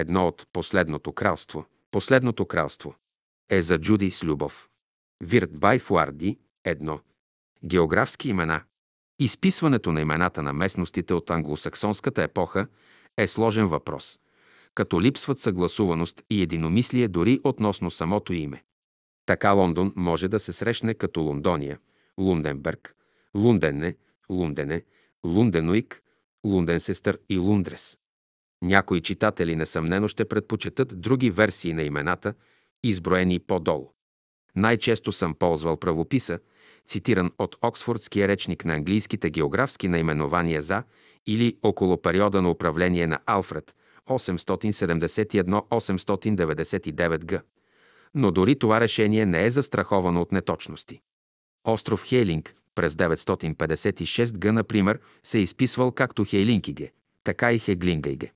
едно от последното кралство. Последното кралство е за Джуди с любов. Вирт Байфуарди – едно. Географски имена. Изписването на имената на местностите от англосаксонската епоха е сложен въпрос, като липсват съгласуваност и единомислие дори относно самото име. Така Лондон може да се срещне като Лондония, Лунденберг, Лунденне, Лундене, Лунденуик, Лунденсестър и Лундрес. Някои читатели несъмнено ще предпочитат други версии на имената, изброени по-долу. Най-често съм ползвал правописа, цитиран от Оксфордския речник на английските географски наименования за или около периода на управление на Алфред 871-899 г. Но дори това решение не е застраховано от неточности. Остров Хейлинг през 956 г. например се е изписвал както Хейлинкиге, така и Хеглингайге.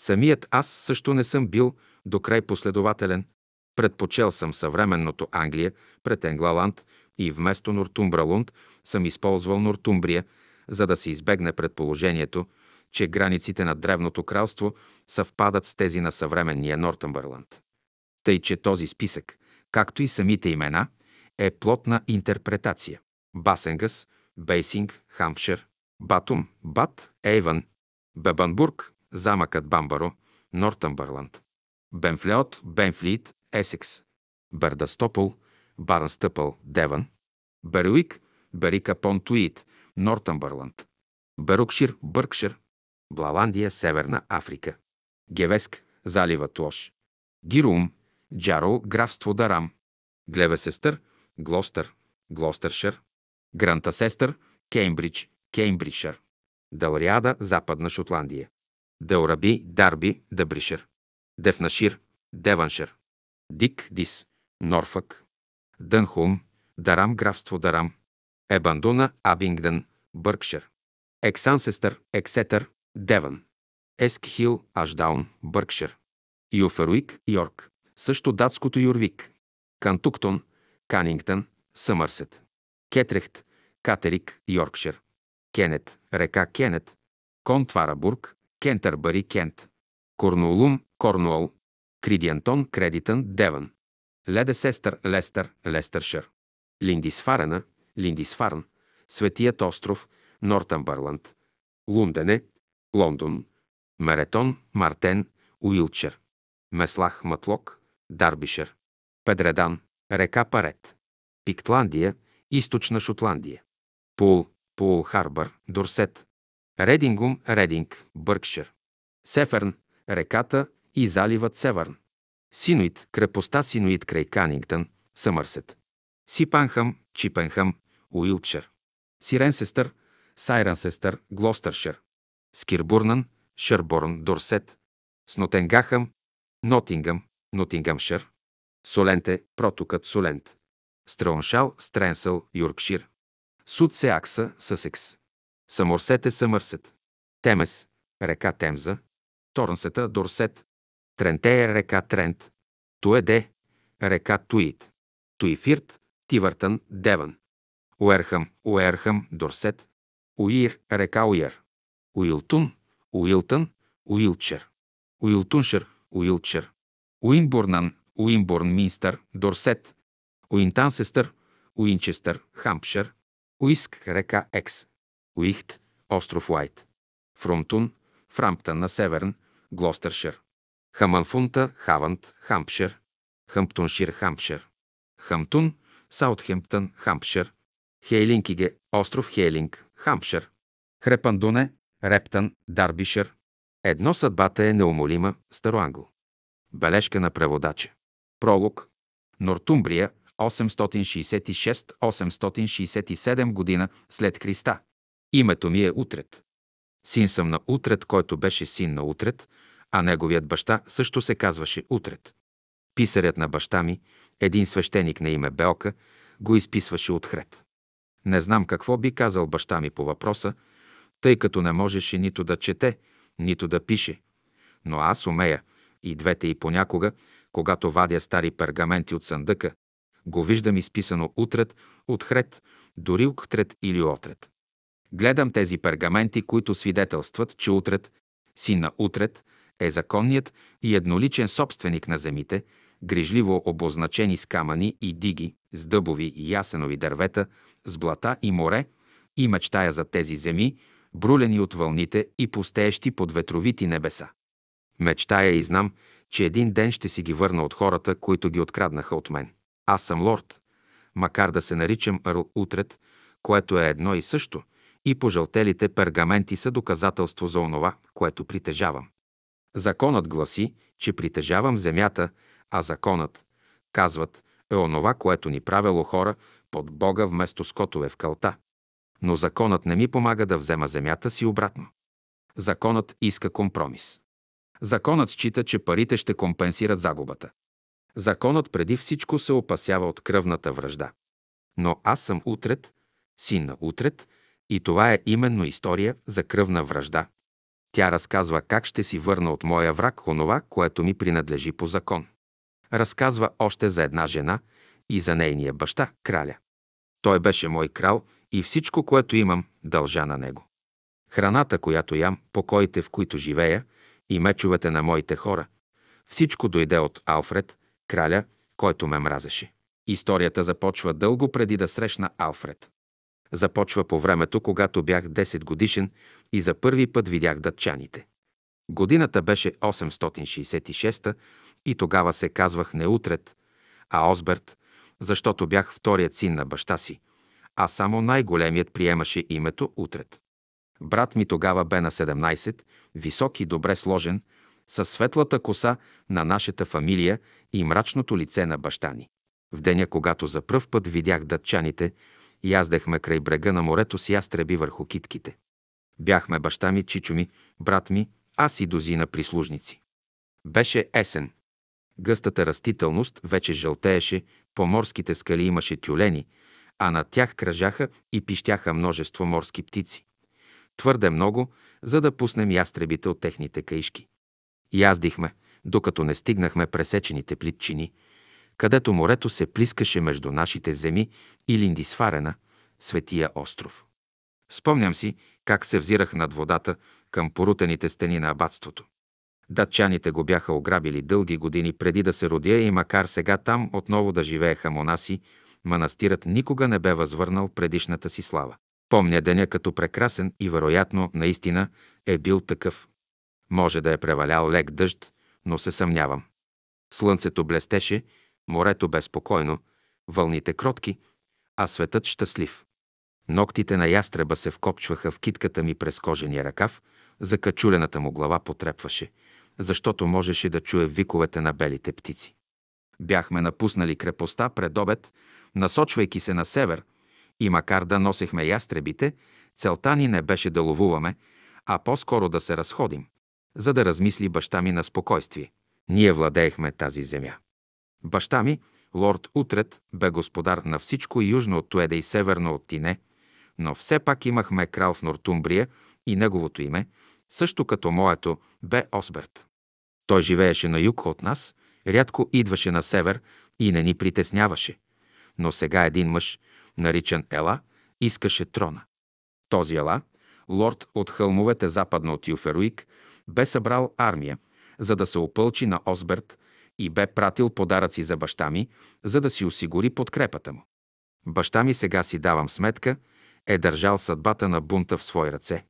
Самият аз също не съм бил до край последователен. Предпочел съм съвременното Англия пред Енглаланд и вместо Нортумбралунд съм използвал Нортумбрия, за да се избегне предположението, че границите на Древното кралство съвпадат с тези на съвременния Нортумбърланд. Тъй, че този списък, както и самите имена, е плотна интерпретация. Басенгъс, Бейсинг, Хампшир, Батум, Бат, Ейвън, Бебанбург, замъкът Бамбаро, Нортъмбърланд, Бенфлеот, Бенфлиит, Есекс, Бърдастопол, Барнстъпъл, Деван, Беруик, Берика Понтуит, Нортъмбърланд, Берукшир, Бъркшир, Блаландия, Северна Африка, Гевеск, залива Туош, Гирум, Джаро, графство Дарам, Глевесестър, Глостър, Глостършър, Грантасестър, Кеймбридж, Кеймбришър, Далриада, Западна Шотландия, Деораби, Дарби, Дъбришер, Дефнашир, Деваншер, Дик, Дис, Норфък, Дънхулм, Дарам, графство Дарам, Ебандуна, Абингдън, Бъркшир, Ексансестър, Ексетър, Деван, Ескхил, Ашдаун, Бъркшир, Юферуик, Йорк, също датското Юрвик, Кантуктон, Канингтън, Съмърсет, Кетрехт, Катерик, Йоркшир, Кенет, река Кенет, Контварабург, Кентърбъри, Кент. Корнуолум, Корнуол. Кридиантон, Кредитън, Девън. Леде Сестър, Лестър, Лестършър. Линдисфарена, Линдисфарн. Светият остров, Нортъмбърланд. Лундене, Лондон. Маретон, Мартен, Уилчер. Меслах, Матлок, Дарбишер. Педредан, река Парет. Пиктландия, източна Шотландия. Пул, Пул Харбър, Дорсет, Редингум, Рединг, Бъркшир. Сеферн, реката и заливът Северн. Синуит, крепостта Синуит край Канингтън, Съмърсет. Сипанхам, Чипенхам, Уилчер. Сиренсестър, Сайрансестър, Глостършир. Скирбурнан, Шърборн, Дорсет. Снотенгахам, Нотингъм, Нотингъмшир. Соленте, протокът Солент. Стръншал, Стренсъл, Юркшир. Суд Сеакса, Съсекс. Саморсете е Съмърсет. Темес – река Темза. Торнсета – Дорсет. Тренте е река Трент. Туеде – река Туит. Туифирт – Тивъртън, Деван. Уерхъм – Уерхъм, Дорсет. Уир – река Уир. Уилтун – Уилтън, Уилчер. Уилтуншер – Уилчер. Уинбурнан – Уинбурн, Минстър, Дорсет. Уинтансестър – Уинчестър, Хампшир. Уиск – река Екс. Уихт, остров Уайт. Фрунтун, Фрамптън на Северн, Глостършир. Хаманфунта, Хавант, Хампшир. Хамптуншир, Хампшир. Хамтун, Саутхемптън, Хампшир. Хейлинкиге, остров Хейлинг, Хампшир. Хрепандуне, Рептън, Дарбишир. Едно съдбата е неумолима, Староангл. Бележка на преводача. Пролог. Нортумбрия, 866-867 година след Христа. Името ми е Утрет. Син съм на Утрет, който беше син на Утрет, а неговият баща също се казваше Утрет. Писарят на баща ми, един свещеник на име Белка, го изписваше от хред. Не знам какво би казал баща ми по въпроса, тъй като не можеше нито да чете, нито да пише. Но аз умея, и двете и понякога, когато вадя стари пергаменти от съндъка, го виждам изписано утрет, отхред, дори уктрет или отрет. Гледам тези пергаменти, които свидетелстват, че утрет, син на утрет, е законният и едноличен собственик на земите, грижливо обозначени с камъни и диги, с дъбови и ясенови дървета, с блата и море, и мечтая за тези земи, брулени от вълните и пустеещи под ветровити небеса. Мечтая и знам, че един ден ще си ги върна от хората, които ги откраднаха от мен. Аз съм лорд, макар да се наричам Арл Утрет, което е едно и също – и пожълтелите пергаменти са доказателство за онова, което притежавам. Законът гласи, че притежавам земята, а законът, казват, е онова, което ни правило хора под Бога вместо скотове в кълта. Но законът не ми помага да взема земята си обратно. Законът иска компромис. Законът счита, че парите ще компенсират загубата. Законът преди всичко се опасява от кръвната връжда. Но аз съм утрет, син на утрет и това е именно история за кръвна връжда. Тя разказва как ще си върна от моя враг онова, което ми принадлежи по закон. Разказва още за една жена и за нейния баща, краля. Той беше мой крал и всичко, което имам, дължа на него. Храната, която ям, покоите, в които живея, и мечовете на моите хора. Всичко дойде от Алфред, краля, който ме мразеше. Историята започва дълго преди да срещна Алфред. Започва по времето, когато бях 10 годишен и за първи път видях датчаните. Годината беше 866 и тогава се казвах Утрет, а Осберт, защото бях вторият син на баща си, а само най-големият приемаше името Утрет. Брат ми тогава бе на 17, висок и добре сложен, със светлата коса на нашата фамилия и мрачното лице на баща ни. В деня, когато за пръв път видях датчаните, Яздахме край брега на морето с ястреби върху китките. Бяхме баща ми, чичо ми, брат ми, аз и дозина прислужници. Беше есен. Гъстата растителност вече жълтееше, по морските скали имаше тюлени, а на тях кръжаха и пищяха множество морски птици. Твърде много, за да пуснем ястребите от техните каишки. Яздихме, докато не стигнахме пресечените плитчини – където морето се плискаше между нашите земи и Линдисфарена, светия остров. Спомням си как се взирах над водата към порутените стени на абатството. Датчаните го бяха ограбили дълги години преди да се родя и макар сега там отново да живееха монаси, манастирът никога не бе възвърнал предишната си слава. Помня деня като прекрасен и вероятно наистина е бил такъв. Може да е превалял лек дъжд, но се съмнявам. Слънцето блестеше морето безпокойно, вълните кротки, а светът щастлив. Ноктите на ястреба се вкопчваха в китката ми през кожения ръкав, закачулената му глава потрепваше, защото можеше да чуе виковете на белите птици. Бяхме напуснали крепостта пред обед, насочвайки се на север, и макар да носехме ястребите, целта ни не беше да ловуваме, а по-скоро да се разходим, за да размисли баща ми на спокойствие. Ние владеехме тази земя. Баща ми, лорд Утрет, бе господар на всичко южно от Туеда и северно от Тине, но все пак имахме крал в Нортумбрия и неговото име, също като моето, бе Осберт. Той живееше на юг от нас, рядко идваше на север и не ни притесняваше. Но сега един мъж, наричан Ела, искаше трона. Този Ела, лорд от хълмовете западно от Юферуик, бе събрал армия, за да се опълчи на Осберт и бе пратил подаръци за баща ми, за да си осигури подкрепата му. Баща ми сега си давам сметка, е държал съдбата на бунта в свои ръце.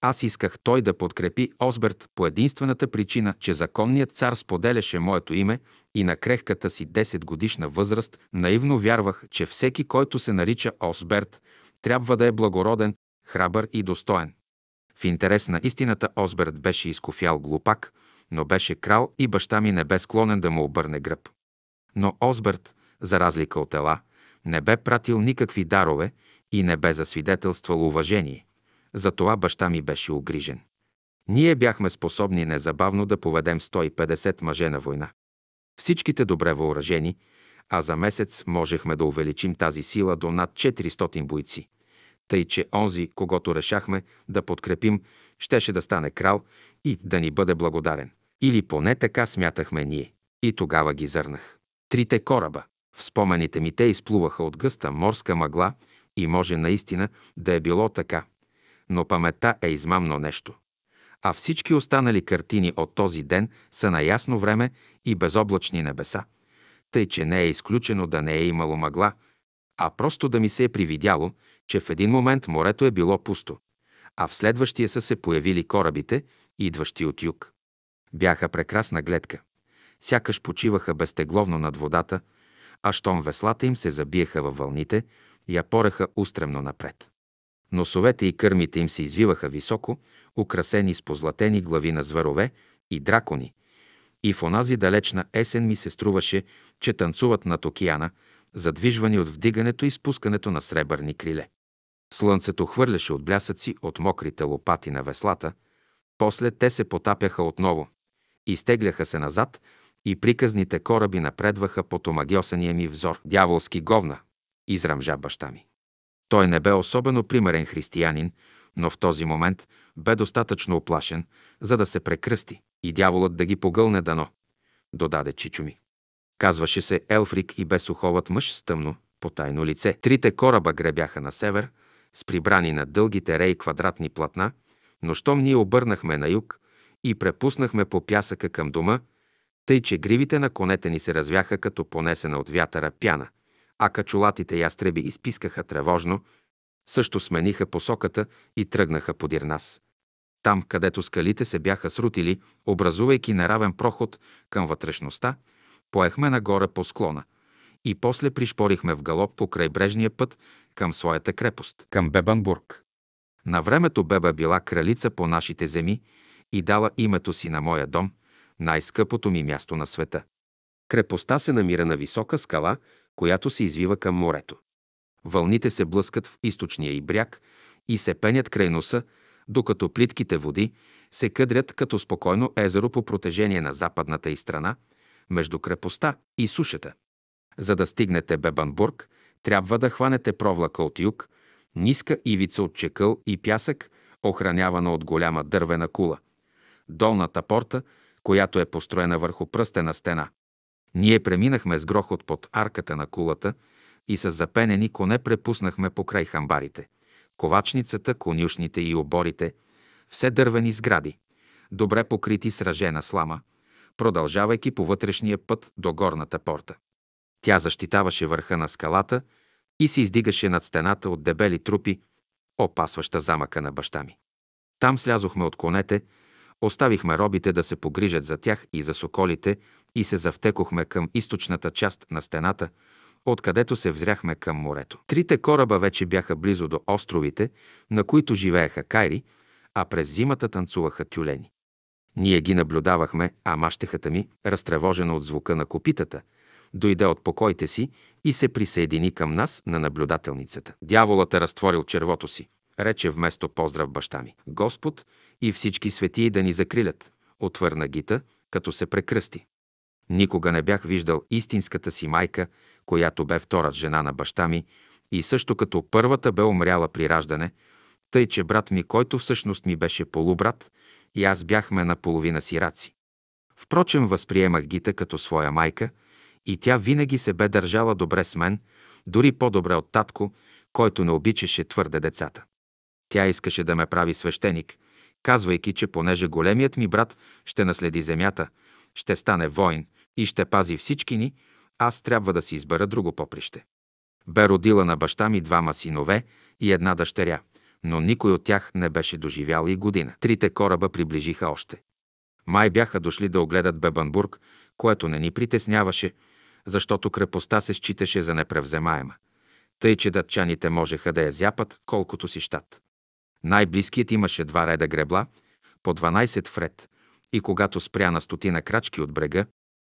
Аз исках той да подкрепи Осберт по единствената причина, че законният цар споделяше моето име и на крехката си 10 годишна възраст наивно вярвах, че всеки, който се нарича Осберт, трябва да е благороден, храбър и достоен. В интерес на истината Осберт беше изкофял глупак, но беше крал и баща ми не бе склонен да му обърне гръб. Но Осберт, за разлика от Ела, не бе пратил никакви дарове и не бе засвидетелствал уважение. Затова баща ми беше огрижен. Ние бяхме способни незабавно да поведем 150 мъже на война. Всичките добре въоръжени, а за месец можехме да увеличим тази сила до над 400 бойци. Тъй, че онзи, когато решахме да подкрепим, щеше да стане крал и да ни бъде благодарен. Или поне така смятахме ние. И тогава ги зърнах. Трите кораба. В спомените ми те изплуваха от гъста морска мъгла и може наистина да е било така. Но паметта е измамно нещо. А всички останали картини от този ден са на ясно време и безоблачни небеса. Тъй, че не е изключено да не е имало мъгла, а просто да ми се е привидяло, че в един момент морето е било пусто, а в следващия са се появили корабите, идващи от юг. Бяха прекрасна гледка. Сякаш почиваха безтегловно над водата, а щом веслата им се забиеха във вълните, я пореха устремно напред. Носовете и кърмите им се извиваха високо, украсени с позлатени глави на зверове и дракони, и в онази далечна есен ми се струваше, че танцуват над океана, задвижвани от вдигането и спускането на сребърни криле. Слънцето хвърляше от блясъци от мокрите лопати на веслата, после те се потапяха отново. Изтегляха се назад и приказните кораби напредваха по омагьосания ми взор. Дяволски говна, израмжа баща ми. Той не бе особено примерен християнин, но в този момент бе достатъчно оплашен, за да се прекръсти и дяволът да ги погълне дано, додаде Чичо ми. Казваше се Елфрик и бе суховат мъж с тъмно, потайно лице. Трите кораба гребяха на север, с прибрани на дългите рей квадратни платна, но щом ние обърнахме на юг, и препуснахме по пясъка към дома, тъй че гривите на конете ни се развяха като понесена от вятъра пяна, а качулатите ястреби изпискаха тревожно, също смениха посоката и тръгнаха подир нас. Там, където скалите се бяха срутили, образувайки неравен проход към вътрешността, поехме нагоре по склона и после пришпорихме в галоп по крайбрежния път към своята крепост, към Бебанбург. На времето Беба била кралица по нашите земи и дала името си на моя дом, най-скъпото ми място на света. Крепостта се намира на висока скала, която се извива към морето. Вълните се блъскат в източния и бряг и се пенят край носа, докато плитките води се къдрят като спокойно езеро по протежение на западната и страна, между крепостта и сушата. За да стигнете Бебанбург, трябва да хванете провлака от юг, ниска ивица от чекъл и пясък, охранявана от голяма дървена кула – долната порта, която е построена върху пръстена стена. Ние преминахме с грохот под арката на кулата и с запенени коне препуснахме покрай хамбарите, ковачницата, конюшните и оборите, все дървени сгради, добре покрити с ръжена слама, продължавайки по вътрешния път до горната порта. Тя защитаваше върха на скалата и се издигаше над стената от дебели трупи, опасваща замъка на баща ми. Там слязохме от конете Оставихме робите да се погрижат за тях и за соколите и се завтекохме към източната част на стената, откъдето се взряхме към морето. Трите кораба вече бяха близо до островите, на които живееха кайри, а през зимата танцуваха тюлени. Ние ги наблюдавахме, а мащехата ми, разтревожена от звука на копитата, дойде от покоите си и се присъедини към нас на наблюдателницата. Дяволът е разтворил червото си, рече вместо поздрав баща ми. Господ и всички светии да ни закрилят, отвърна Гита, като се прекръсти. Никога не бях виждал истинската си майка, която бе втора жена на баща ми и също като първата бе умряла при раждане, тъй че брат ми, който всъщност ми беше полубрат, и аз бяхме наполовина сираци. Впрочем, възприемах Гита като своя майка и тя винаги се бе държала добре с мен, дори по-добре от татко, който не обичаше твърде децата. Тя искаше да ме прави свещеник – казвайки, че понеже големият ми брат ще наследи земята, ще стане воин и ще пази всички ни, аз трябва да си избера друго поприще. Бе родила на баща ми двама синове и една дъщеря, но никой от тях не беше доживял и година. Трите кораба приближиха още. Май бяха дошли да огледат Бебанбург, което не ни притесняваше, защото крепостта се считаше за непревземаема, тъй че датчаните можеха да я зяпат колкото си щат. Най-близкият имаше два реда гребла, по 12 в ред, и когато спря на стотина крачки от брега,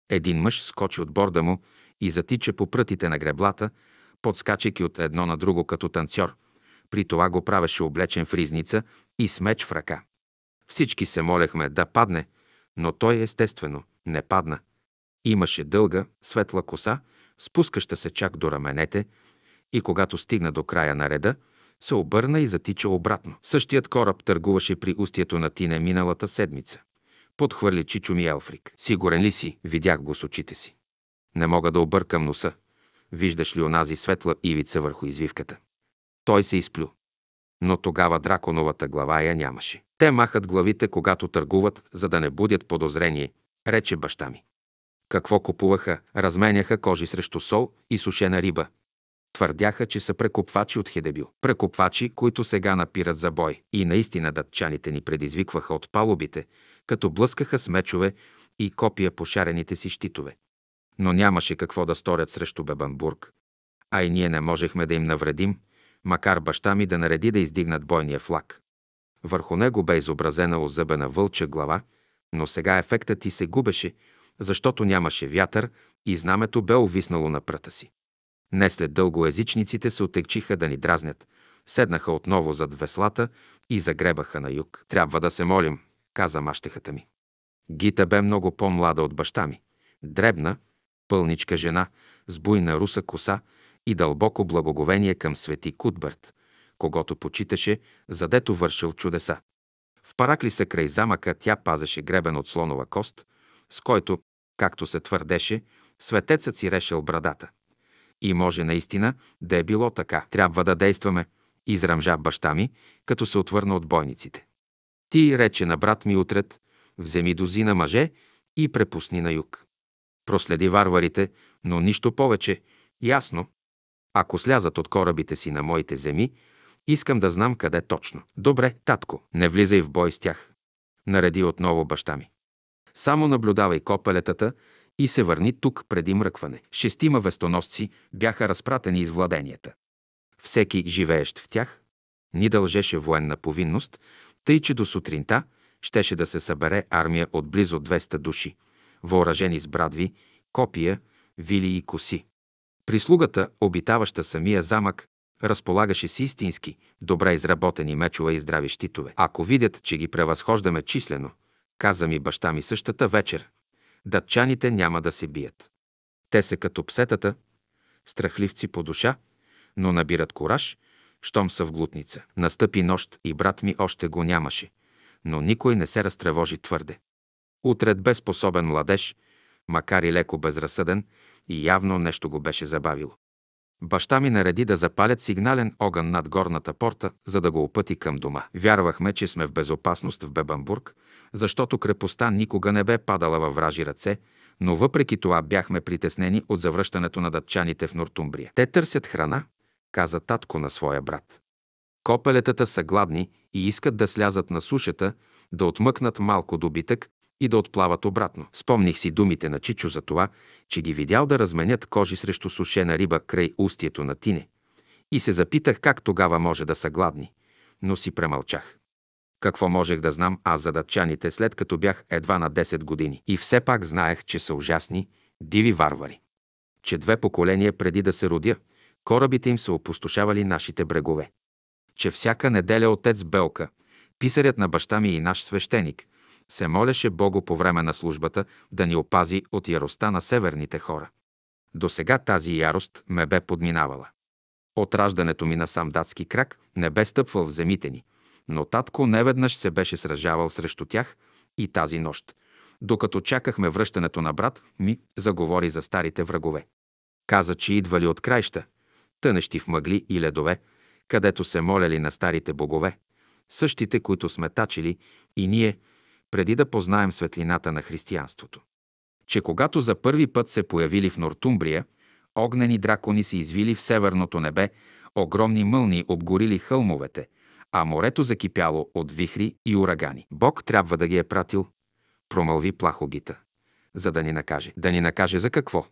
един мъж скочи от борда му и затича по прътите на греблата, подскачайки от едно на друго като танцор. При това го правеше облечен в ризница и с меч в ръка. Всички се молехме да падне, но той естествено не падна. Имаше дълга, светла коса, спускаща се чак до раменете, и когато стигна до края на реда, се обърна и затича обратно. Същият кораб търгуваше при устието на Тине миналата седмица. Подхвърли Чичо ми Елфрик. Сигурен ли си? Видях го с очите си. Не мога да объркам носа. Виждаш ли онази светла ивица върху извивката? Той се изплю. Но тогава драконовата глава я нямаше. Те махат главите, когато търгуват, за да не будят подозрение, рече баща ми. Какво купуваха? Разменяха кожи срещу сол и сушена риба, Твърдяха, че са прекупвачи от Хедебил. Прекопвачи, които сега напират за бой. И наистина датчаните ни предизвикваха от палубите, като блъскаха с мечове и копия по шарените си щитове. Но нямаше какво да сторят срещу Бебанбург. А и ние не можехме да им навредим, макар баща ми да нареди да издигнат бойния флаг. Върху него бе изобразена озъбена вълча глава, но сега ефектът ти се губеше, защото нямаше вятър и знамето бе увиснало на пръта си. Не след дълго езичниците се отекчиха да ни дразнят. Седнаха отново зад веслата и загребаха на юг. Трябва да се молим, каза мащехата ми. Гита бе много по-млада от баща ми. Дребна, пълничка жена, с буйна руса коса и дълбоко благоговение към свети Кутбърт, когато почиташе, задето вършил чудеса. В параклиса край замъка тя пазеше гребен от слонова кост, с който, както се твърдеше, светецът си решил брадата. И може наистина да е било така. Трябва да действаме, израмжа баща ми, като се отвърна от бойниците. Ти рече на брат ми утрет: вземи дозина мъже и препусни на юг. Проследи варварите, но нищо повече, ясно. Ако слязат от корабите си на моите земи, искам да знам къде точно. Добре, татко, не влизай в бой с тях. Нареди отново баща ми. Само наблюдавай копелетата и се върни тук преди мръкване. Шестима вестоносци бяха разпратени из владенията. Всеки, живеещ в тях, ни дължеше военна повинност, тъй че до сутринта щеше да се събере армия от близо 200 души, въоръжени с брадви, копия, вили и коси. Прислугата, обитаваща самия замък, разполагаше си истински, добре изработени мечове и здрави щитове. Ако видят, че ги превъзхождаме числено, каза ми баща ми същата вечер, датчаните няма да се бият. Те са като псетата, страхливци по душа, но набират кораж, щом са в глутница. Настъпи нощ и брат ми още го нямаше, но никой не се разтревожи твърде. Утред бе способен младеж, макар и леко безразсъден, и явно нещо го беше забавило. Баща ми нареди да запалят сигнален огън над горната порта, за да го опъти към дома. Вярвахме, че сме в безопасност в Бебамбург, защото крепостта никога не бе падала във вражи ръце, но въпреки това бяхме притеснени от завръщането на датчаните в Нортумбрия. Те търсят храна, каза татко на своя брат. Копелетата са гладни и искат да слязат на сушата, да отмъкнат малко добитък и да отплават обратно. Спомних си думите на Чичо за това, че ги видял да разменят кожи срещу сушена риба край устието на Тине. И се запитах как тогава може да са гладни, но си премълчах. Какво можех да знам аз за датчаните, след като бях едва на 10 години? И все пак знаех, че са ужасни, диви варвари. Че две поколения преди да се родя, корабите им са опустошавали нашите брегове. Че всяка неделя отец Белка, писарят на баща ми и наш свещеник, се молеше Богу по време на службата да ни опази от яростта на северните хора. До сега тази ярост ме бе подминавала. От раждането ми на сам датски крак не бе стъпвал в земите ни – но татко неведнъж се беше сражавал срещу тях и тази нощ, докато чакахме връщането на брат ми, заговори за старите врагове. Каза, че идвали от краища, тънещи в мъгли и ледове, където се моляли на старите богове, същите, които сме тачили и ние, преди да познаем светлината на християнството. Че когато за първи път се появили в Нортумбрия, огнени дракони се извили в северното небе, огромни мълни обгорили хълмовете – а морето закипяло от вихри и урагани. Бог трябва да ги е пратил, промълви плахо Гита, за да ни накаже. Да ни накаже за какво?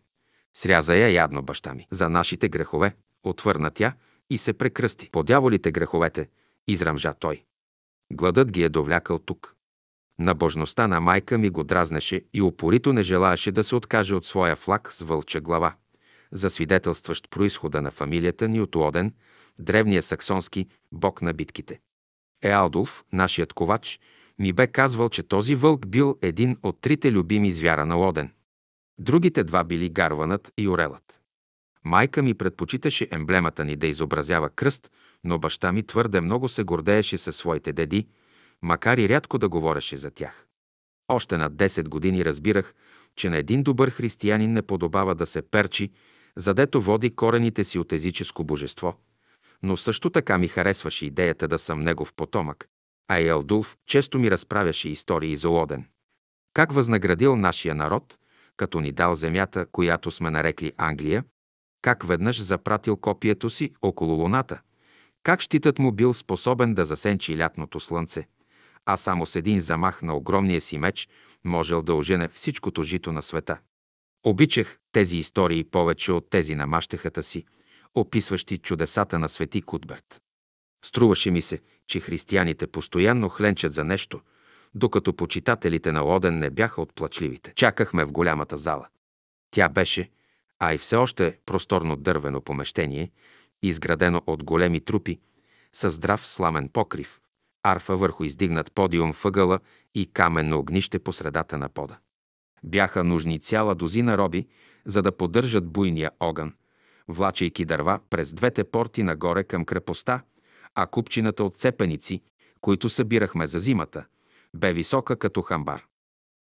Сряза я ядно баща ми. За нашите грехове, отвърна тя и се прекръсти. По дяволите греховете, израмжа той. Гладът ги е довлякал тук. Набожността на майка ми го дразнеше и упорито не желаеше да се откаже от своя флаг с вълча глава, засвидетелстващ происхода на фамилията ни от Лоден – древния саксонски бог на битките. Еалдулф, нашият ковач, ми бе казвал, че този вълк бил един от трите любими звяра на Лоден. Другите два били гарванът и орелът. Майка ми предпочиташе емблемата ни да изобразява кръст, но баща ми твърде много се гордееше със своите деди, макар и рядко да говореше за тях. Още на 10 години разбирах, че на един добър християнин не подобава да се перчи, задето води корените си от езическо божество, но също така ми харесваше идеята да съм негов потомък, а и Елдулф често ми разправяше истории за Лоден. Как възнаградил нашия народ, като ни дал земята, която сме нарекли Англия, как веднъж запратил копието си около луната, как щитът му бил способен да засенчи лятното слънце, а само с един замах на огромния си меч можел да ожене всичкото жито на света. Обичах тези истории повече от тези на мащехата си – описващи чудесата на свети Кутберт. Струваше ми се, че християните постоянно хленчат за нещо, докато почитателите на Лоден не бяха отплачливите. Чакахме в голямата зала. Тя беше, а и все още е просторно дървено помещение, изградено от големи трупи, с здрав сламен покрив, арфа върху издигнат подиум въгъла и каменно огнище по средата на пода. Бяха нужни цяла дозина роби, за да поддържат буйния огън – влачейки дърва през двете порти нагоре към крепостта, а купчината от цепеници, които събирахме за зимата, бе висока като хамбар.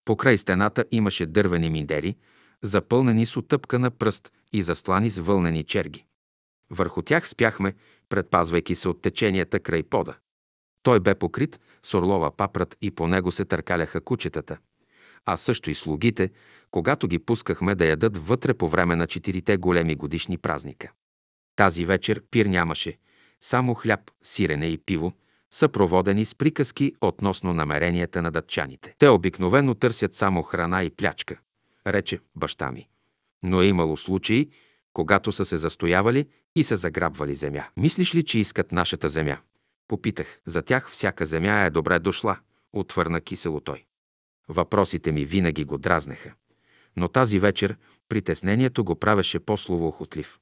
Покрай стената имаше дървени миндери, запълнени с отъпкана пръст и заслани с вълнени черги. Върху тях спяхме, предпазвайки се от теченията край пода. Той бе покрит с орлова папрат и по него се търкаляха кучетата – а също и слугите, когато ги пускахме да ядат вътре по време на четирите големи годишни празника. Тази вечер пир нямаше, само хляб, сирене и пиво, съпроводени с приказки относно намеренията на датчаните. Те обикновено търсят само храна и плячка, рече баща ми. Но е имало случаи, когато са се застоявали и са заграбвали земя. Мислиш ли, че искат нашата земя? Попитах. За тях всяка земя е добре дошла, отвърна кисело той. Въпросите ми винаги го дразнеха. Но тази вечер притеснението го правеше по-словоохотлив.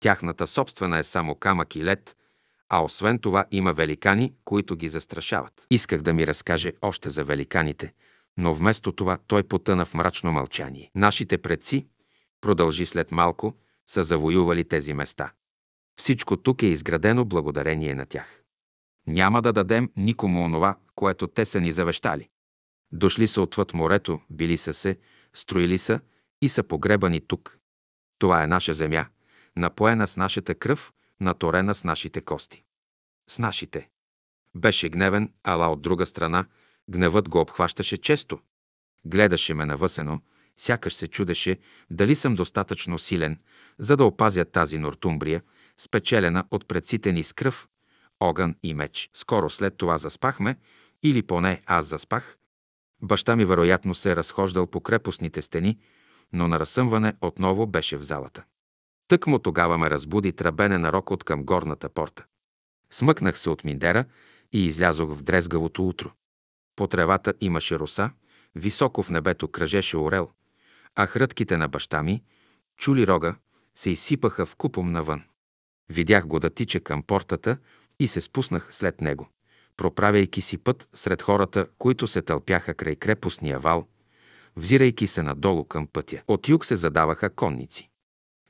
Тяхната собствена е само камък и лед, а освен това има великани, които ги застрашават. Исках да ми разкаже още за великаните, но вместо това той потъна в мрачно мълчание. Нашите предци, продължи след малко, са завоювали тези места. Всичко тук е изградено благодарение на тях. Няма да дадем никому онова, което те са ни завещали. Дошли са отвъд морето, били са се, строили са и са погребани тук. Това е наша земя, напоена с нашата кръв, наторена с нашите кости. С нашите. Беше гневен, ала от друга страна, гневът го обхващаше често. Гледаше ме навъсено, сякаш се чудеше дали съм достатъчно силен, за да опазя тази Нортумбрия, спечелена от предците ни с кръв, огън и меч. Скоро след това заспахме, или поне аз заспах, Баща ми вероятно се е разхождал по крепостните стени, но на разсъмване отново беше в залата. Тък му тогава ме разбуди трабене на рок от към горната порта. Смъкнах се от миндера и излязох в дрезгавото утро. По тревата имаше роса, високо в небето кръжеше орел, а хрътките на баща ми, чули рога, се изсипаха в купом навън. Видях го да тича към портата и се спуснах след него проправяйки си път сред хората, които се тълпяха край крепостния вал, взирайки се надолу към пътя. От юг се задаваха конници.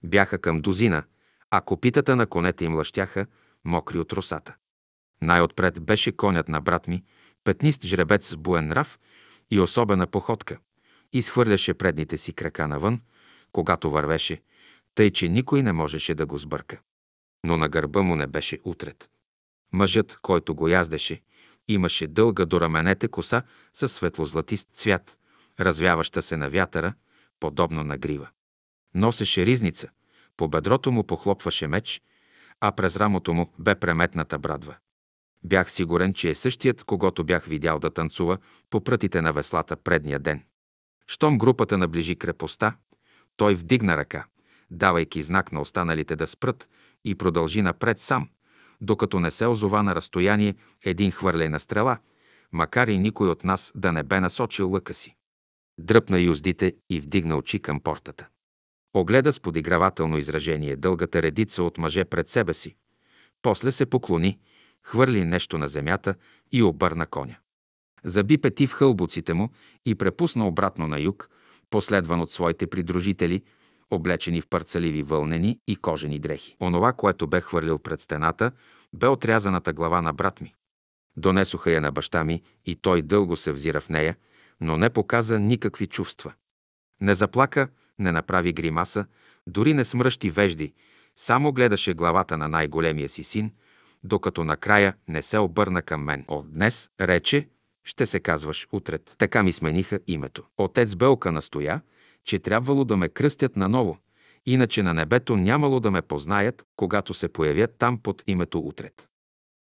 Бяха към дозина, а копитата на конете им лъщяха, мокри от росата. Най-отпред беше конят на брат ми, петнист жребец с буен нрав и особена походка. Изхвърляше предните си крака навън, когато вървеше, тъй че никой не можеше да го сбърка. Но на гърба му не беше утрет. Мъжът, който го яздеше, имаше дълга до раменете коса със светлозлатист цвят, развяваща се на вятъра, подобно на грива. Носеше ризница, по бедрото му похлопваше меч, а през рамото му бе преметната брадва. Бях сигурен, че е същият, когато бях видял да танцува по прътите на веслата предния ден. Щом групата наближи крепостта, той вдигна ръка, давайки знак на останалите да спрат и продължи напред сам, докато не се озова на разстояние един хвърлей на стрела, макар и никой от нас да не бе насочил лъка си. Дръпна юздите и вдигна очи към портата. Огледа с подигравателно изражение дългата редица от мъже пред себе си. После се поклони, хвърли нещо на земята и обърна коня. Заби пети в хълбуците му и препусна обратно на юг, последван от своите придружители – облечени в парцеливи вълнени и кожени дрехи. Онова, което бе хвърлил пред стената, бе отрязаната глава на брат ми. Донесоха я на баща ми и той дълго се взира в нея, но не показа никакви чувства. Не заплака, не направи гримаса, дори не смръщи вежди, само гледаше главата на най-големия си син, докато накрая не се обърна към мен. От днес, рече, ще се казваш утре. Така ми смениха името. Отец Белка настоя, че трябвало да ме кръстят наново, иначе на небето нямало да ме познаят, когато се появят там под името утрет.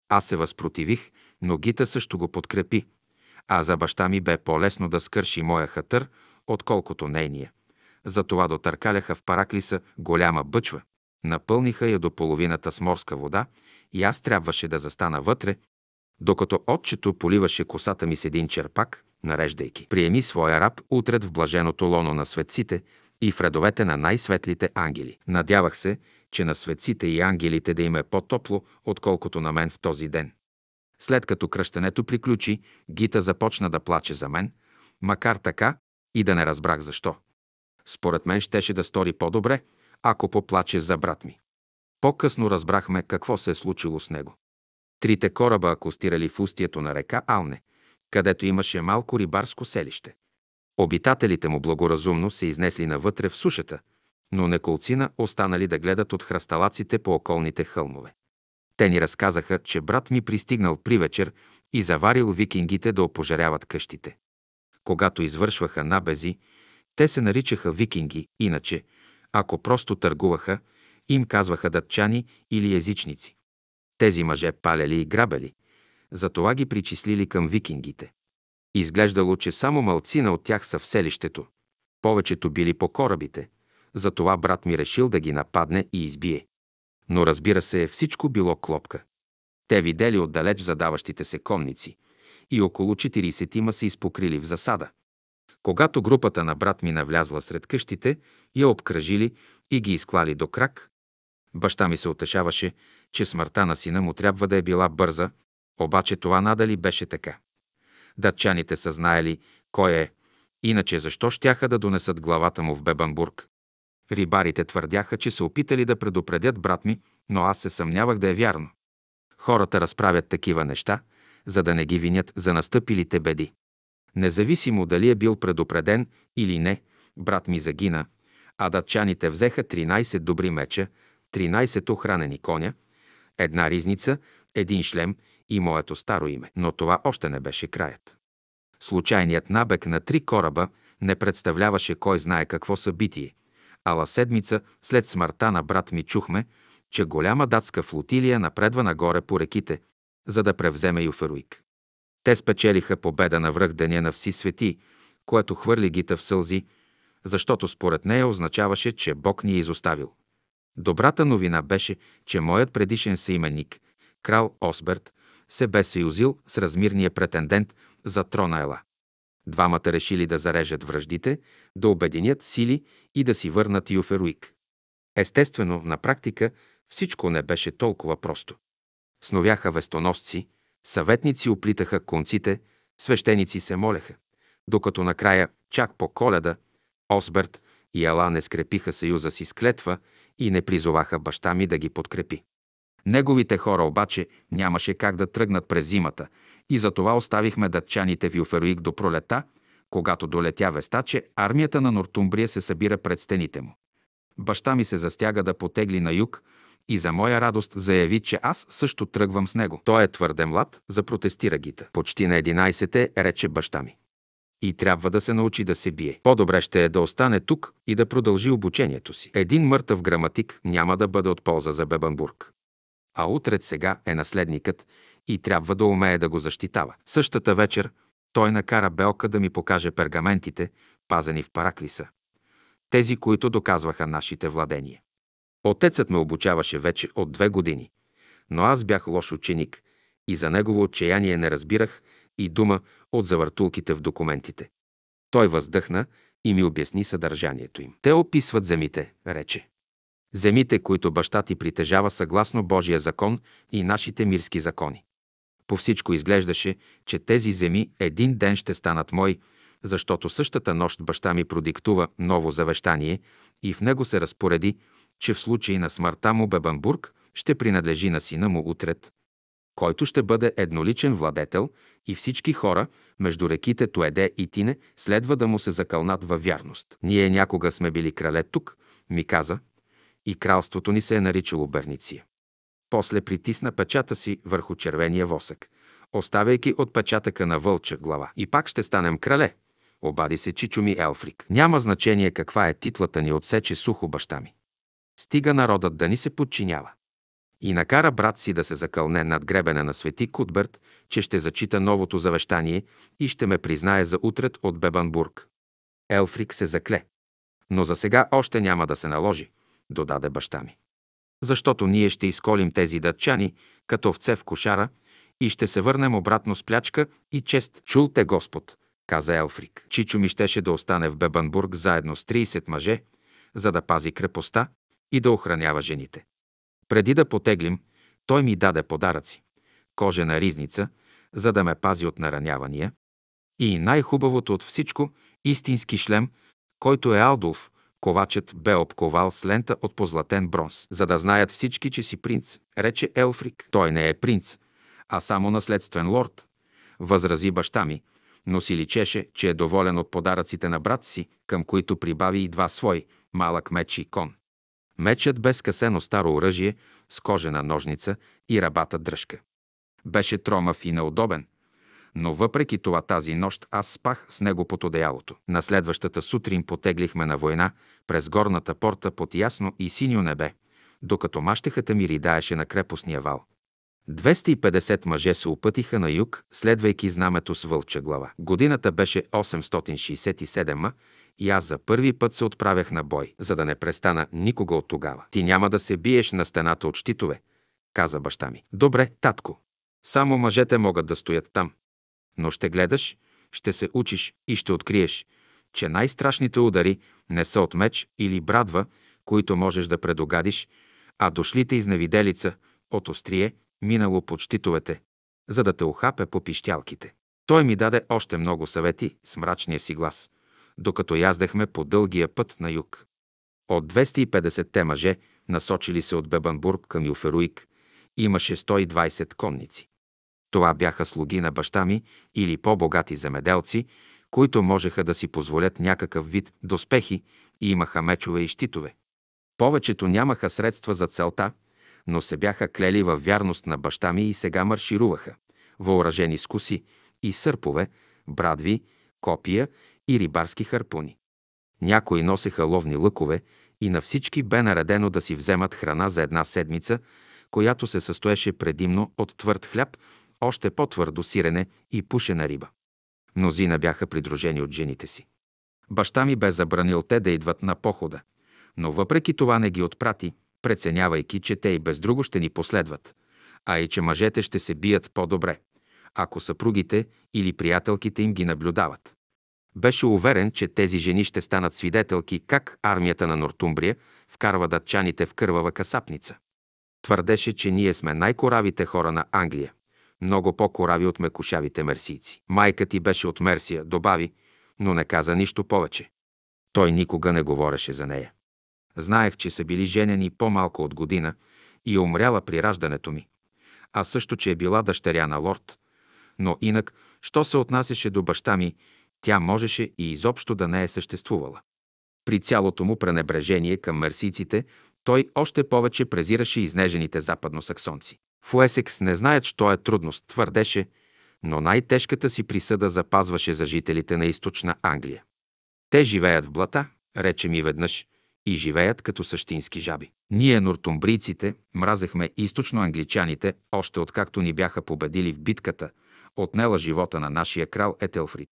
Аз се възпротивих, но Гита също го подкрепи, а за баща ми бе по-лесно да скърши моя хатър, отколкото нейния. Затова дотъркаляха в Параклиса голяма бъчва. Напълниха я до половината с морска вода и аз трябваше да застана вътре, докато отчето поливаше косата ми с един черпак – нареждайки. Приеми своя раб утре в блаженото лоно на светците и в редовете на най-светлите ангели. Надявах се, че на светците и ангелите да им е по-топло, отколкото на мен в този ден. След като кръщането приключи, Гита започна да плаче за мен, макар така и да не разбрах защо. Според мен щеше да стори по-добре, ако поплаче за брат ми. По-късно разбрахме какво се е случило с него. Трите кораба акостирали в устието на река Алне – където имаше малко рибарско селище. Обитателите му благоразумно се изнесли навътре в сушата, но неколцина останали да гледат от храсталаците по околните хълмове. Те ни разказаха, че брат ми пристигнал при вечер и заварил викингите да опожаряват къщите. Когато извършваха набези, те се наричаха викинги, иначе, ако просто търгуваха, им казваха датчани или езичници. Тези мъже палели и грабели – затова ги причислили към викингите. Изглеждало, че само малцина от тях са в селището. Повечето били по корабите, затова брат ми решил да ги нападне и избие. Но разбира се, всичко било клопка. Те видели отдалеч задаващите се конници и около 40-ма се изпокрили в засада. Когато групата на брат ми навлязла сред къщите, я обкръжили и ги изклали до крак. Баща ми се утешаваше, че смъртта на сина му трябва да е била бърза, обаче това надали беше така. Датчаните са знаели кой е, иначе защо щяха да донесат главата му в Бебанбург. Рибарите твърдяха, че са опитали да предупредят брат ми, но аз се съмнявах да е вярно. Хората разправят такива неща, за да не ги винят за настъпилите беди. Независимо дали е бил предупреден или не, брат ми загина, а датчаните взеха 13 добри меча, 13 охранени коня, една ризница, един шлем и моето старо име. Но това още не беше краят. Случайният набег на три кораба не представляваше кой знае какво събитие, ала седмица след смъртта на брат ми чухме, че голяма датска флотилия напредва нагоре по реките, за да превземе Юферуик. Те спечелиха победа на връх Деня на Вси свети, което хвърли Гита в сълзи, защото според нея означаваше, че Бог ни е изоставил. Добрата новина беше, че моят предишен съименник, крал Осберт, се бе съюзил с размирния претендент за трона Ела. Двамата решили да зарежат връждите, да обединят сили и да си върнат Юферуик. Естествено, на практика всичко не беше толкова просто. Сновяха вестоносци, съветници оплитаха конците, свещеници се молеха, докато накрая, чак по коледа, Осберт и Ела не скрепиха съюза си с клетва и не призоваха баща ми да ги подкрепи. Неговите хора обаче нямаше как да тръгнат през зимата и затова оставихме датчаните в Юфероик до пролета, когато долетя веста, че армията на Нортумбрия се събира пред стените му. Баща ми се застяга да потегли на юг и за моя радост заяви, че аз също тръгвам с него. Той е твърде млад, запротестира Гита. Почти на 11-те, рече баща ми. И трябва да се научи да се бие. По-добре ще е да остане тук и да продължи обучението си. Един мъртъв граматик няма да бъде от полза за Бебанбург а утре сега е наследникът и трябва да умее да го защитава. Същата вечер той накара Белка да ми покаже пергаментите, пазени в параклиса. Тези, които доказваха нашите владения. Отецът ме обучаваше вече от две години, но аз бях лош ученик и за негово отчаяние не разбирах и дума от завъртулките в документите. Той въздъхна и ми обясни съдържанието им. Те описват земите, рече земите, които баща ти притежава съгласно Божия закон и нашите мирски закони. По всичко изглеждаше, че тези земи един ден ще станат мои, защото същата нощ баща ми продиктува ново завещание и в него се разпореди, че в случай на смъртта му Бебанбург ще принадлежи на сина му Утрет, който ще бъде едноличен владетел и всички хора между реките Туеде и Тине следва да му се закълнат във вярност. Ние някога сме били крале тук, ми каза, и кралството ни се е наричало Берниция. После притисна печата си върху червения восък, оставяйки отпечатъка на вълча глава. И пак ще станем крале, обади се Чичо ми Елфрик. Няма значение каква е титлата ни, отсече сухо баща ми. Стига народът да ни се подчинява. И накара брат си да се закълне над гребена на свети Кутберт, че ще зачита новото завещание и ще ме признае за утрет от Бебанбург. Елфрик се закле. Но за сега още няма да се наложи додаде баща ми. Защото ние ще изколим тези датчани, като овце в кошара, и ще се върнем обратно с плячка и чест. Чул те Господ, каза Елфрик. Чичо ми щеше да остане в Бебанбург заедно с 30 мъже, за да пази крепостта и да охранява жените. Преди да потеглим, той ми даде подаръци. Кожена ризница, за да ме пази от наранявания. И най-хубавото от всичко – истински шлем, който е Алдулф, Ковачът бе обковал с лента от позлатен бронз, за да знаят всички, че си принц, рече Елфрик. Той не е принц, а само наследствен лорд, възрази баща ми, но си личеше, че е доволен от подаръците на брат си, към които прибави и два свои, малък меч и кон. Мечът бе скъсено старо оръжие с кожена ножница и рабата дръжка. Беше тромав и неудобен – но въпреки това тази нощ аз спах с него под одеялото. На следващата сутрин потеглихме на война през горната порта под ясно и синьо небе, докато мащехата ми ридаеше на крепостния вал. 250 мъже се опътиха на юг, следвайки знамето с вълча глава. Годината беше 867 и аз за първи път се отправях на бой, за да не престана никога от тогава. Ти няма да се биеш на стената от щитове, каза баща ми. Добре, татко. Само мъжете могат да стоят там но ще гледаш, ще се учиш и ще откриеш, че най-страшните удари не са от меч или брадва, които можеш да предогадиш, а дошлите изневиделица от острие, минало под щитовете, за да те охапе по пищялките. Той ми даде още много съвети с мрачния си глас, докато яздахме по дългия път на юг. От 250-те мъже, насочили се от Бебанбург към Юферуик, имаше 120 конници. Това бяха слуги на баща ми или по-богати земеделци, които можеха да си позволят някакъв вид доспехи и имаха мечове и щитове. Повечето нямаха средства за целта, но се бяха клели във вярност на баща ми и сега маршируваха, въоръжени с коси и сърпове, брадви, копия и рибарски харпуни. Някои носеха ловни лъкове и на всички бе наредено да си вземат храна за една седмица, която се състоеше предимно от твърд хляб още по-твърдо сирене и пушена риба. Мнозина бяха придружени от жените си. Баща ми бе забранил те да идват на похода, но въпреки това не ги отпрати, преценявайки, че те и без друго ще ни последват, а и че мъжете ще се бият по-добре, ако съпругите или приятелките им ги наблюдават. Беше уверен, че тези жени ще станат свидетелки как армията на Нортумбрия вкарва датчаните в кървава касапница. Твърдеше, че ние сме най-коравите хора на Англия много по-корави от мекушавите мерсийци. Майка ти беше от Мерсия, добави, но не каза нищо повече. Той никога не говореше за нея. Знаех, че са били женени по-малко от година и е умряла при раждането ми, а също, че е била дъщеря на лорд. Но инак, що се отнасяше до баща ми, тя можеше и изобщо да не е съществувала. При цялото му пренебрежение към мерсийците, той още повече презираше изнежените западносаксонци. В Уесекс не знаят, що е трудност, твърдеше, но най-тежката си присъда запазваше за жителите на източна Англия. Те живеят в блата, рече ми веднъж, и живеят като същински жаби. Ние, нортумбрийците, мразехме източноангличаните, още откакто ни бяха победили в битката, отнела живота на нашия крал Етелфрид,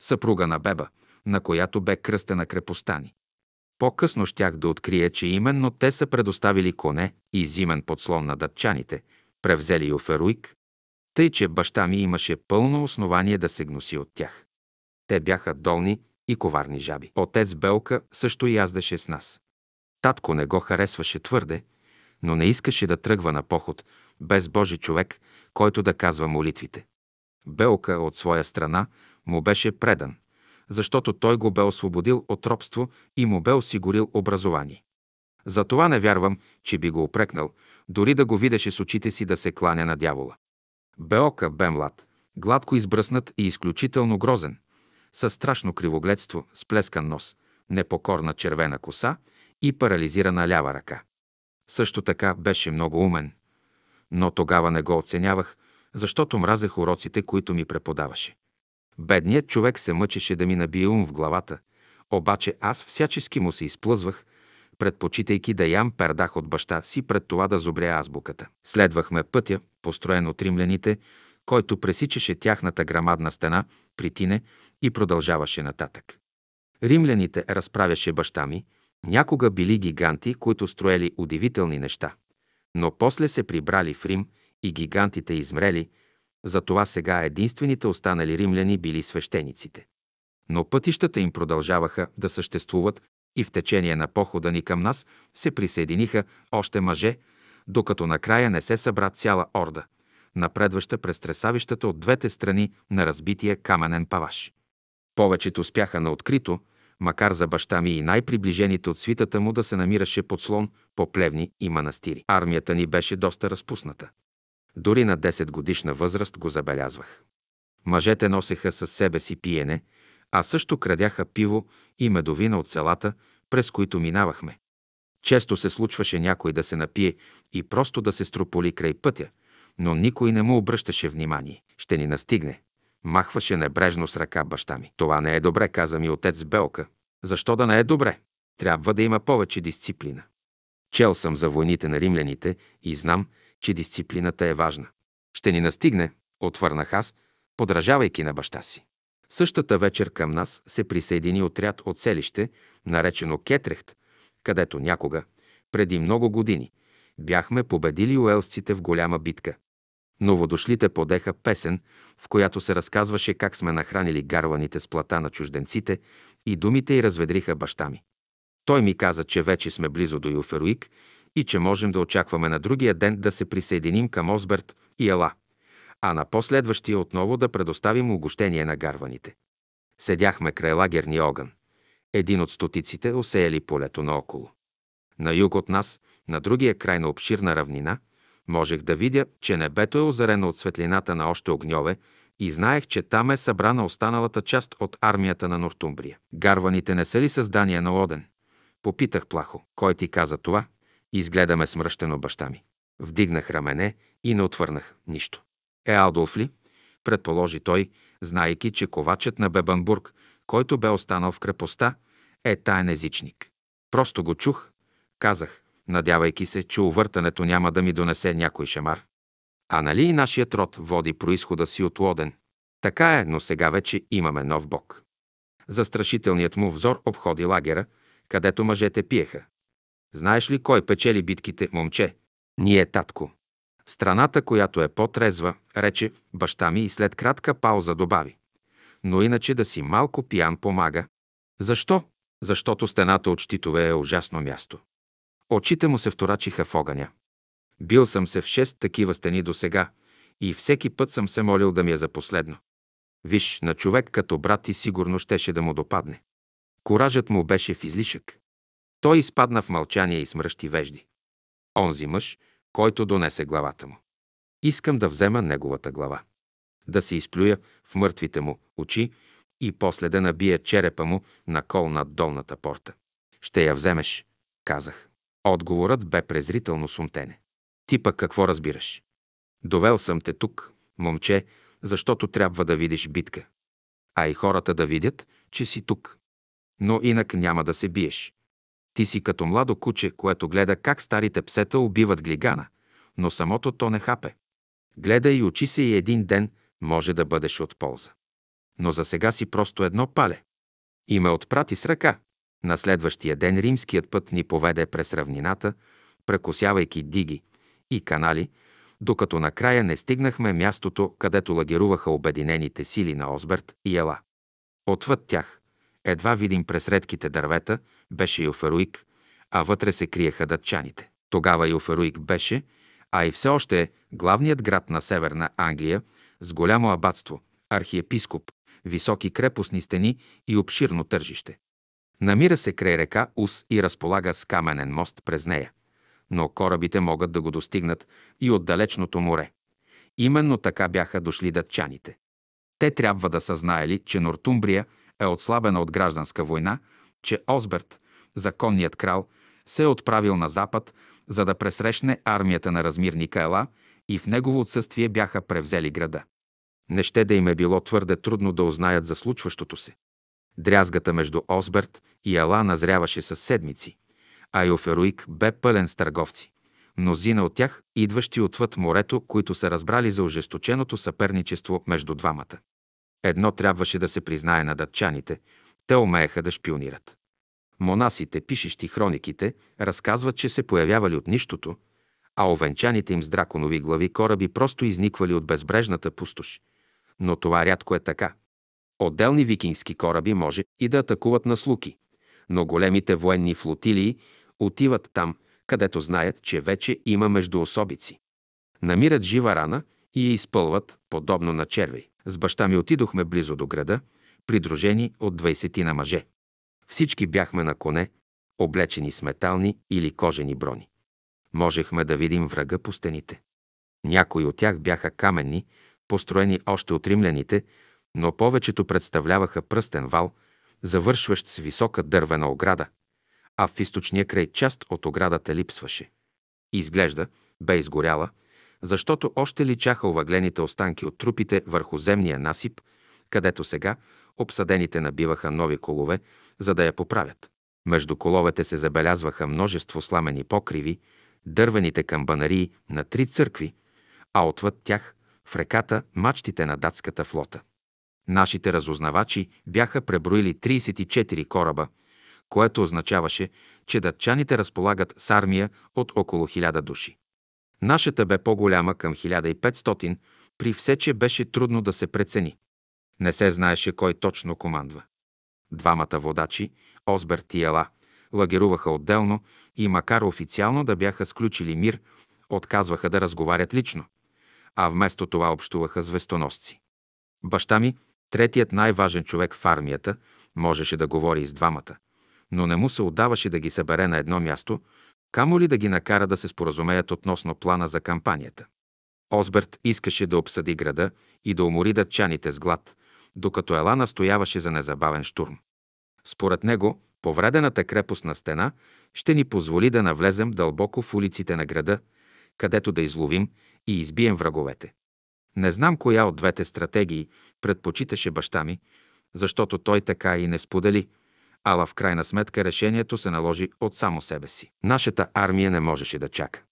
съпруга на Беба, на която бе кръстена крепостта ни. По-късно щях да открия, че именно те са предоставили коне и зимен подслон на датчаните – превзели Йоферуик, тъй че баща ми имаше пълно основание да се гноси от тях. Те бяха долни и коварни жаби. Отец Белка също яздаше с нас. Татко не го харесваше твърде, но не искаше да тръгва на поход без Божи човек, който да казва молитвите. Белка от своя страна му беше предан, защото той го бе освободил от робство и му бе осигурил образование. Затова не вярвам, че би го опрекнал, дори да го видеше с очите си да се кланя на дявола. Беока бе млад, гладко избръснат и изключително грозен, със страшно кривогледство, сплескан нос, непокорна червена коса и парализирана лява ръка. Също така беше много умен, но тогава не го оценявах, защото мразех уроците, които ми преподаваше. Бедният човек се мъчеше да ми набие ум в главата, обаче аз всячески му се изплъзвах – предпочитайки да ям пердах от баща си пред това да зобря азбуката. Следвахме пътя, построен от римляните, който пресичаше тяхната грамадна стена, притине и продължаваше нататък. Римляните разправяше баща ми, някога били гиганти, които строели удивителни неща, но после се прибрали в Рим и гигантите измрели, затова сега единствените останали римляни били свещениците. Но пътищата им продължаваха да съществуват и в течение на похода ни към нас се присъединиха още мъже, докато накрая не се събра цяла орда, напредваща през тресавищата от двете страни на разбития каменен паваш. Повечето спяха на открито, макар за баща ми и най-приближените от свитата му да се намираше под слон, по плевни и манастири. Армията ни беше доста разпусната. Дори на 10 годишна възраст го забелязвах. Мъжете носеха със себе си пиене – а също крадяха пиво и медовина от селата, през които минавахме. Често се случваше някой да се напие и просто да се строполи край пътя, но никой не му обръщаше внимание. Ще ни настигне. Махваше небрежно с ръка баща ми. Това не е добре, каза ми отец Белка. Защо да не е добре? Трябва да има повече дисциплина. Чел съм за войните на римляните и знам, че дисциплината е важна. Ще ни настигне, отвърнах аз, подражавайки на баща си. Същата вечер към нас се присъедини отряд от селище, наречено Кетрехт, където някога, преди много години, бяхме победили уелсците в голяма битка. Новодошлите подеха песен, в която се разказваше как сме нахранили гарваните с плата на чужденците и думите й разведриха баща ми. Той ми каза, че вече сме близо до Юферуик и че можем да очакваме на другия ден да се присъединим към Осберт и Ела а на последващия отново да предоставим огощение на гарваните. Седяхме край лагерния огън. Един от стотиците осеяли полето наоколо. На юг от нас, на другия край на обширна равнина, можех да видя, че небето е озарено от светлината на още огньове и знаех, че там е събрана останалата част от армията на Нортумбрия. Гарваните не са ли създания на Оден? Попитах плахо. Кой ти каза това? Изгледаме смръщено баща ми. Вдигнах рамене и не отвърнах нищо е Адолф ли? Предположи той, знайки, че ковачът на Бебанбург, който бе останал в крепостта, е таен езичник. Просто го чух, казах, надявайки се, че увъртането няма да ми донесе някой шамар. А нали и нашият род води происхода си от Лоден? Така е, но сега вече имаме нов бог. Застрашителният му взор обходи лагера, където мъжете пиеха. Знаеш ли кой печели битките, момче? Ние, татко. Страната, която е по-трезва, рече баща ми и след кратка пауза добави. Но иначе да си малко пиян помага. Защо? Защото стената от щитове е ужасно място. Очите му се вторачиха в огъня. Бил съм се в шест такива стени до сега и всеки път съм се молил да ми е за последно. Виж, на човек като брат и сигурно щеше да му допадне. Коражът му беше в излишък. Той изпадна в мълчание и смръщи вежди. Онзи мъж, който донесе главата му. Искам да взема неговата глава. Да се изплюя в мъртвите му очи и после да набия черепа му на кол над долната порта. Ще я вземеш, казах. Отговорът бе презрително сумтене. Ти пък какво разбираш? Довел съм те тук, момче, защото трябва да видиш битка. А и хората да видят, че си тук. Но инак няма да се биеш. Ти си като младо куче, което гледа как старите псета убиват глигана, но самото то не хапе. Гледай и очи се и един ден може да бъдеш от полза. Но за сега си просто едно пале. И ме отпрати с ръка. На следващия ден римският път ни поведе през равнината, прекосявайки диги и канали, докато накрая не стигнахме мястото, където лагеруваха обединените сили на Осберт и Ела. Отвъд тях, едва видим през редките дървета, беше Йоферуик, а вътре се криеха датчаните. Тогава Йоферуик беше, а и все още е главният град на Северна Англия с голямо абатство, архиепископ, високи крепостни стени и обширно тържище. Намира се край река Ус и разполага с каменен мост през нея, но корабите могат да го достигнат и от далечното море. Именно така бяха дошли датчаните. Те трябва да са знаели, че Нортумбрия е отслабена от гражданска война, че Озберт, законният крал, се е отправил на запад, за да пресрещне армията на размирника Ела и в негово отсъствие бяха превзели града. Не ще да им е било твърде трудно да узнаят за случващото се. Дрязгата между Осберт и Ела назряваше със седмици, а Йоферуик бе пълен с търговци. Мнозина от тях, идващи отвъд морето, които са разбрали за ожесточеното съперничество между двамата. Едно трябваше да се признае на датчаните – те умееха да шпионират. Монасите, пишещи хрониките, разказват, че се появявали от нищото, а овенчаните им с драконови глави кораби просто изниквали от безбрежната пустош. Но това рядко е така. Отделни викински кораби може и да атакуват на слуки, но големите военни флотилии отиват там, където знаят, че вече има междуособици. Намират жива рана и я изпълват, подобно на червей. С баща ми отидохме близо до града, придружени от 20-ти на мъже. Всички бяхме на коне, облечени с метални или кожени брони. Можехме да видим врага по стените. Някои от тях бяха каменни, построени още от римляните, но повечето представляваха пръстен вал, завършващ с висока дървена ограда, а в източния край част от оградата липсваше. Изглежда, бе изгоряла – защото още личаха овъглените останки от трупите върху земния насип, където сега обсадените набиваха нови колове, за да я поправят. Между коловете се забелязваха множество сламени покриви, дървените камбанарии на три църкви, а отвъд тях в реката мачтите на датската флота. Нашите разузнавачи бяха преброили 34 кораба, което означаваше, че датчаните разполагат с армия от около 1000 души. Нашата бе по-голяма към 1500, при все, че беше трудно да се прецени. Не се знаеше кой точно командва. Двамата водачи, Осберт и Ела, лагеруваха отделно и макар официално да бяха сключили мир, отказваха да разговарят лично, а вместо това общуваха звестоносци. Баща ми, третият най-важен човек в армията, можеше да говори и с двамата, но не му се отдаваше да ги събере на едно място – камо ли да ги накара да се споразумеят относно плана за кампанията. Осберт искаше да обсъди града и да умори датчаните с глад, докато Ела настояваше за незабавен штурм. Според него, повредената крепостна стена ще ни позволи да навлезем дълбоко в улиците на града, където да изловим и избием враговете. Не знам коя от двете стратегии предпочиташе баща ми, защото той така и не сподели, ала в крайна сметка решението се наложи от само себе си. Нашата армия не можеше да чака.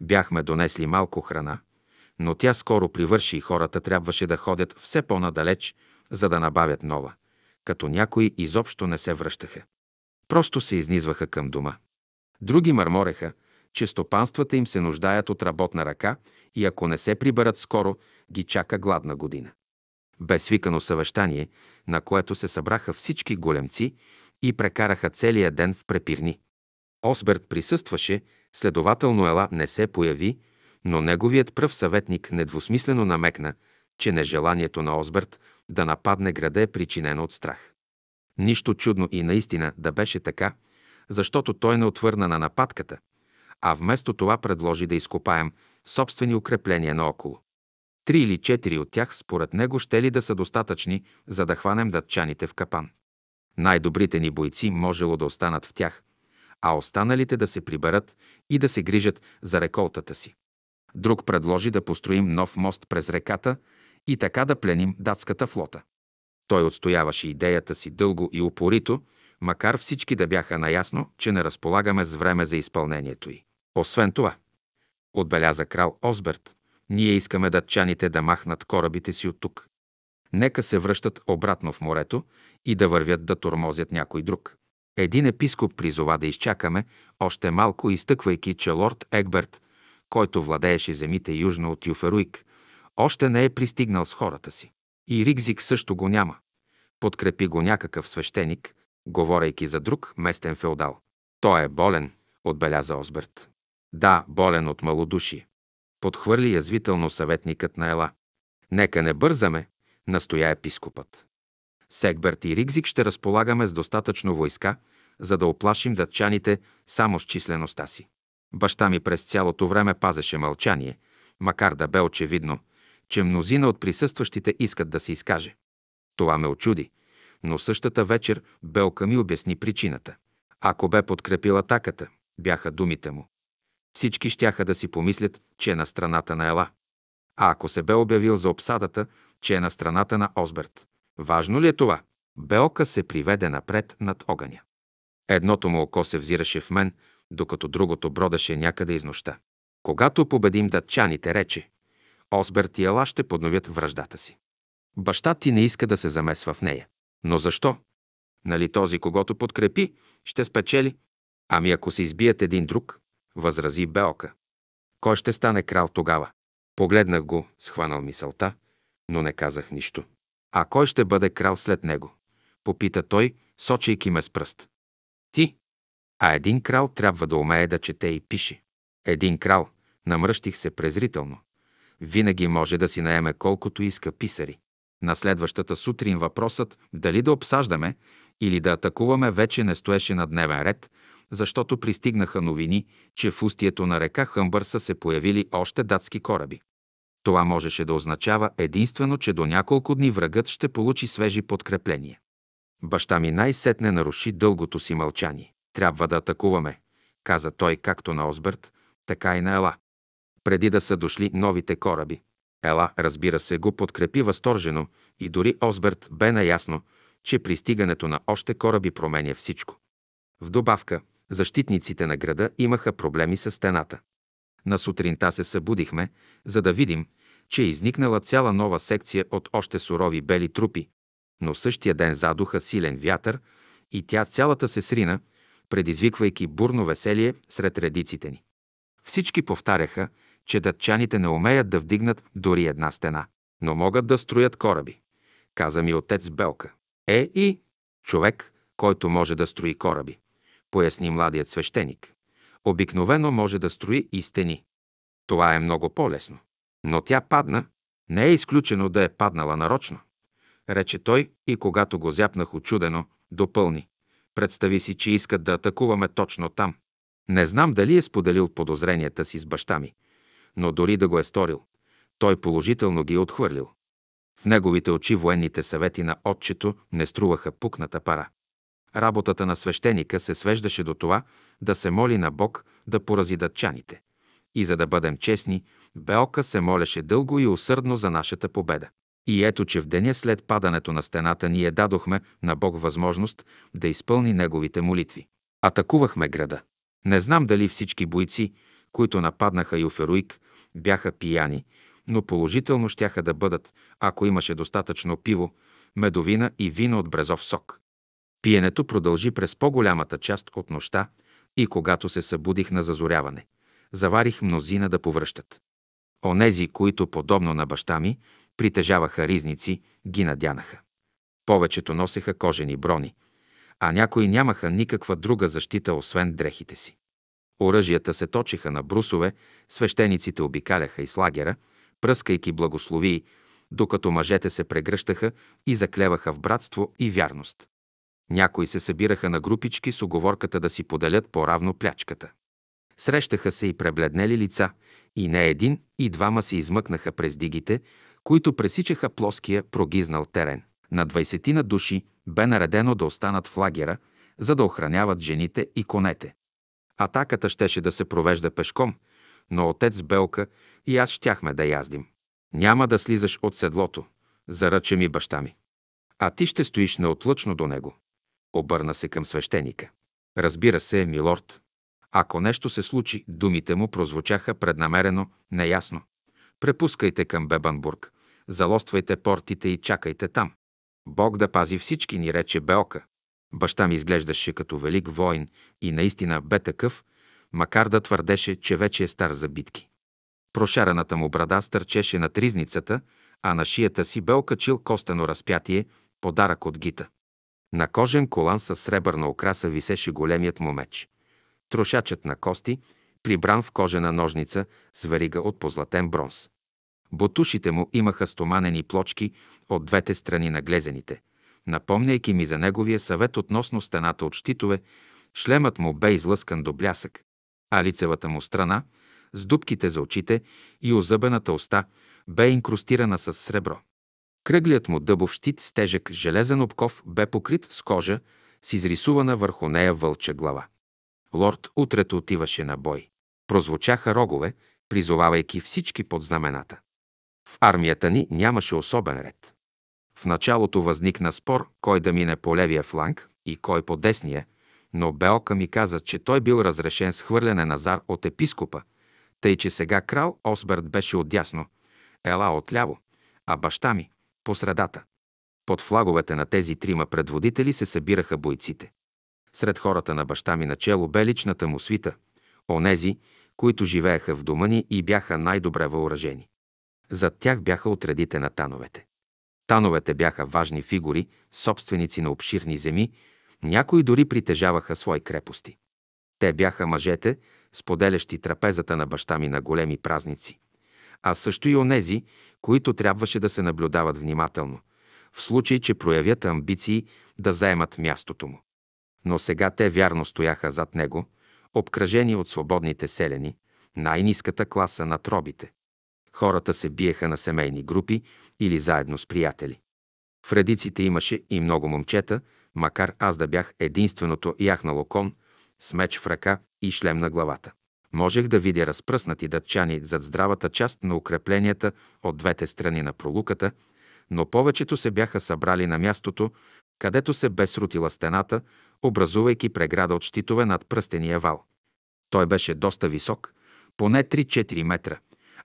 Бяхме донесли малко храна, но тя скоро привърши и хората трябваше да ходят все по-надалеч, за да набавят нова, като някои изобщо не се връщаха. Просто се изнизваха към дома. Други мърмореха, че стопанствата им се нуждаят от работна ръка и ако не се приберат скоро, ги чака гладна година. Бе свикано съвещание, на което се събраха всички големци и прекараха целия ден в препирни. Осберт присъстваше, следователно Ела не се появи, но неговият пръв съветник недвусмислено намекна, че нежеланието на Осберт да нападне града е причинено от страх. Нищо чудно и наистина да беше така, защото той не отвърна на нападката, а вместо това предложи да изкопаем собствени укрепления наоколо. Три или четири от тях, според него, ще ли да са достатъчни, за да хванем датчаните в капан. Най-добрите ни бойци можело да останат в тях, а останалите да се приберат и да се грижат за реколтата си. Друг предложи да построим нов мост през реката и така да пленим датската флота. Той отстояваше идеята си дълго и упорито, макар всички да бяха наясно, че не разполагаме с време за изпълнението й. Освен това, отбеляза крал Осберт, ние искаме датчаните да махнат корабите си от тук. Нека се връщат обратно в морето и да вървят да тормозят някой друг. Един епископ призова да изчакаме още малко, изтъквайки, че лорд Егберт, който владееше земите южно от Юферуик, още не е пристигнал с хората си. И Ригзик също го няма. Подкрепи го някакъв свещеник, говорейки за друг местен феодал. Той е болен, отбеляза Осберт. Да, болен от малодушие. Подхвърли язвително съветникът на Ела. Нека не бързаме, настоя епископът. Сегберт и Ригзик ще разполагаме с достатъчно войска, за да оплашим датчаните само с числеността си. Баща ми през цялото време пазеше мълчание, макар да бе очевидно, че мнозина от присъстващите искат да се изкаже. Това ме очуди, но същата вечер Белка ми обясни причината. Ако бе подкрепил атаката, бяха думите му. Всички щяха да си помислят, че е на страната на Ела. А ако се бе обявил за обсадата, че е на страната на Озберт. Важно ли е това? Беока се приведе напред над огъня. Едното му око се взираше в мен, докато другото бродеше някъде из нощта. Когато победим датчаните, рече, Осберт и Ела ще подновят връждата си. Баща ти не иска да се замесва в нея. Но защо? Нали този, когато подкрепи, ще спечели? Ами ако се избият един друг, възрази Беока. Кой ще стане крал тогава? Погледнах го, схванал мисълта – но не казах нищо. А кой ще бъде крал след него? Попита той, сочейки ме с пръст. Ти. А един крал трябва да умее да чете и пише. Един крал, намръщих се презрително. Винаги може да си наеме колкото иска писари. На следващата сутрин въпросът дали да обсаждаме или да атакуваме вече не стоеше на дневен ред, защото пристигнаха новини, че в устието на река Хъмбър са се появили още датски кораби. Това можеше да означава единствено, че до няколко дни врагът ще получи свежи подкрепления. Баща ми най-сетне наруши дългото си мълчание. Трябва да атакуваме, каза той както на Озберт, така и на Ела. Преди да са дошли новите кораби. Ела, разбира се, го подкрепи възторжено и дори Озберт бе наясно, че пристигането на още кораби променя всичко. В добавка, защитниците на града имаха проблеми с стената. На сутринта се събудихме, за да видим, че е изникнала цяла нова секция от още сурови бели трупи, но същия ден задуха силен вятър и тя цялата се срина, предизвиквайки бурно веселие сред редиците ни. Всички повтаряха, че датчаните не умеят да вдигнат дори една стена, но могат да строят кораби, каза ми отец Белка. Е и човек, който може да строи кораби, поясни младият свещеник обикновено може да строи и стени. Това е много по-лесно. Но тя падна. Не е изключено да е паднала нарочно. Рече той и когато го зяпнах очудено, допълни. Представи си, че искат да атакуваме точно там. Не знам дали е споделил подозренията си с баща ми, но дори да го е сторил, той положително ги е отхвърлил. В неговите очи военните съвети на отчето не струваха пукната пара. Работата на свещеника се свеждаше до това да се моли на Бог да порази датчаните. И за да бъдем честни, Беока се молеше дълго и усърдно за нашата победа. И ето, че в деня след падането на стената ние дадохме на Бог възможност да изпълни неговите молитви. Атакувахме града. Не знам дали всички бойци, които нападнаха Юферуик, бяха пияни, но положително щяха да бъдат, ако имаше достатъчно пиво, медовина и вино от брезов сок. Пиенето продължи през по-голямата част от нощта и когато се събудих на зазоряване, заварих мнозина да повръщат. Онези, които, подобно на баща ми, притежаваха ризници, ги надянаха. Повечето носеха кожени брони, а някои нямаха никаква друга защита, освен дрехите си. Оръжията се точиха на брусове, свещениците обикаляха из лагера, пръскайки благословии, докато мъжете се прегръщаха и заклеваха в братство и вярност. Някои се събираха на групички с оговорката да си поделят по-равно плячката. Срещаха се и пребледнели лица, и не един, и двама се измъкнаха през дигите, които пресичаха плоския, прогизнал терен. На двайсетина души бе наредено да останат в лагера, за да охраняват жените и конете. Атаката щеше да се провежда пешком, но отец Белка и аз щяхме да яздим. Няма да слизаш от седлото, заръче ми баща ми. А ти ще стоиш неотлъчно до него. Обърна се към свещеника. Разбира се, милорд. Ако нещо се случи, думите му прозвучаха преднамерено, неясно. Препускайте към Бебанбург, залоствайте портите и чакайте там. Бог да пази всички ни, рече Беока. Баща ми изглеждаше като велик воин и наистина бе такъв, макар да твърдеше, че вече е стар за битки. Прошарената му брада стърчеше на тризницата, а на шията си бе окачил костено разпятие, подарък от Гита. На кожен колан със сребърна окраса висеше големият му меч. Трошачът на кости, прибран в кожена ножница с верига от позлатен бронз. Ботушите му имаха стоманени плочки от двете страни на глезените, напомняйки ми за неговия съвет относно стената от щитове, шлемът му бе излъскан до блясък, а лицевата му страна, с дубките за очите и озъбената уста, бе инкрустирана с сребро. Кръглият му дъбов щит с тежък железен обков бе покрит с кожа с изрисувана върху нея вълча глава. Лорд утрето отиваше на бой. Прозвучаха рогове, призовавайки всички под знамената. В армията ни нямаше особен ред. В началото възникна спор кой да мине по левия фланг и кой по десния, но Беока ми каза, че той бил разрешен с хвърляне на зар от епископа, тъй че сега крал Осберт беше отдясно, Ела отляво, а баща ми, по средата. Под флаговете на тези трима предводители се събираха бойците. Сред хората на баща ми начело бе личната му свита, онези, които живееха в дома ни и бяха най-добре въоръжени. Зад тях бяха отредите на тановете. Тановете бяха важни фигури, собственици на обширни земи, някои дори притежаваха свои крепости. Те бяха мъжете, споделящи трапезата на баща ми на големи празници, а също и онези, които трябваше да се наблюдават внимателно, в случай, че проявят амбиции да заемат мястото му. Но сега те вярно стояха зад него, обкръжени от свободните селени, най-низката класа на тробите. Хората се биеха на семейни групи или заедно с приятели. В редиците имаше и много момчета, макар аз да бях единственото яхнало кон, с меч в ръка и шлем на главата. Можех да видя разпръснати датчани зад здравата част на укрепленията от двете страни на пролуката, но повечето се бяха събрали на мястото, където се бе срутила стената, образувайки преграда от щитове над пръстения вал. Той беше доста висок, поне 3-4 метра,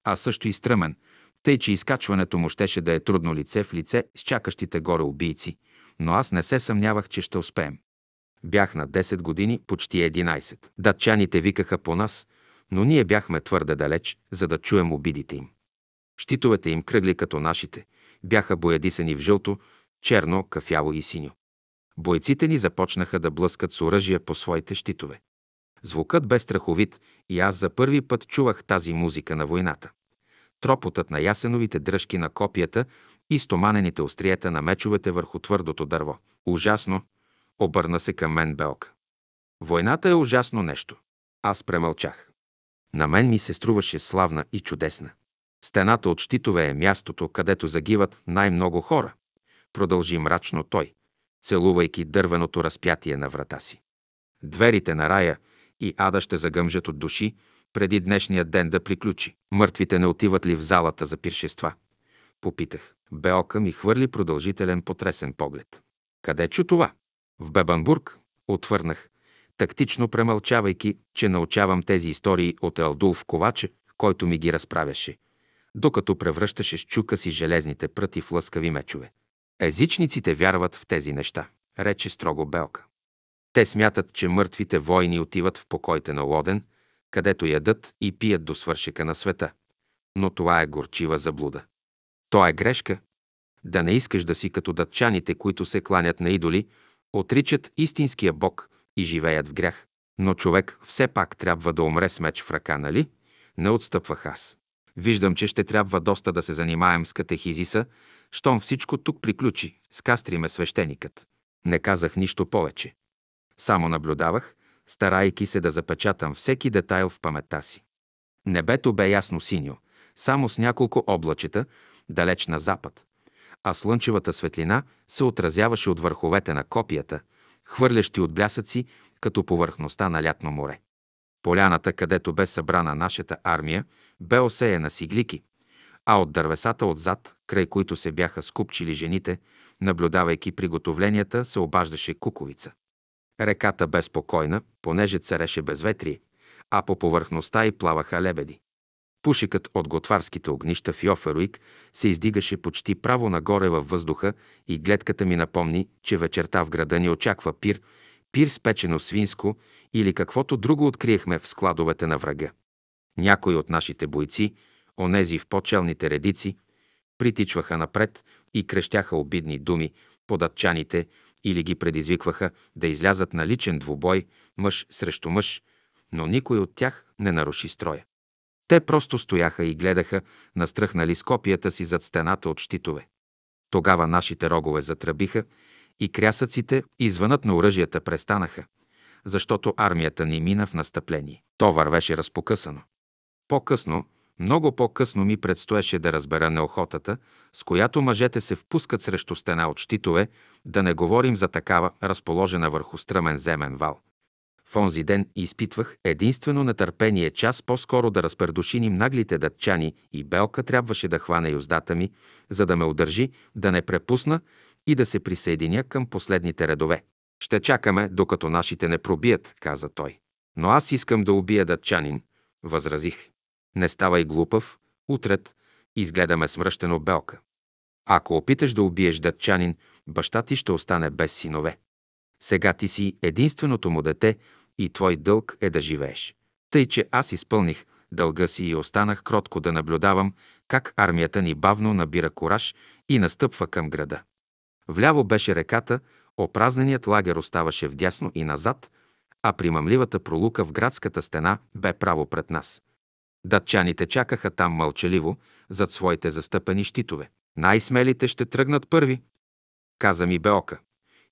а също и стръмен, тъй че изкачването му щеше да е трудно лице в лице с чакащите горе убийци, но аз не се съмнявах, че ще успеем. Бях на 10 години, почти 11. Датчаните викаха по нас, но ние бяхме твърде далеч, за да чуем обидите им. Щитовете им, кръгли като нашите, бяха боядисани в жълто, черно, кафяво и синьо. Бойците ни започнаха да блъскат с оръжия по своите щитове. Звукът бе страховит и аз за първи път чувах тази музика на войната. Тропотът на ясеновите дръжки на копията и стоманените остриета на мечовете върху твърдото дърво. Ужасно, обърна се към мен Белка. Войната е ужасно нещо. Аз премълчах. На мен ми се струваше славна и чудесна. Стената от щитове е мястото, където загиват най-много хора, продължи мрачно той, целувайки дървеното разпятие на врата си. Дверите на рая и ада ще загъмжат от души, преди днешния ден да приключи. Мъртвите не отиват ли в залата за пиршества? Попитах. Беока ми хвърли продължителен потресен поглед. Къде чу това? В Бебанбург, отвърнах, тактично премълчавайки, че научавам тези истории от Елдулф Коваче, който ми ги разправяше, докато превръщаше с чука си железните пръти в лъскави мечове. Езичниците вярват в тези неща, рече строго Белка. Те смятат, че мъртвите войни отиват в покоите на Лоден, където ядат и пият до свършека на света. Но това е горчива заблуда. То е грешка. Да не искаш да си като датчаните, които се кланят на идоли, отричат истинския Бог и живеят в грях. Но човек все пак трябва да умре с меч в ръка, нали? Не отстъпвах аз. Виждам, че ще трябва доста да се занимаем с катехизиса, щом всичко тук приключи, скастриме свещеникът. Не казах нищо повече. Само наблюдавах, старайки се да запечатам всеки детайл в паметта си. Небето бе ясно синьо, само с няколко облачета, далеч на запад, а слънчевата светлина се отразяваше от върховете на копията – хвърлящи от блясъци като повърхността на лятно море. Поляната, където бе събрана нашата армия, бе осеяна с иглики, а от дървесата отзад, край които се бяха скупчили жените, наблюдавайки приготовленията, се обаждаше куковица. Реката бе спокойна, понеже цареше безветрие, а по повърхността й плаваха лебеди. Пушикът от готварските огнища в Йоферуик се издигаше почти право нагоре във въздуха и гледката ми напомни, че вечерта в града ни очаква пир, пир с печено свинско или каквото друго откриехме в складовете на врага. Някои от нашите бойци, онези в по-челните редици, притичваха напред и крещяха обидни думи под атчаните или ги предизвикваха да излязат на личен двубой мъж срещу мъж, но никой от тях не наруши строя. Те просто стояха и гледаха, настръхнали с копията си зад стената от щитове. Тогава нашите рогове затръбиха и крясъците извънът на оръжията престанаха, защото армията ни мина в настъпление. То вървеше разпокъсано. По-късно, много по-късно ми предстоеше да разбера неохотата, с която мъжете се впускат срещу стена от щитове, да не говорим за такава, разположена върху стръмен земен вал. В онзи ден изпитвах единствено нетърпение час по-скоро да разпердушиним наглите датчани и Белка трябваше да хване юздата ми, за да ме удържи, да не препусна и да се присъединя към последните редове. Ще чакаме, докато нашите не пробият, каза той. Но аз искам да убия датчанин, възразих. Не ставай глупав, утрет, изгледаме смръщено белка. Ако опиташ да убиеш датчанин, баща ти ще остане без синове. Сега ти си единственото му дете, и твой дълг е да живееш. Тъй, че аз изпълних дълга си и останах кротко да наблюдавам как армията ни бавно набира кораж и настъпва към града. Вляво беше реката, опразненият лагер оставаше вдясно и назад, а примамливата пролука в градската стена бе право пред нас. Датчаните чакаха там мълчаливо, зад своите застъпени щитове. Най-смелите ще тръгнат първи, каза ми Беока,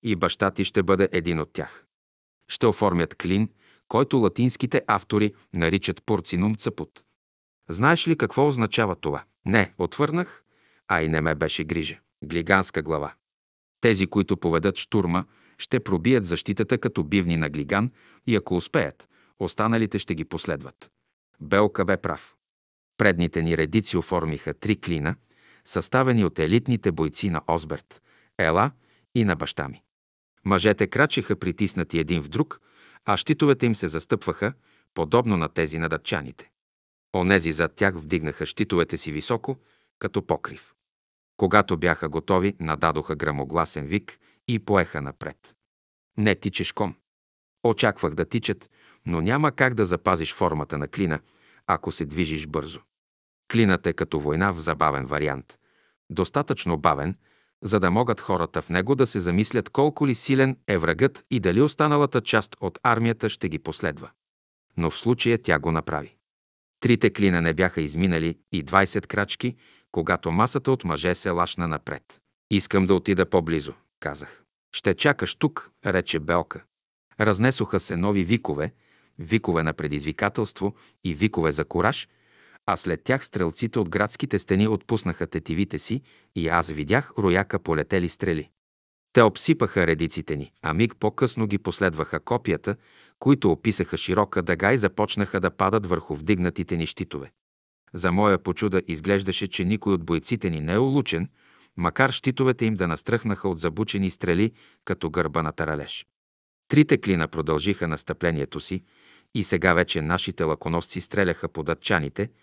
и баща ти ще бъде един от тях ще оформят клин, който латинските автори наричат порцинум цъпут. Знаеш ли какво означава това? Не, отвърнах, а и не ме беше грижа. Глиганска глава. Тези, които поведат штурма, ще пробият защитата като бивни на Глиган и ако успеят, останалите ще ги последват. Белка бе прав. Предните ни редици оформиха три клина, съставени от елитните бойци на Озберт, Ела и на баща ми. Мъжете крачеха притиснати един в друг, а щитовете им се застъпваха, подобно на тези на датчаните. Онези зад тях вдигнаха щитовете си високо, като покрив. Когато бяха готови, нададоха грамогласен вик и поеха напред. Не тичеш ком. Очаквах да тичат, но няма как да запазиш формата на клина, ако се движиш бързо. Клинът е като война в забавен вариант. Достатъчно бавен – за да могат хората в него да се замислят колко ли силен е врагът и дали останалата част от армията ще ги последва. Но в случая тя го направи. Трите клина не бяха изминали и 20 крачки, когато масата от мъже се лашна напред. Искам да отида по-близо, казах. Ще чакаш тук, рече Белка. Разнесоха се нови викове, викове на предизвикателство и викове за кураж – а след тях стрелците от градските стени отпуснаха тетивите си и аз видях рояка полетели стрели. Те обсипаха редиците ни, а миг по-късно ги последваха копията, които описаха широка дъга и започнаха да падат върху вдигнатите ни щитове. За моя почуда изглеждаше, че никой от бойците ни не е улучен, макар щитовете им да настръхнаха от забучени стрели, като гърба на таралеж. Трите клина продължиха настъплението си и сега вече нашите лаконосци стреляха по датчаните –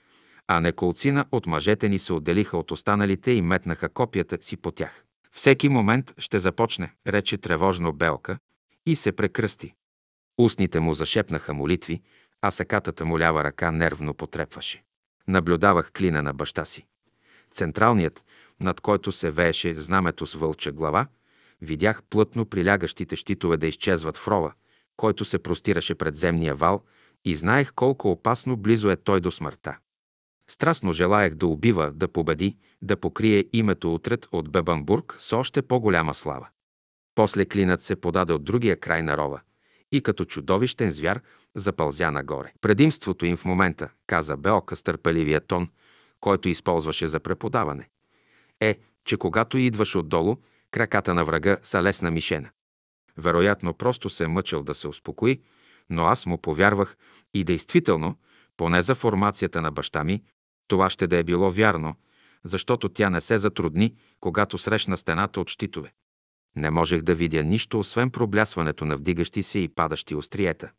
а неколцина от мъжете ни се отделиха от останалите и метнаха копията си по тях. Всеки момент ще започне, рече тревожно Белка и се прекръсти. Устните му зашепнаха молитви, а сакатата му лява ръка нервно потрепваше. Наблюдавах клина на баща си. Централният, над който се вееше знамето с вълча глава, видях плътно прилягащите щитове да изчезват в рова, който се простираше пред земния вал и знаех колко опасно близо е той до смъртта. Страстно желаях да убива, да победи, да покрие името утред от Бебанбург с още по-голяма слава. После клинът се подаде от другия край на рова и като чудовищен звяр запълзя нагоре. Предимството им в момента, каза Беока с търпеливия тон, който използваше за преподаване, е, че когато идваш отдолу, краката на врага са лесна мишена. Вероятно, просто се е мъчил да се успокои, но аз му повярвах и действително, поне за формацията на баща ми, това ще да е било вярно, защото тя не се затрудни, когато срещна стената от щитове. Не можех да видя нищо, освен проблясването на вдигащи се и падащи остриета.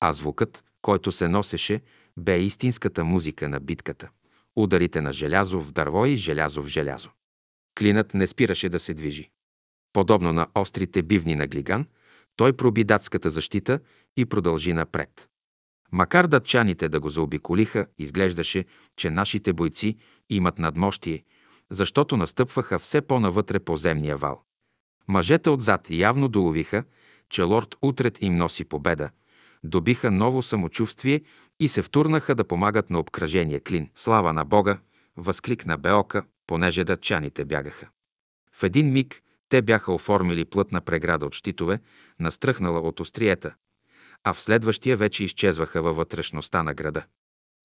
А звукът, който се носеше, бе истинската музика на битката. Ударите на желязо в дърво и желязо в желязо. Клинът не спираше да се движи. Подобно на острите бивни на Глиган, той проби датската защита и продължи напред. Макар датчаните да го заобиколиха, изглеждаше, че нашите бойци имат надмощие, защото настъпваха все по-навътре по земния вал. Мъжете отзад явно доловиха, че лорд Утрет им носи победа, добиха ново самочувствие и се втурнаха да помагат на обкръжение клин. Слава на Бога! възкликна Беока, понеже датчаните бягаха. В един миг те бяха оформили плътна преграда от щитове, настръхнала от остриета, а в следващия вече изчезваха във вътрешността на града.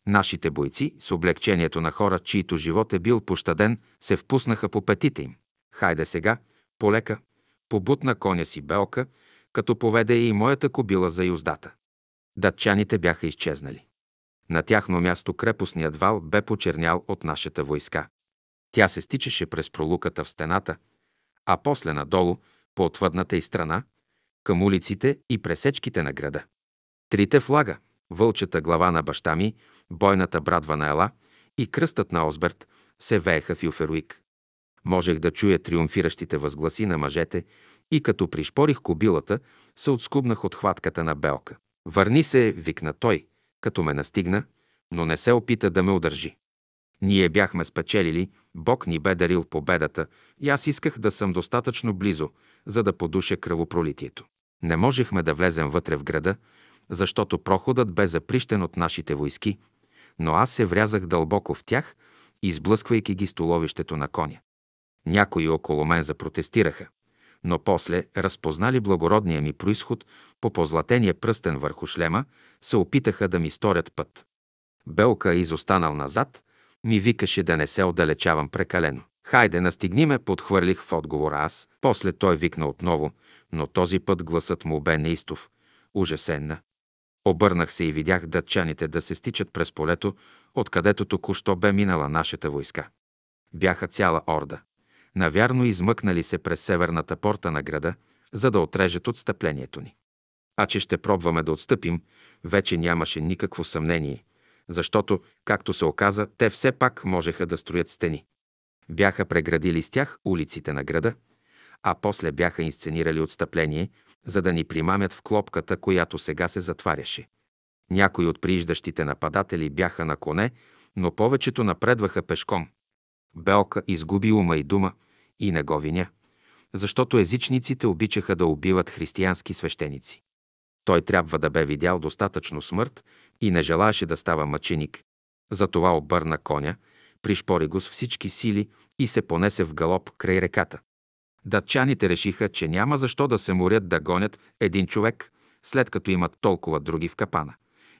Нашите бойци, с облегчението на хора, чието живот е бил пощаден, се впуснаха по петите им. Хайде сега, полека, побутна коня си Белка, като поведе и моята кобила за юздата. Датчаните бяха изчезнали. На тяхно място крепостният вал бе почернял от нашата войска. Тя се стичаше през пролуката в стената, а после надолу, по отвъдната и страна, към улиците и пресечките на града. Трите флага – вълчата глава на баща ми, бойната брадва на Ела и кръстът на Озберт – се вееха в Юферуик. Можех да чуя триумфиращите възгласи на мъжете и като пришпорих кобилата, се отскубнах от хватката на белка. «Върни се!» – викна той, като ме настигна, но не се опита да ме удържи. Ние бяхме спечелили, Бог ни бе дарил победата и аз исках да съм достатъчно близо, за да подуша кръвопролитието. Не можехме да влезем вътре в града, защото проходът бе заприщен от нашите войски, но аз се врязах дълбоко в тях, изблъсквайки ги столовището на коня. Някои около мен запротестираха, но после разпознали благородния ми происход по позлатения пръстен върху шлема, се опитаха да ми сторят път. Белка, изостанал назад, ми викаше да не се отдалечавам прекалено. Хайде, настигни ме, подхвърлих в отговор аз. После той викна отново, но този път гласът му бе неистов, ужасенна. Обърнах се и видях датчаните да се стичат през полето, откъдето току-що бе минала нашата войска. Бяха цяла орда. Навярно измъкнали се през северната порта на града, за да отрежат отстъплението ни. А че ще пробваме да отстъпим, вече нямаше никакво съмнение, защото, както се оказа, те все пак можеха да строят стени. Бяха преградили с тях улиците на града, а после бяха инсценирали отстъпление, за да ни примамят в клопката, която сега се затваряше. Някои от прииждащите нападатели бяха на коне, но повечето напредваха пешком. Белка изгуби ума и дума и не го виня, защото езичниците обичаха да убиват християнски свещеници. Той трябва да бе видял достатъчно смърт и не желаеше да става мъченик. Затова обърна коня – пришпори го с всички сили и се понесе в галоп край реката. Датчаните решиха, че няма защо да се морят да гонят един човек, след като имат толкова други в капана.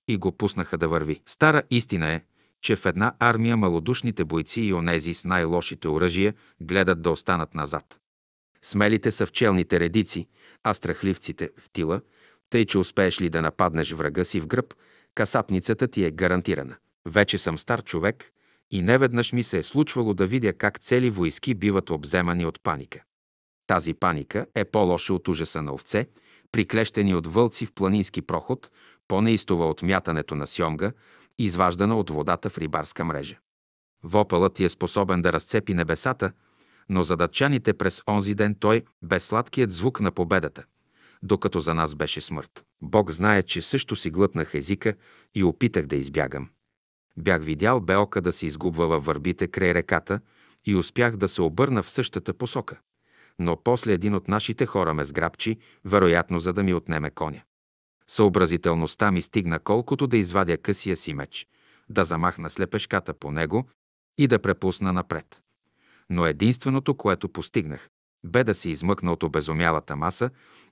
И го пуснаха да върви. Стара истина е, че в една армия малодушните бойци и онези с най-лошите оръжия гледат да останат назад. Смелите са в челните редици, а страхливците в тила, тъй че успееш ли да нападнеш врага си в гръб, касапницата ти е гарантирана. Вече съм стар човек и неведнъж ми се е случвало да видя как цели войски биват обземани от паника. Тази паника е по-лоша от ужаса на овце, приклещени от вълци в планински проход, по-неистова от мятането на сьомга, изваждана от водата в рибарска мрежа. Вопълът ти е способен да разцепи небесата, но за датчаните през онзи ден той бе сладкият звук на победата, докато за нас беше смърт. Бог знае, че също си глътнах езика и опитах да избягам. Бях видял белка да се изгубва във върбите край реката и успях да се обърна в същата посока. Но после един от нашите хора ме сграбчи, вероятно за да ми отнеме коня. Съобразителността ми стигна колкото да извадя късия си меч, да замахна слепешката по него и да препусна напред. Но единственото, което постигнах, бе да се измъкна от обезумялата маса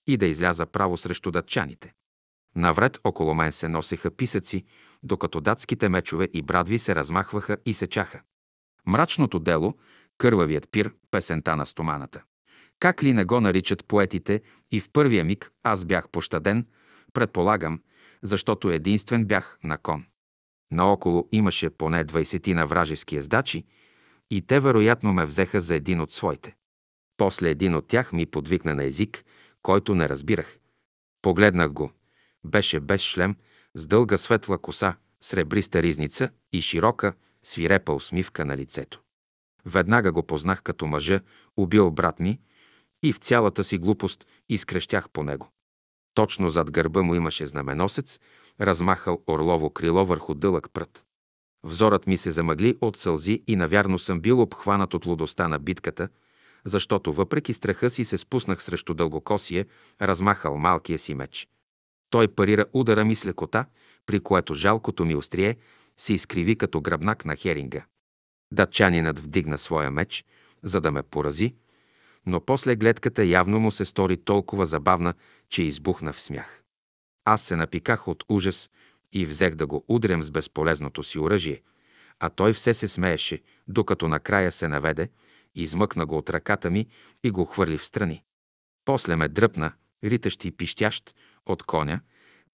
и да изляза право срещу датчаните. Навред около мен се носеха писъци, докато датските мечове и брадви се размахваха и сечаха. Мрачното дело, кървавият пир, песента на стоманата. Как ли не го наричат поетите и в първия миг аз бях пощаден, предполагам, защото единствен бях на кон. Наоколо имаше поне 20 на вражески ездачи и те вероятно ме взеха за един от своите. После един от тях ми подвикна на език, който не разбирах. Погледнах го – беше без шлем, с дълга светла коса, сребриста ризница и широка, свирепа усмивка на лицето. Веднага го познах като мъжа, убил брат ми и в цялата си глупост изкрещях по него. Точно зад гърба му имаше знаменосец, размахал орлово крило върху дълъг прът. Взорът ми се замъгли от сълзи и навярно съм бил обхванат от лудостта на битката, защото въпреки страха си се спуснах срещу дългокосие, размахал малкия си меч. Той парира удара ми с лекота, при което жалкото ми острие се изкриви като гръбнак на херинга. Датчанинът вдигна своя меч, за да ме порази, но после гледката явно му се стори толкова забавна, че избухна в смях. Аз се напиках от ужас и взех да го удрям с безполезното си оръжие, а той все се смееше, докато накрая се наведе, измъкна го от ръката ми и го хвърли в страни. После ме дръпна, ритащ и пищящ, от коня,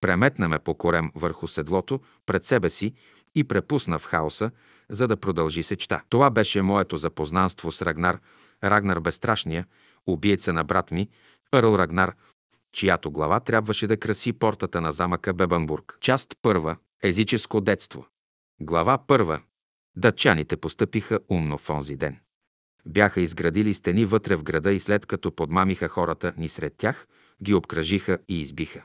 преметна ме по корем върху седлото пред себе си и препусна в хаоса, за да продължи сечта. Това беше моето запознанство с Рагнар, Рагнар Безстрашния, убиеца на брат ми, Ерл Рагнар, чиято глава трябваше да краси портата на замъка Бебанбург. Част първа – езическо детство. Глава първа – датчаните постъпиха умно в онзи ден. Бяха изградили стени вътре в града и след като подмамиха хората ни сред тях, ги обкръжиха и избиха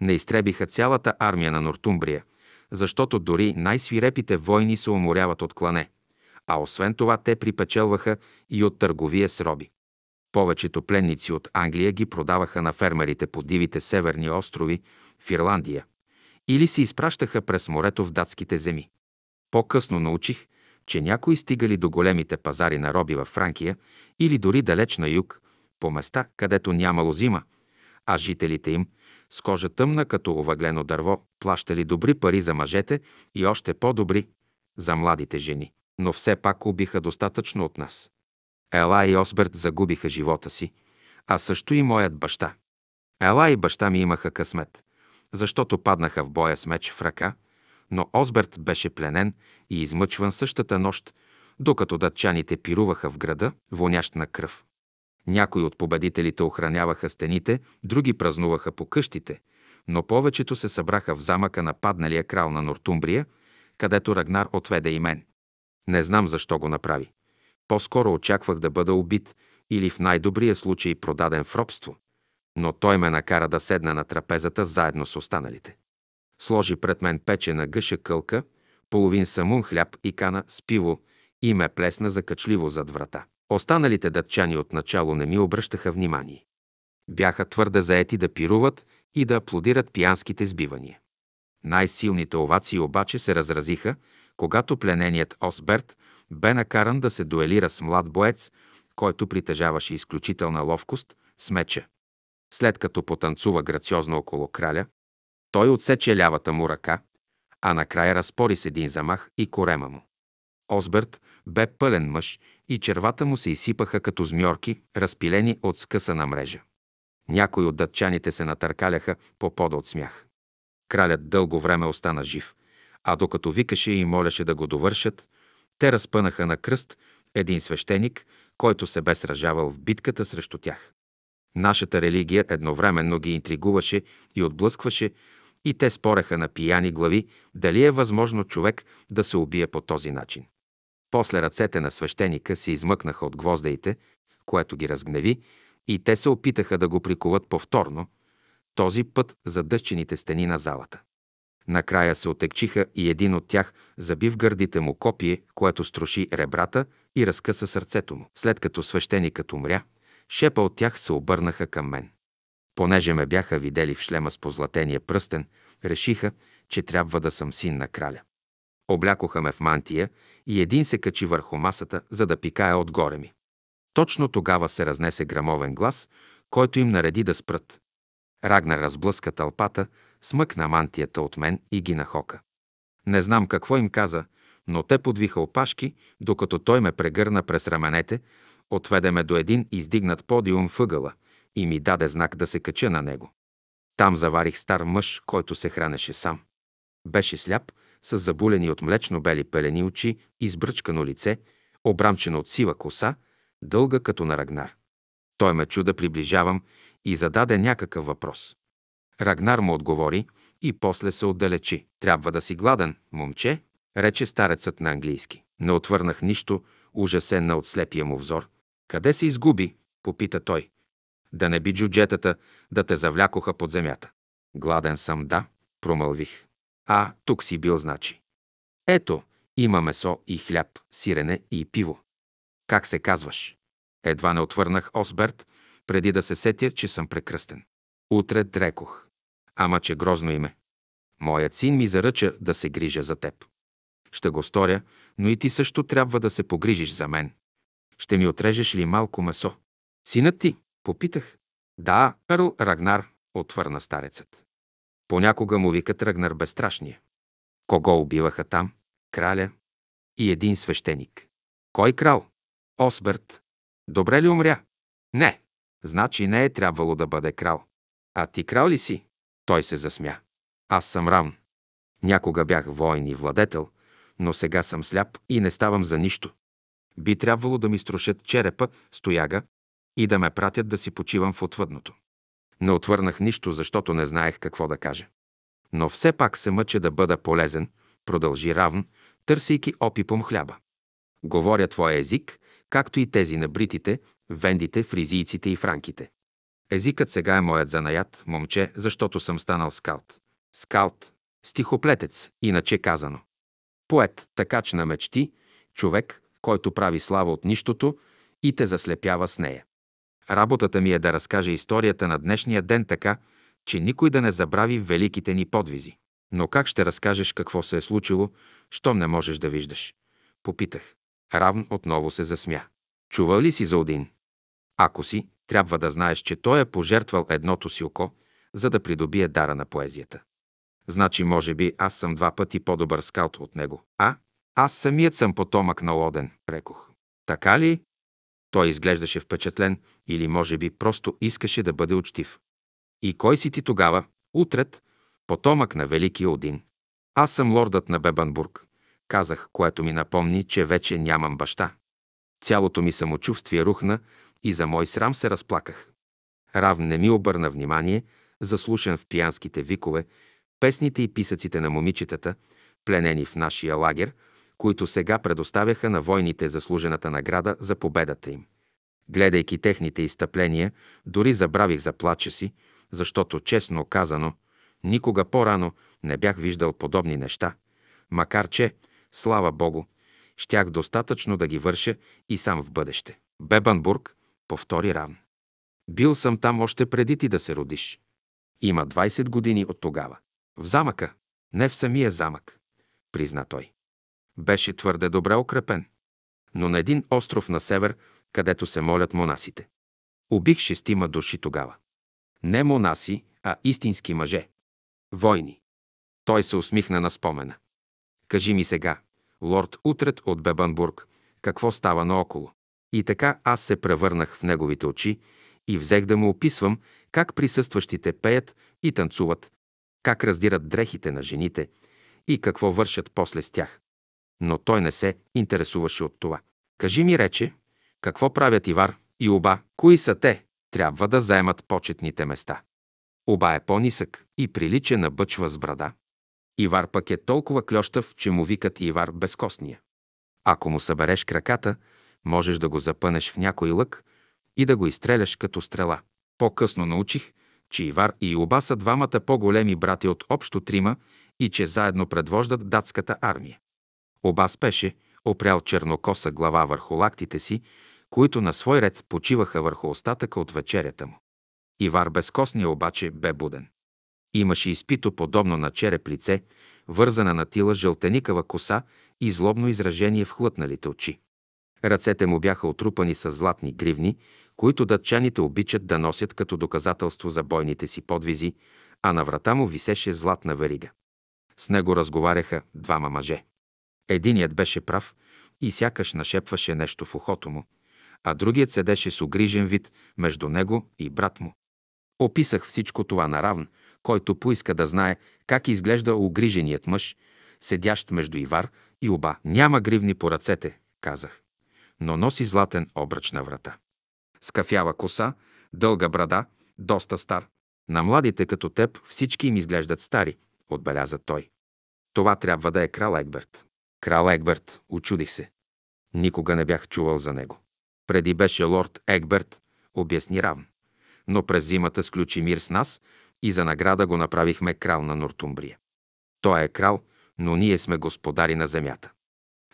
не изтребиха цялата армия на Нортумбрия, защото дори най-свирепите войни се уморяват от клане, а освен това те припечелваха и от търговия с роби. Повечето пленници от Англия ги продаваха на фермерите по дивите северни острови в Ирландия или се изпращаха през морето в датските земи. По-късно научих, че някои стигали до големите пазари на роби във Франкия или дори далеч на юг, по места, където нямало зима, а жителите им с кожа тъмна като овъглено дърво, плащали добри пари за мъжете и още по-добри за младите жени. Но все пак убиха достатъчно от нас. Ела и Осберт загубиха живота си, а също и моят баща. Ела и баща ми имаха късмет, защото паднаха в боя с меч в ръка, но Осберт беше пленен и измъчван същата нощ, докато датчаните пируваха в града, вонящ на кръв. Някои от победителите охраняваха стените, други празнуваха по къщите, но повечето се събраха в замъка на падналия крал на Нортумбрия, където Рагнар отведе и мен. Не знам защо го направи. По-скоро очаквах да бъда убит или в най-добрия случай продаден в робство, но той ме накара да седна на трапезата заедно с останалите. Сложи пред мен печена гъша кълка, половин самун хляб и кана с пиво и ме плесна закачливо зад врата. Останалите датчани отначало не ми обръщаха внимание. Бяха твърде заети да пируват и да аплодират пиянските сбивания. Най-силните овации обаче се разразиха, когато плененият Осберт бе накаран да се дуелира с млад боец, който притежаваше изключителна ловкост с меча. След като потанцува грациозно около краля, той отсече лявата му ръка, а накрая разпори с един замах и корема му. Осберт бе пълен мъж и червата му се изсипаха като змьорки, разпилени от скъсана мрежа. Някои от датчаните се натъркаляха по пода от смях. Кралят дълго време остана жив, а докато викаше и молеше да го довършат, те разпънаха на кръст един свещеник, който се бе сражавал в битката срещу тях. Нашата религия едновременно ги интригуваше и отблъскваше, и те спореха на пияни глави дали е възможно човек да се убие по този начин. После ръцете на свещеника се измъкнаха от гвоздеите, което ги разгневи, и те се опитаха да го прикуват повторно, този път за дъщените стени на залата. Накрая се отекчиха и един от тях забив гърдите му копие, което струши ребрата и разкъса сърцето му. След като свещеникът умря, шепа от тях се обърнаха към мен. Понеже ме бяха видели в шлема с позлатения пръстен, решиха, че трябва да съм син на краля. Облякоха ме в мантия и един се качи върху масата, за да пикае отгоре ми. Точно тогава се разнесе грамовен глас, който им нареди да спрат. Рагна разблъска тълпата, смъкна мантията от мен и ги нахока. Не знам какво им каза, но те подвиха опашки, докато той ме прегърна през раменете, отведе ме до един издигнат подиум въгъла и ми даде знак да се кача на него. Там заварих стар мъж, който се хранеше сам. Беше сляп, с забулени от млечно-бели пелени очи и сбръчкано лице, обрамчено от сива коса, дълга като на Рагнар. Той ме чуда приближавам и зададе някакъв въпрос. Рагнар му отговори и после се отдалечи. Трябва да си гладен, момче, рече старецът на английски. Не отвърнах нищо, ужасена от слепия му взор. Къде се изгуби? попита той. Да не би джуджетата да те завлякоха под земята. Гладен съм, да, промълвих. А, тук си бил, значи. Ето, има месо и хляб, сирене и пиво. Как се казваш? Едва не отвърнах Осберт, преди да се сетя, че съм прекръстен. Утре дрекох. Ама, че грозно име. Моят син ми заръча да се грижа за теб. Ще го сторя, но и ти също трябва да се погрижиш за мен. Ще ми отрежеш ли малко месо? Синът ти? Попитах. Да, Карл Рагнар, отвърна старецът. Понякога му вика тръгнар Безстрашния. Кого убиваха там? Краля и един свещеник. Кой крал? Осберт. Добре ли умря? Не. Значи не е трябвало да бъде крал. А ти крал ли си? Той се засмя. Аз съм равн. Някога бях воин и владетел, но сега съм сляп и не ставам за нищо. Би трябвало да ми струшат черепа, стояга и да ме пратят да си почивам в отвъдното. Не отвърнах нищо, защото не знаех какво да кажа. Но все пак се мъча да бъда полезен, продължи равн, търсейки опипом хляба. Говоря твоя език, както и тези на бритите, вендите, фризийците и франките. Езикът сега е моят занаят, момче, защото съм станал скалт. Скалт, стихоплетец, иначе казано. Поет, такач на мечти, човек, който прави слава от нищото и те заслепява с нея. Работата ми е да разкажа историята на днешния ден така, че никой да не забрави великите ни подвизи. Но как ще разкажеш какво се е случило, щом не можеш да виждаш? Попитах. Равн отново се засмя. Чува ли си за Один? Ако си, трябва да знаеш, че той е пожертвал едното си око, за да придобие дара на поезията. Значи, може би, аз съм два пъти по-добър скаут от него. А? Аз самият съм потомък на Лоден, рекох. Така ли? Той изглеждаше впечатлен, или може би просто искаше да бъде учтив. И кой си ти тогава? Утрет, потомък на Великия Один. Аз съм лордът на Бебанбург, казах, което ми напомни, че вече нямам баща. Цялото ми самочувствие рухна и за мой срам се разплаках. Рав не ми обърна внимание, заслушан в пиянските викове, песните и писъците на момичетата, пленени в нашия лагер, които сега предоставяха на войните заслужената награда за победата им. Гледайки техните изтъпления, дори забравих за плача си, защото, честно казано, никога по-рано не бях виждал подобни неща, макар че, слава Богу, щях достатъчно да ги върша и сам в бъдеще. Бебанбург, повтори Равн. Бил съм там още преди ти да се родиш. Има 20 години от тогава. В замъка, не в самия замък, призна той. Беше твърде добре укрепен. Но на един остров на север където се молят монасите. Убих шестима души тогава. Не монаси, а истински мъже. Войни. Той се усмихна на спомена. Кажи ми сега, лорд Утрет от Бебанбург, какво става наоколо? И така аз се превърнах в неговите очи и взех да му описвам как присъстващите пеят и танцуват, как раздират дрехите на жените и какво вършат после с тях. Но той не се интересуваше от това. Кажи ми, рече, какво правят Ивар и Оба? Кои са те? Трябва да заемат почетните места. Оба е по-нисък и прилича на бъчва с брада. Ивар пък е толкова клющав, че му викат Ивар безкостния. Ако му събереш краката, можеш да го запънеш в някой лък и да го изстреляш като стрела. По-късно научих, че Ивар и Оба са двамата по-големи брати от общо трима и че заедно предвождат датската армия. Оба спеше, опрял чернокоса глава върху лактите си които на свой ред почиваха върху остатъка от вечерята му. Ивар Безкосния обаче бе буден. Имаше изпито подобно на череп лице, вързана на тила жълтеникава коса и злобно изражение в хлътналите очи. Ръцете му бяха отрупани с златни гривни, които датчаните обичат да носят като доказателство за бойните си подвизи, а на врата му висеше златна верига. С него разговаряха двама мъже. Единият беше прав и сякаш нашепваше нещо в ухото му, а другият седеше с огрижен вид между него и брат му. Описах всичко това наравн, който поиска да знае как изглежда огриженият мъж, седящ между Ивар и Оба. Няма гривни по ръцете, казах, но носи златен обръч на врата. Скафява коса, дълга брада, доста стар. На младите като теб всички им изглеждат стари, отбеляза той. Това трябва да е крал Егберт. Крал Егберт, очудих се. Никога не бях чувал за него. Преди беше лорд Егберт, обясни Равн. Но през зимата сключи мир с нас и за награда го направихме крал на Нортумбрия. Той е крал, но ние сме господари на земята.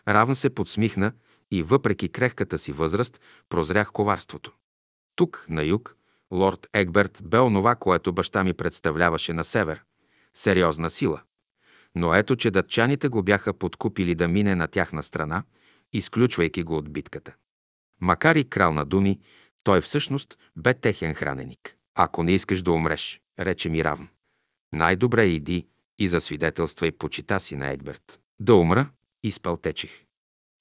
Равн се подсмихна и въпреки крехката си възраст прозрях коварството. Тук, на юг, лорд Егберт бе онова, което баща ми представляваше на север. Сериозна сила. Но ето, че датчаните го бяха подкупили да мине на тяхна страна, изключвайки го от битката. Макар и крал на думи, той всъщност бе техен храненик. Ако не искаш да умреш, рече ми равн. Най-добре иди и засвидетелствай и почита си на Едберт. Да умра, изпълтечих.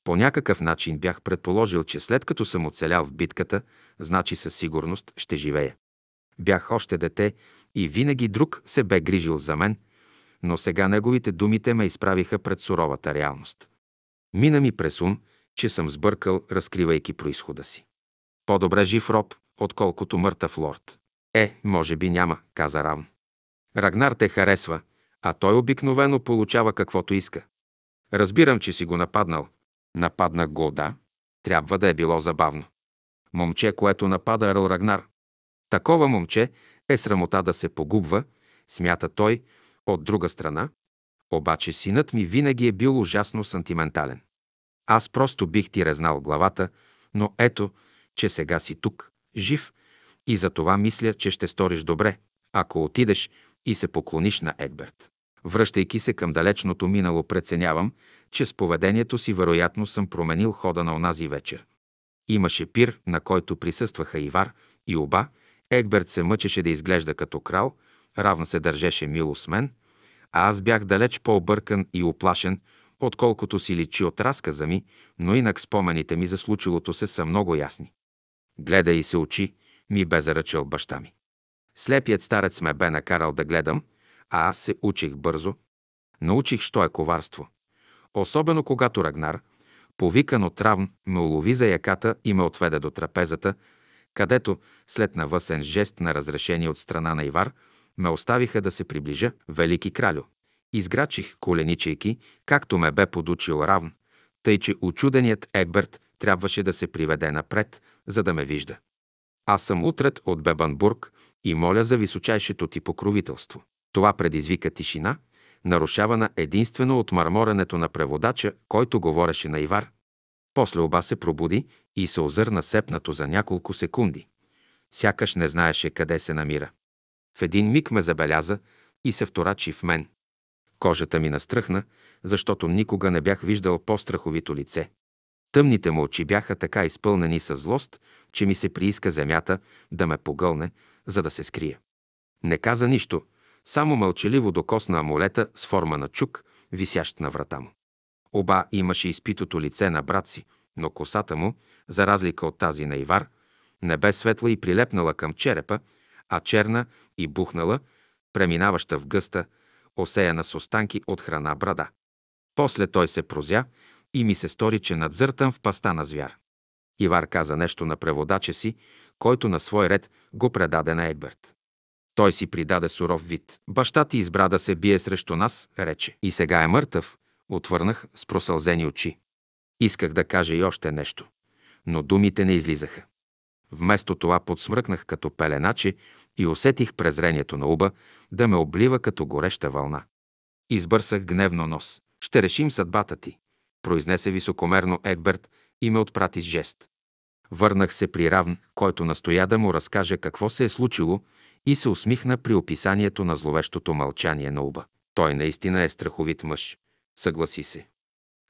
По някакъв начин бях предположил, че след като съм оцелял в битката, значи със сигурност ще живея. Бях още дете и винаги друг се бе грижил за мен, но сега неговите думите ме изправиха пред суровата реалност. Мина ми през ум, че съм сбъркал, разкривайки происхода си. По-добре жив роб, отколкото мъртъв лорд. Е, може би няма, каза Равн. Рагнар те харесва, а той обикновено получава каквото иска. Разбирам, че си го нападнал. Нападнах го, да. Трябва да е било забавно. Момче, което напада Ерл Рагнар. Такова момче е срамота да се погубва, смята той, от друга страна. Обаче синът ми винаги е бил ужасно сантиментален. Аз просто бих ти резнал главата, но ето, че сега си тук, жив, и за това мисля, че ще сториш добре, ако отидеш и се поклониш на Егберт. Връщайки се към далечното минало, преценявам, че с поведението си вероятно съм променил хода на онази вечер. Имаше пир, на който присъстваха Ивар и Оба. Егберт се мъчеше да изглежда като крал, равно се държеше мило с мен, а аз бях далеч по-объркан и оплашен, отколкото си личи от разказа ми, но инак спомените ми за случилото се са много ясни. Гледа и се очи, ми бе заръчал баща ми. Слепият старец ме бе накарал да гледам, а аз се учих бързо. Научих, що е коварство. Особено когато Рагнар, повикан от равн, ме улови за яката и ме отведе до трапезата, където, след навъсен жест на разрешение от страна на Ивар, ме оставиха да се приближа, велики кралю. Изграчих, коленичайки, както ме бе подучил равн, тъй че очуденият Егберт трябваше да се приведе напред, за да ме вижда. Аз съм утред от Бебанбург и моля за височайшето ти покровителство. Това предизвика тишина, нарушавана единствено от мърморенето на преводача, който говореше на Ивар. После оба се пробуди и се озърна сепнато за няколко секунди. Сякаш не знаеше къде се намира. В един миг ме забеляза и се вторачи в мен. Кожата ми настръхна, защото никога не бях виждал по-страховито лице. Тъмните му очи бяха така изпълнени с злост, че ми се прииска земята да ме погълне, за да се скрия. Не каза нищо, само мълчаливо докосна амулета с форма на чук, висящ на врата му. Оба имаше изпитото лице на брат си, но косата му, за разлика от тази на Ивар, не бе светла и прилепнала към черепа, а черна и бухнала, преминаваща в гъста, осеяна с останки от храна брада. После той се прозя и ми се стори, че надзъртам в паста на звяр. Ивар каза нещо на преводача си, който на свой ред го предаде на Егберт. Той си придаде суров вид. Баща ти избра да се бие срещу нас, рече. И сега е мъртъв, отвърнах с просълзени очи. Исках да кажа и още нещо, но думите не излизаха. Вместо това подсмръкнах като пеленаче и усетих презрението на уба да ме облива като гореща вълна. Избърсах гневно нос. Ще решим съдбата ти, произнесе високомерно Егберт и ме отпрати с жест. Върнах се при Равн, който настоя да му разкаже какво се е случило и се усмихна при описанието на зловещото мълчание на уба. Той наистина е страховит мъж, съгласи се.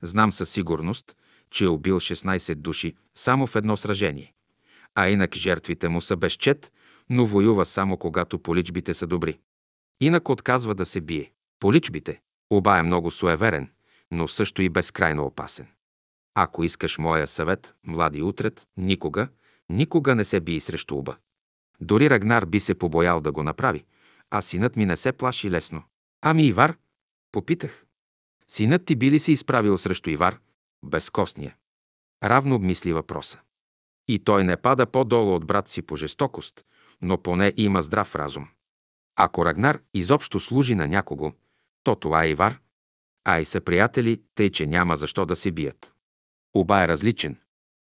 Знам със сигурност, че е убил 16 души само в едно сражение. А инак жертвите му са безчет но воюва само когато поличбите са добри. Инак отказва да се бие. Поличбите. Оба е много суеверен, но също и безкрайно опасен. Ако искаш моя съвет, млади утрет, никога, никога не се бие срещу уба. Дори Рагнар би се побоял да го направи, а синът ми не се плаши лесно. Ами Ивар? Попитах. Синът ти би ли се изправил срещу Ивар? Безкосния. Равно обмисли въпроса. И той не пада по-долу от брат си по жестокост, но поне има здрав разум. Ако Рагнар изобщо служи на някого, то това е Ивар, а и са приятели, тъй че няма защо да се бият. Оба е различен.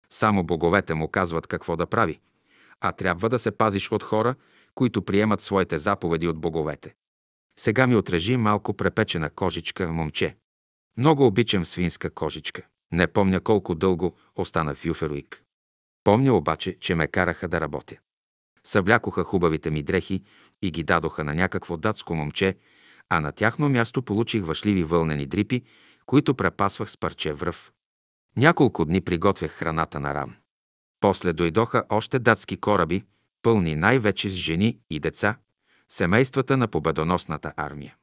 Само боговете му казват какво да прави, а трябва да се пазиш от хора, които приемат своите заповеди от боговете. Сега ми отрежи малко препечена кожичка, момче. Много обичам свинска кожичка. Не помня колко дълго остана в Юферуик. Помня обаче, че ме караха да работя съблякоха хубавите ми дрехи и ги дадоха на някакво датско момче, а на тяхно място получих вашливи вълнени дрипи, които препасвах с парче връв. Няколко дни приготвях храната на рам. После дойдоха още датски кораби, пълни най-вече с жени и деца, семействата на победоносната армия.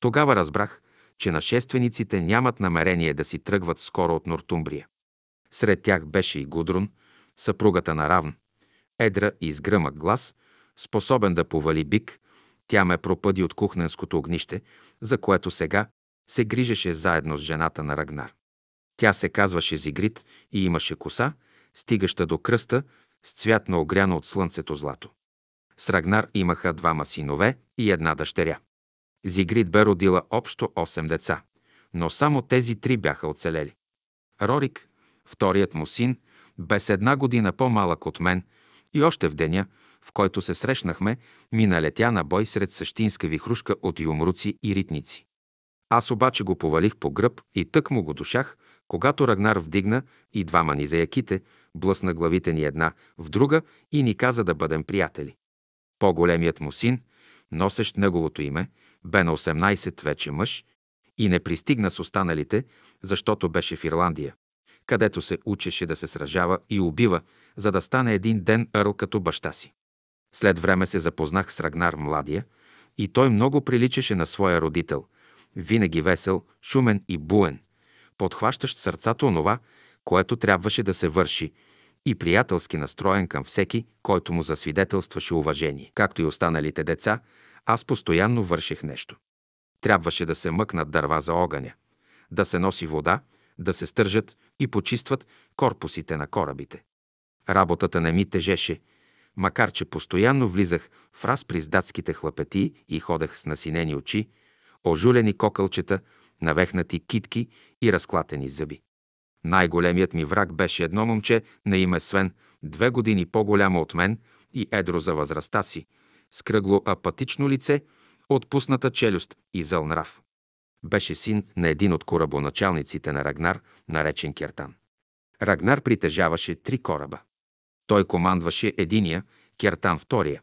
Тогава разбрах, че нашествениците нямат намерение да си тръгват скоро от Нортумбрия. Сред тях беше и Гудрун, съпругата на Равн, едра и с гръмък глас, способен да повали бик, тя ме пропъди от кухненското огнище, за което сега се грижеше заедно с жената на Рагнар. Тя се казваше Зигрид и имаше коса, стигаща до кръста, с цвят на огряно от слънцето злато. С Рагнар имаха двама синове и една дъщеря. Зигрид бе родила общо 8 деца, но само тези три бяха оцелели. Рорик, вторият му син, без една година по-малък от мен, и още в деня, в който се срещнахме, ми налетя на бой сред същинска вихрушка от юмруци и ритници. Аз обаче го повалих по гръб и тък му го душах, когато Рагнар вдигна и двама ни яките, блъсна главите ни една в друга и ни каза да бъдем приятели. По-големият му син, носещ неговото име, бе на 18 вече мъж и не пристигна с останалите, защото беше в Ирландия където се учеше да се сражава и убива, за да стане един ден Ерл като баща си. След време се запознах с Рагнар Младия и той много приличаше на своя родител, винаги весел, шумен и буен, подхващащ сърцато онова, което трябваше да се върши и приятелски настроен към всеки, който му засвидетелстваше уважение. Както и останалите деца, аз постоянно върших нещо. Трябваше да се мъкнат дърва за огъня, да се носи вода – да се стържат и почистват корпусите на корабите. Работата не ми тежеше, макар че постоянно влизах в разпри с датските хлапети и ходех с насинени очи, ожулени кокълчета, навехнати китки и разклатени зъби. Най-големият ми враг беше едно момче на име Свен, две години по-голямо от мен и едро за възрастта си, с кръгло апатично лице, отпусната челюст и зъл нрав. Беше син на един от корабоначалниците на Рагнар, наречен Кертан. Рагнар притежаваше три кораба. Той командваше единия, Кертан втория,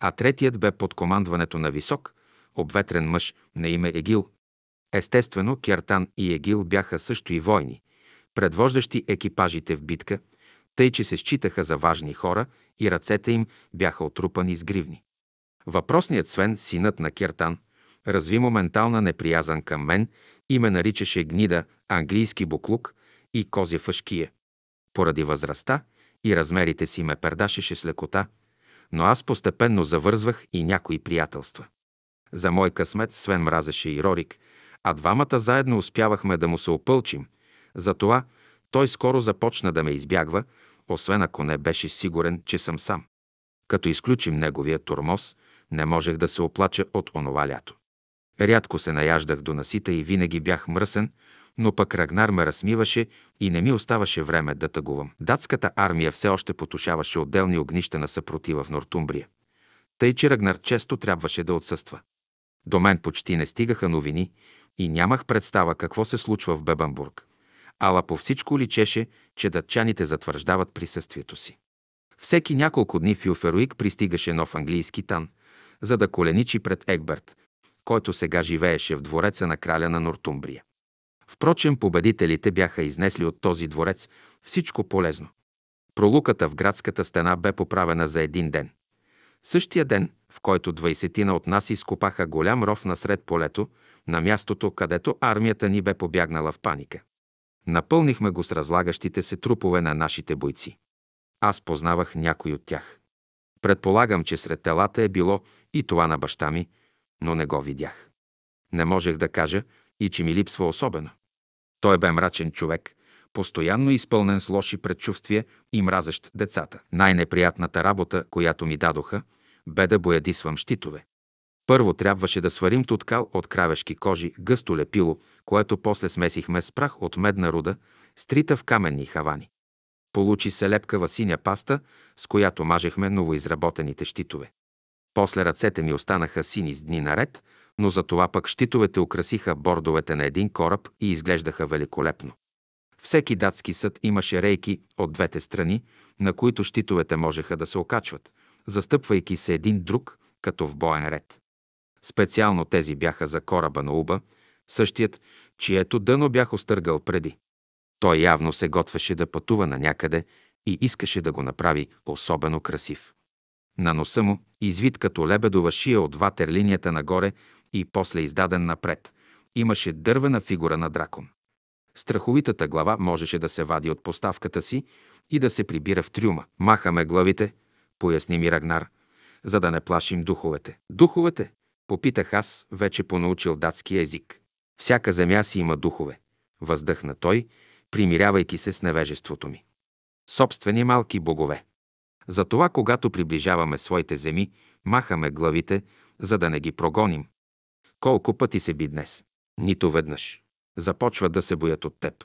а третият бе под командването на висок, обветрен мъж на име Егил. Естествено, Кертан и Егил бяха също и войни, предвождащи екипажите в битка, тъй че се считаха за важни хора и ръцете им бяха отрупани с гривни. Въпросният Свен, синът на Кертан, разви моментална неприязан към мен и ме наричаше гнида, английски буклук и козя фашкия. Поради възрастта и размерите си ме пердашеше с лекота, но аз постепенно завързвах и някои приятелства. За мой късмет Свен мразеше и Рорик, а двамата заедно успявахме да му се опълчим. Затова той скоро започна да ме избягва, освен ако не беше сигурен, че съм сам. Като изключим неговия турмоз, не можех да се оплача от онова лято. Рядко се наяждах до насита и винаги бях мръсен, но пък Рагнар ме размиваше и не ми оставаше време да тъгувам. Датската армия все още потушаваше отделни огнища на съпротива в Нортумбрия. Тъй, че Рагнар често трябваше да отсъства. До мен почти не стигаха новини и нямах представа какво се случва в Бебанбург. Ала по всичко личеше, че датчаните затвърждават присъствието си. Всеки няколко дни в Юферуик пристигаше нов английски тан, за да коленичи пред Егберт който сега живееше в двореца на краля на Нортумбрия. Впрочем, победителите бяха изнесли от този дворец всичко полезно. Пролуката в градската стена бе поправена за един ден. Същия ден, в който двайсетина от нас изкопаха голям ров насред полето, на мястото, където армията ни бе побягнала в паника. Напълнихме го с разлагащите се трупове на нашите бойци. Аз познавах някой от тях. Предполагам, че сред телата е било и това на баща ми, но не го видях. Не можех да кажа и че ми липсва особено. Той бе мрачен човек, постоянно изпълнен с лоши предчувствия и мразещ децата. Най-неприятната работа, която ми дадоха, бе да боядисвам щитове. Първо трябваше да сварим туткал от кравешки кожи, гъсто лепило, което после смесихме с прах от медна руда, стрита в каменни хавани. Получи се лепкава синя паста, с която мажехме новоизработените щитове. После ръцете ми останаха сини с дни наред, но за това пък щитовете украсиха бордовете на един кораб и изглеждаха великолепно. Всеки датски съд имаше рейки от двете страни, на които щитовете можеха да се окачват, застъпвайки се един друг, като в боен ред. Специално тези бяха за кораба на Уба, същият, чието дъно бях остъргал преди. Той явно се готвеше да пътува на някъде и искаше да го направи особено красив на носа му, извит като лебедова шия от ватерлинията нагоре и после издаден напред. Имаше дървена фигура на дракон. Страховитата глава можеше да се вади от поставката си и да се прибира в трюма. Махаме главите, поясни ми Рагнар, за да не плашим духовете. Духовете? Попитах аз, вече понаучил датски език. Всяка земя си има духове. Въздъхна той, примирявайки се с невежеството ми. Собствени малки богове. Затова, когато приближаваме своите земи, махаме главите, за да не ги прогоним. Колко пъти се би днес? Нито веднъж. Започва да се боят от теб.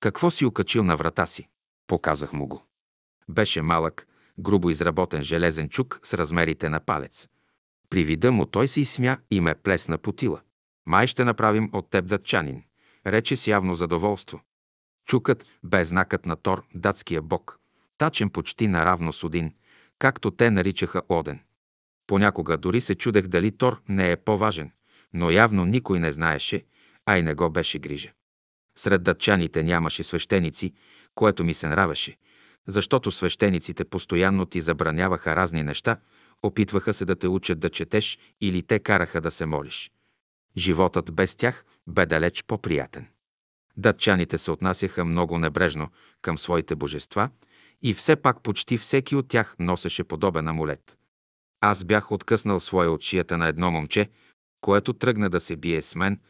Какво си окачил на врата си? Показах му го. Беше малък, грубо изработен железен чук с размерите на палец. При вида му той се изсмя и ме плесна потила. Май ще направим от теб датчанин, рече с явно задоволство. Чукът бе знакът на Тор, датския бог тачен почти наравно с Один, както те наричаха Оден. Понякога дори се чудех дали Тор не е по-важен, но явно никой не знаеше, а и не го беше грижа. Сред датчаните нямаше свещеници, което ми се нравеше, защото свещениците постоянно ти забраняваха разни неща, опитваха се да те учат да четеш или те караха да се молиш. Животът без тях бе далеч по-приятен. Датчаните се отнасяха много небрежно към своите божества – и все пак почти всеки от тях носеше подобен амулет. Аз бях откъснал своя от шията на едно момче, което тръгна да се бие с мен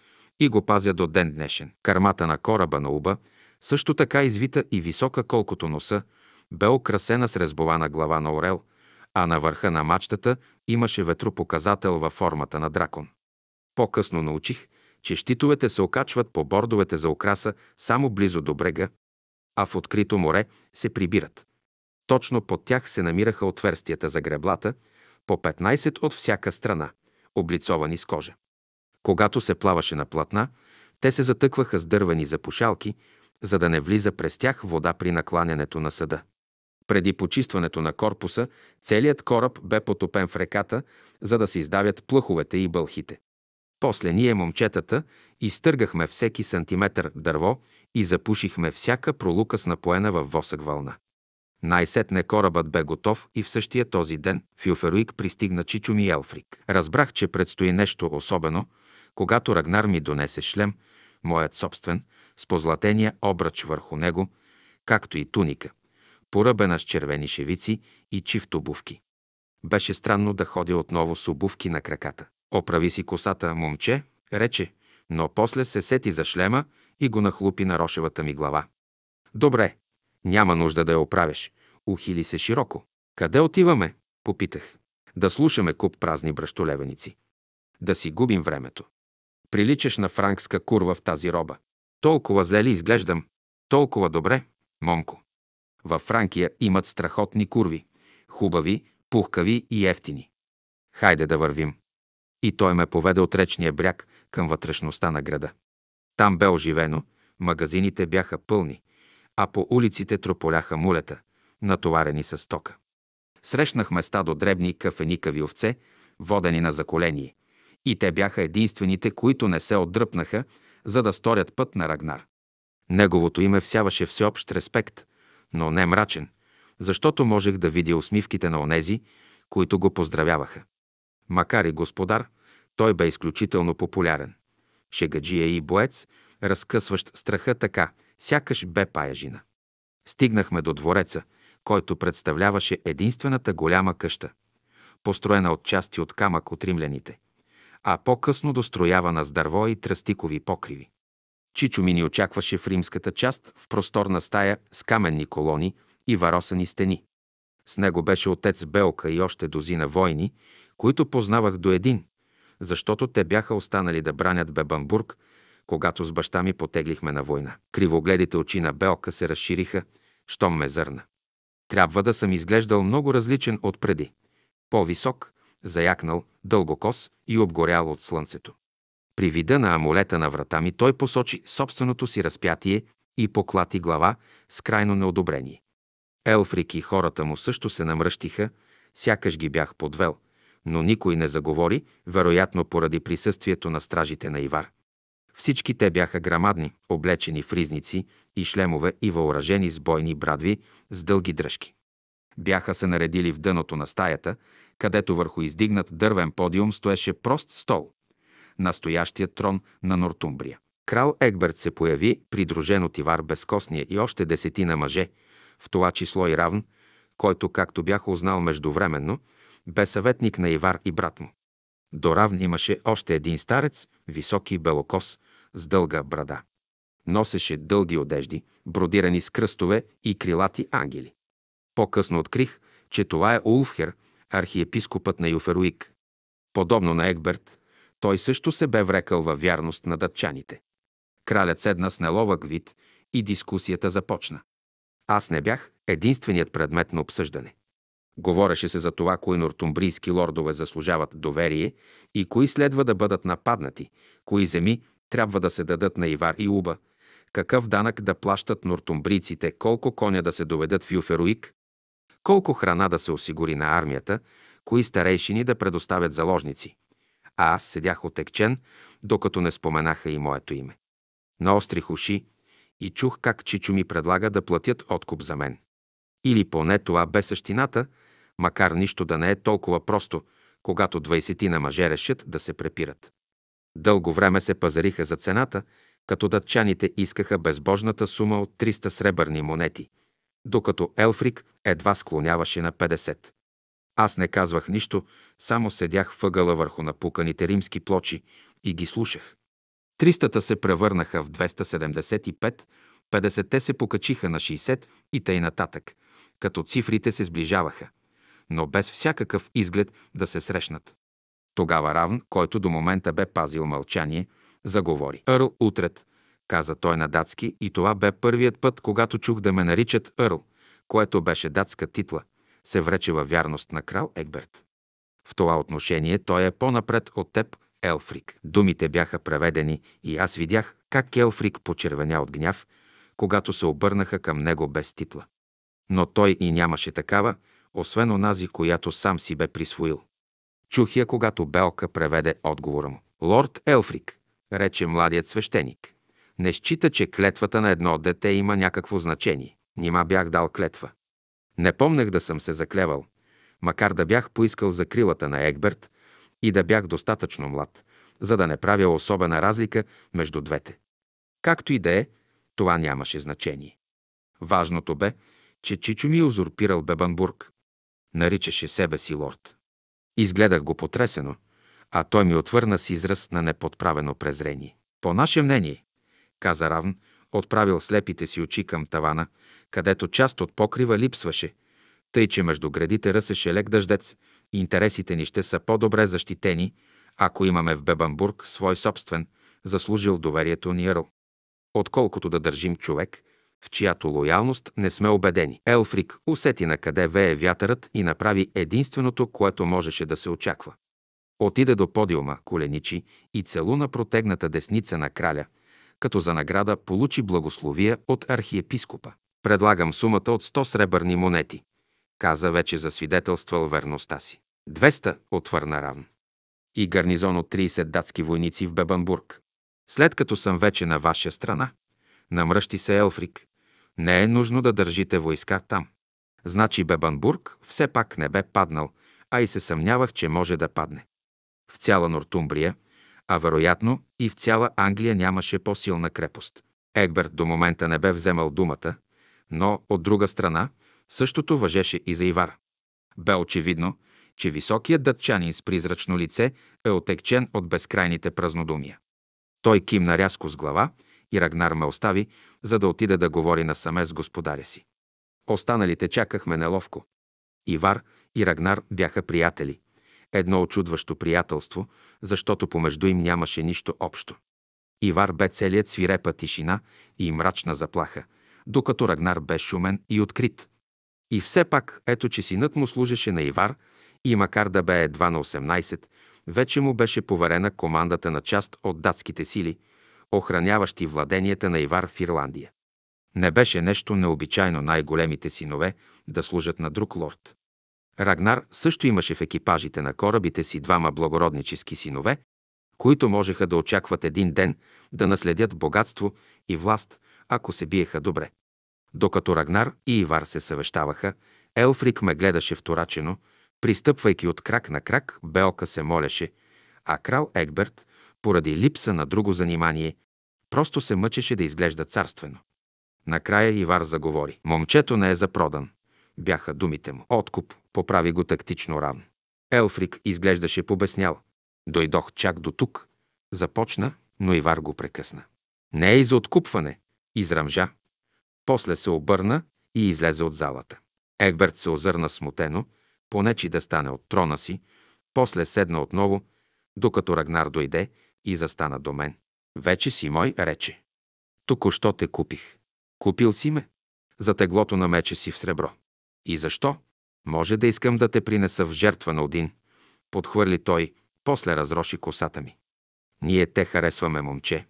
и го пазя до ден днешен. Кармата на кораба на Уба, също така извита и висока колкото носа, бе украсена с резбована глава на орел, а на върха на мачтата имаше ветропоказател във формата на дракон. По-късно научих, че щитовете се окачват по бордовете за окраса само близо до брега, а в открито море се прибират. Точно под тях се намираха отверстията за греблата, по 15 от всяка страна, облицовани с кожа. Когато се плаваше на платна, те се затъкваха с дървени запушалки, за да не влиза през тях вода при накланянето на съда. Преди почистването на корпуса, целият кораб бе потопен в реката, за да се издавят плъховете и бълхите. После ние, момчетата, изтъргахме всеки сантиметър дърво и запушихме всяка пролука с напоена във восък вълна. Най-сетне корабът бе готов и в същия този ден в Юферуик пристигна Чичо ми Елфрик. Разбрах, че предстои нещо особено, когато Рагнар ми донесе шлем, моят собствен, с позлатения обрач върху него, както и туника, поръбена с червени шевици и чифт обувки. Беше странно да ходя отново с обувки на краката. Оправи си косата, момче, рече, но после се сети за шлема и го нахлупи на рошевата ми глава. Добре, няма нужда да я оправиш. Ухили се широко. Къде отиваме? Попитах. Да слушаме куп празни бръщолевеници. Да си губим времето. Приличаш на франкска курва в тази роба. Толкова зле ли изглеждам? Толкова добре, момко. Във Франкия имат страхотни курви. Хубави, пухкави и ефтини. Хайде да вървим. И той ме поведе от речния бряг към вътрешността на града. Там бе оживено, магазините бяха пълни, а по улиците трополяха мулета, натоварени с стока. Срещнахме стадо дребни кафеникави овце, водени на заколение. И те бяха единствените, които не се отдръпнаха, за да сторят път на Рагнар. Неговото име всяваше всеобщ респект, но не мрачен, защото можех да видя усмивките на онези, които го поздравяваха. Макар и господар, той бе изключително популярен шегаджия и боец, разкъсващ страха така, сякаш бе паяжина. Стигнахме до двореца, който представляваше единствената голяма къща, построена от части от камък от римляните, а по-късно достроявана с дърво и тръстикови покриви. Чичо ми ни очакваше в римската част в просторна стая с каменни колони и варосани стени. С него беше отец Белка и още дозина войни, които познавах до един, защото те бяха останали да бранят Бебамбург, когато с баща ми потеглихме на война. Кривогледите очи на Белка се разшириха, щом ме зърна. Трябва да съм изглеждал много различен от преди. По-висок, заякнал, дългокос и обгорял от слънцето. При вида на амулета на врата ми той посочи собственото си разпятие и поклати глава с крайно неодобрение. Елфрик и хората му също се намръщиха, сякаш ги бях подвел – но никой не заговори, вероятно поради присъствието на стражите на Ивар. Всички те бяха грамадни, облечени в ризници и шлемове и въоръжени с бойни брадви с дълги дръжки. Бяха се наредили в дъното на стаята, където върху издигнат дървен подиум стоеше прост стол, настоящия трон на Нортумбрия. Крал Егберт се появи, придружен от Ивар Безкосния и още десетина мъже, в това число и Равн, който, както бях узнал междувременно, бе съветник на Ивар и брат му. До Равн имаше още един старец, високи белокос, с дълга брада. Носеше дълги одежди, бродирани с кръстове и крилати ангели. По-късно открих, че това е Улфхер, архиепископът на Юферуик. Подобно на Егберт, той също се бе врекал във вярност на датчаните. Кралят седна с неловък вид и дискусията започна. Аз не бях единственият предмет на обсъждане. Говореше се за това, кои нортумбрийски лордове заслужават доверие и кои следва да бъдат нападнати, кои земи трябва да се дадат на Ивар и Уба, какъв данък да плащат нортумбрийците, колко коня да се доведат в Юферуик, колко храна да се осигури на армията, кои старейшини да предоставят заложници. А аз седях отекчен, докато не споменаха и моето име. Наострих уши и чух как Чичо ми предлага да платят откуп за мен. Или поне това бе същината – макар нищо да не е толкова просто, когато 20-ти на мъже решат да се препират. Дълго време се пазариха за цената, като датчаните искаха безбожната сума от 300 сребърни монети, докато Елфрик едва склоняваше на 50. Аз не казвах нищо, само седях въгъла върху напуканите римски плочи и ги слушах. 300-та се превърнаха в 275, 50-те се покачиха на 60 и тъй нататък, като цифрите се сближаваха но без всякакъв изглед да се срещнат. Тогава Равн, който до момента бе пазил мълчание, заговори. Ерл Утрет, каза той на датски, и това бе първият път, когато чух да ме наричат Ерл, което беше датска титла, се врече във вярност на крал Егберт. В това отношение той е по-напред от теб, Елфрик. Думите бяха преведени и аз видях как Елфрик почервеня от гняв, когато се обърнаха към него без титла. Но той и нямаше такава, освен онази, която сам си бе присвоил. Чух я, когато Белка преведе отговора му. Лорд Елфрик, рече младият свещеник, не счита, че клетвата на едно дете има някакво значение. Нима бях дал клетва. Не помнях да съм се заклевал, макар да бях поискал закрилата на Егберт и да бях достатъчно млад, за да не правя особена разлика между двете. Както и да е, това нямаше значение. Важното бе, че Чичо ми е узурпирал Бебанбург наричаше себе си лорд. Изгледах го потресено, а той ми отвърна с израз на неподправено презрение. По наше мнение, каза Равн, отправил слепите си очи към тавана, където част от покрива липсваше, тъй че между градите ръсеше лек дъждец, интересите ни ще са по-добре защитени, ако имаме в Бебамбург свой собствен, заслужил доверието ни Ерл, отколкото да държим човек, в чиято лоялност не сме убедени. Елфрик усети на къде вее вятърът и направи единственото, което можеше да се очаква. Отиде до подиума, коленичи и целуна протегната десница на краля, като за награда получи благословие от архиепископа. Предлагам сумата от 100 сребърни монети. Каза вече засвидетелствал верността си. 200 отвърна равн. И гарнизон от 30 датски войници в Бебанбург. След като съм вече на ваша страна, намръщи се Елфрик, не е нужно да държите войска там. Значи Бебанбург все пак не бе паднал, а и се съмнявах, че може да падне. В цяла Нортумбрия, а вероятно и в цяла Англия нямаше по-силна крепост. Егберт до момента не бе вземал думата, но от друга страна същото въжеше и за Ивара. Бе очевидно, че високият датчанин с призрачно лице е отекчен от безкрайните празнодумия. Той кимна рязко с глава и Рагнар ме остави, за да отида да говори насаме с господаря си. Останалите чакахме неловко. Ивар и Рагнар бяха приятели. Едно очудващо приятелство, защото помежду им нямаше нищо общо. Ивар бе целият свирепа тишина и мрачна заплаха, докато Рагнар бе шумен и открит. И все пак, ето че синът му служеше на Ивар и макар да бе едва на 18, вече му беше поверена командата на част от датските сили, охраняващи владенията на Ивар в Ирландия. Не беше нещо необичайно най-големите синове да служат на друг лорд. Рагнар също имаше в екипажите на корабите си двама благороднически синове, които можеха да очакват един ден да наследят богатство и власт, ако се биеха добре. Докато Рагнар и Ивар се съвещаваха, Елфрик ме гледаше вторачено, пристъпвайки от крак на крак, Белка се молеше, а крал Егберт поради липса на друго занимание, просто се мъчеше да изглежда царствено. Накрая Ивар заговори. Момчето не е запродан. Бяха думите му. Откуп поправи го тактично ран. Елфрик изглеждаше побеснял. Дойдох чак до тук. Започна, но Ивар го прекъсна. Не е и за откупване. Израмжа. После се обърна и излезе от залата. Егберт се озърна смутено, понечи да стане от трона си, после седна отново, докато Рагнар дойде и застана до мен. Вече си мой, рече. Току-що те купих. Купил си ме? За теглото на мече си в сребро. И защо? Може да искам да те принеса в жертва на Один. Подхвърли той, после разроши косата ми. Ние те харесваме, момче.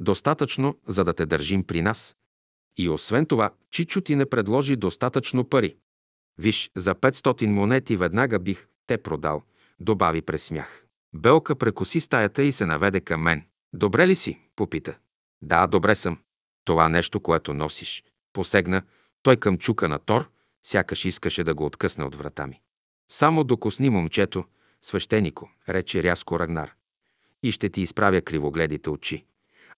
Достатъчно, за да те държим при нас. И освен това, Чичо ти не предложи достатъчно пари. Виж, за 500 монети веднага бих те продал, добави през смях. Белка прекоси стаята и се наведе към мен. Добре ли си? попита. Да, добре съм. Това нещо, което носиш. Посегна той към чука на Тор, сякаш искаше да го откъсне от врата ми. Само докосни момчето, свещенико, рече рязко Рагнар. И ще ти изправя кривогледите очи,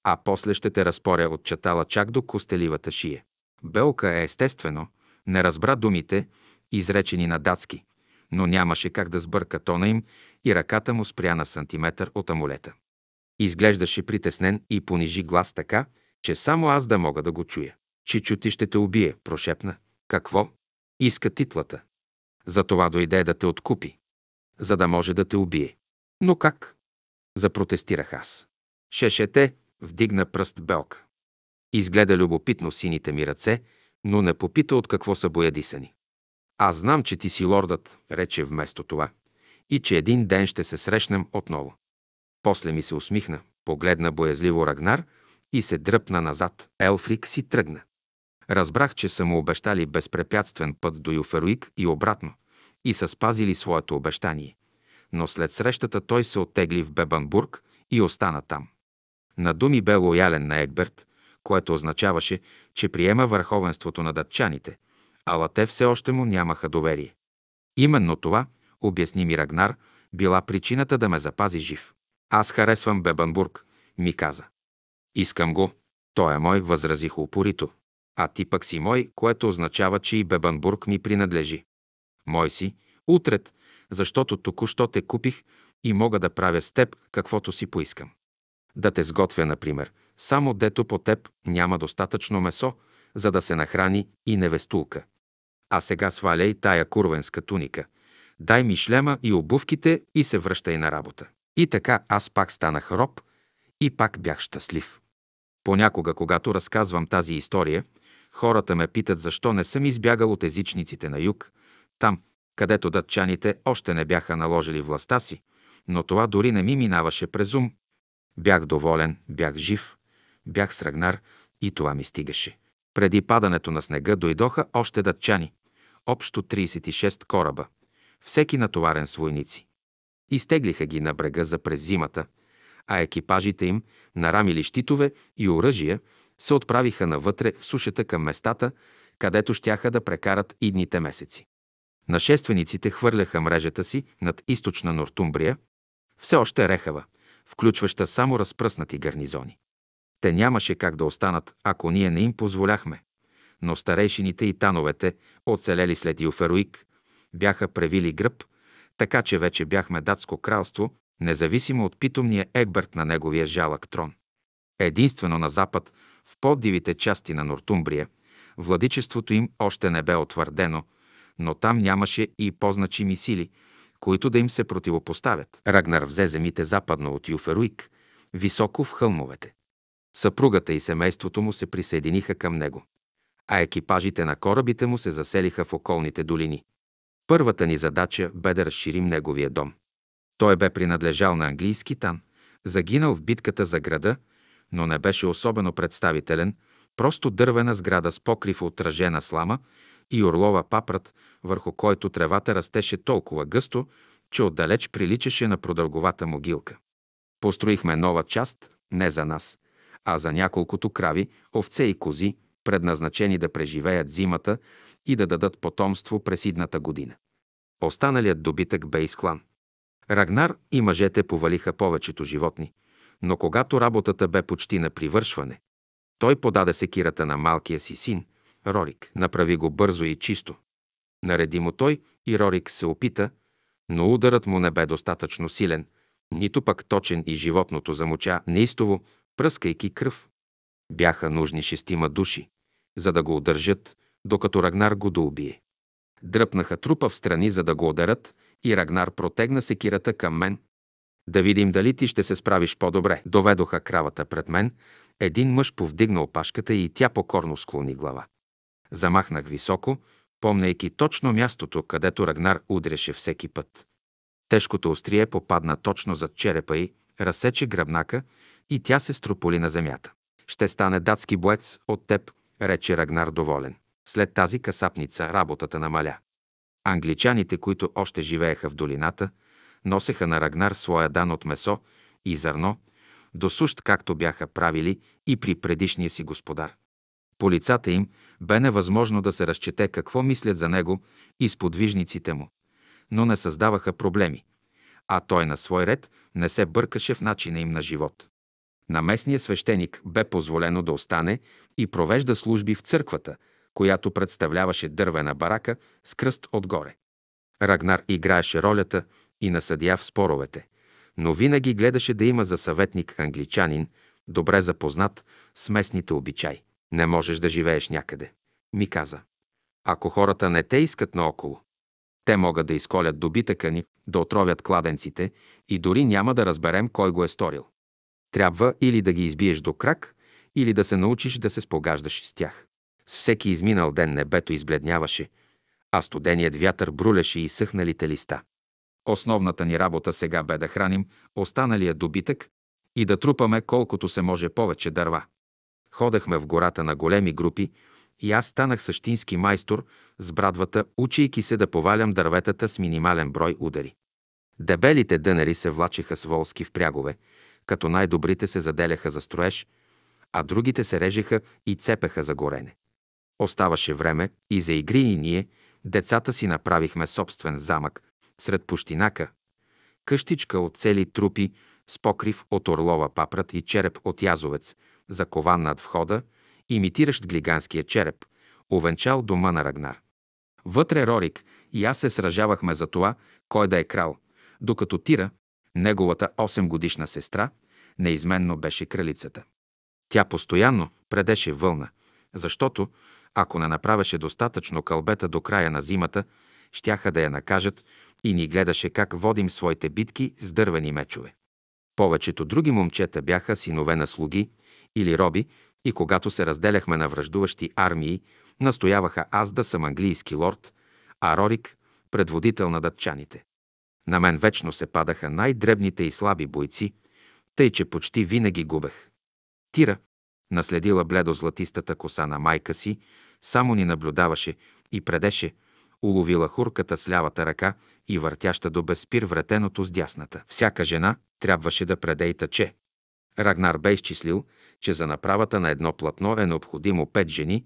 а после ще те разпоря от чатала чак до костеливата шия. Белка е естествено, не разбра думите, изречени на датски, но нямаше как да сбърка тона им и ръката му спря на сантиметър от амулета. Изглеждаше притеснен и понижи глас така, че само аз да мога да го чуя. Чичо ти ще те убие, прошепна. Какво? Иска титлата. За това дойде да те откупи. За да може да те убие. Но как? Запротестирах аз. Шешете, вдигна пръст Белка. Изгледа любопитно сините ми ръце, но не попита от какво са боядисани. Аз знам, че ти си лордът, рече вместо това, и че един ден ще се срещнем отново. После ми се усмихна, погледна боязливо Рагнар и се дръпна назад. Елфрик си тръгна. Разбрах, че са му обещали безпрепятствен път до Юферуик и обратно, и са спазили своето обещание. Но след срещата той се оттегли в Бебанбург и остана там. На думи бе лоялен на Егберт, което означаваше, че приема върховенството на датчаните – ала те все още му нямаха доверие. Именно това, обясни ми Рагнар, била причината да ме запази жив. Аз харесвам Бебанбург, ми каза. Искам го. Той е мой, възразих упорито. А ти пък си мой, което означава, че и Бебанбург ми принадлежи. Мой си, утрет, защото току-що те купих и мога да правя с теб каквото си поискам. Да те сготвя, например, само дето по теб няма достатъчно месо, за да се нахрани и невестулка а сега сваляй тая курвенска туника, дай ми шлема и обувките и се връщай на работа. И така аз пак станах роб и пак бях щастлив. Понякога, когато разказвам тази история, хората ме питат защо не съм избягал от езичниците на юг, там, където датчаните още не бяха наложили властта си, но това дори не ми минаваше през ум. Бях доволен, бях жив, бях срагнар и това ми стигаше. Преди падането на снега дойдоха още датчани общо 36 кораба, всеки натоварен с войници. Изтеглиха ги на брега за през зимата, а екипажите им, нарамили щитове и оръжия, се отправиха навътре в сушата към местата, където щяха да прекарат идните месеци. Нашествениците хвърляха мрежата си над източна Нортумбрия, все още Рехава, включваща само разпръснати гарнизони. Те нямаше как да останат, ако ние не им позволяхме но старейшините и тановете, оцелели след Юферуик, бяха превили гръб, така че вече бяхме датско кралство, независимо от питомния Егберт на неговия жалък трон. Единствено на запад, в поддивите части на Нортумбрия, владичеството им още не бе утвърдено, но там нямаше и позначими сили, които да им се противопоставят. Рагнар взе земите западно от Юферуик, високо в хълмовете. Съпругата и семейството му се присъединиха към него а екипажите на корабите му се заселиха в околните долини. Първата ни задача бе да разширим неговия дом. Той бе принадлежал на английски тан, загинал в битката за града, но не беше особено представителен, просто дървена сграда с покрив от ръжена слама и орлова папрат, върху който тревата растеше толкова гъсто, че отдалеч приличаше на продълговата могилка. Построихме нова част, не за нас, а за няколкото крави, овце и кози, предназначени да преживеят зимата и да дадат потомство през идната година. Останалият добитък бе изклан. Рагнар и мъжете повалиха повечето животни, но когато работата бе почти на привършване, той подаде секирата на малкия си син, Рорик. Направи го бързо и чисто. Нареди му той и Рорик се опита, но ударът му не бе достатъчно силен, нито пък точен и животното замуча неистово, пръскайки кръв. Бяха нужни шестима души, за да го удържат, докато Рагнар го доубие. Дръпнаха трупа в страни, за да го ударят, и Рагнар протегна секирата към мен. Да видим дали ти ще се справиш по-добре. Доведоха кравата пред мен, един мъж повдигна опашката и тя покорно склони глава. Замахнах високо, помняйки точно мястото, където Рагнар удреше всеки път. Тежкото острие попадна точно зад черепа й, разсече гръбнака и тя се строполи на земята. Ще стане датски боец от теб, рече Рагнар доволен. След тази касапница работата намаля. Англичаните, които още живееха в долината, носеха на Рагнар своя дан от месо и зърно, до сущ както бяха правили и при предишния си господар. По лицата им бе невъзможно да се разчете какво мислят за него и сподвижниците му, но не създаваха проблеми, а той на свой ред не се бъркаше в начина им на живот. На местния свещеник бе позволено да остане и провежда служби в църквата, която представляваше дървена барака с кръст отгоре. Рагнар играеше ролята и на съдия в споровете, но винаги гледаше да има за съветник англичанин, добре запознат с местните обичай. Не можеш да живееш някъде, ми каза. Ако хората не те искат наоколо, те могат да изколят добитъка ни, да отровят кладенците и дори няма да разберем кой го е сторил. Трябва или да ги избиеш до крак, или да се научиш да се спогаждаш с тях. С всеки изминал ден небето избледняваше, а студеният вятър брулеше и съхналите листа. Основната ни работа сега бе да храним останалия добитък и да трупаме колкото се може повече дърва. Ходахме в гората на големи групи и аз станах същински майстор с брадвата, учейки се да повалям дърветата с минимален брой удари. Дебелите дънери се влачеха с волски впрягове, като най-добрите се заделяха за строеж, а другите се режеха и цепеха за горене. Оставаше време и за игри и ние, децата си направихме собствен замък сред пущинака, къщичка от цели трупи с покрив от орлова папрат и череп от язовец, закован над входа, имитиращ глиганския череп, увенчал дома на Рагнар. Вътре Рорик и аз се сражавахме за това, кой да е крал, докато Тира, Неговата 8-годишна сестра неизменно беше кралицата. Тя постоянно предеше вълна, защото, ако не направеше достатъчно кълбета до края на зимата, щяха да я накажат и ни гледаше как водим своите битки с дървени мечове. Повечето други момчета бяха синове на слуги или роби и когато се разделяхме на връждуващи армии, настояваха аз да съм английски лорд, а Рорик – предводител на датчаните. На мен вечно се падаха най-дребните и слаби бойци, тъй че почти винаги губех. Тира, наследила бледо-златистата коса на майка си, само ни наблюдаваше и предеше, уловила хурката с лявата ръка и въртяща до безпир вретеното с дясната. Всяка жена трябваше да преде и тъче. Рагнар бе изчислил, че за направата на едно платно е необходимо пет жени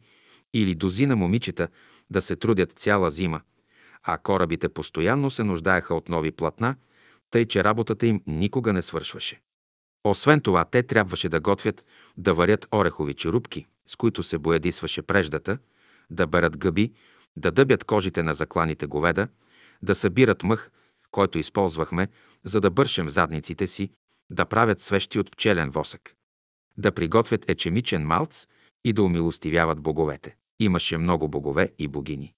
или дозина момичета да се трудят цяла зима – а корабите постоянно се нуждаеха от нови платна, тъй че работата им никога не свършваше. Освен това, те трябваше да готвят, да варят орехови черупки, с които се боядисваше преждата, да берат гъби, да дъбят кожите на закланите говеда, да събират мъх, който използвахме, за да бършем задниците си, да правят свещи от пчелен восък, да приготвят ечемичен малц и да умилостивяват боговете. Имаше много богове и богини.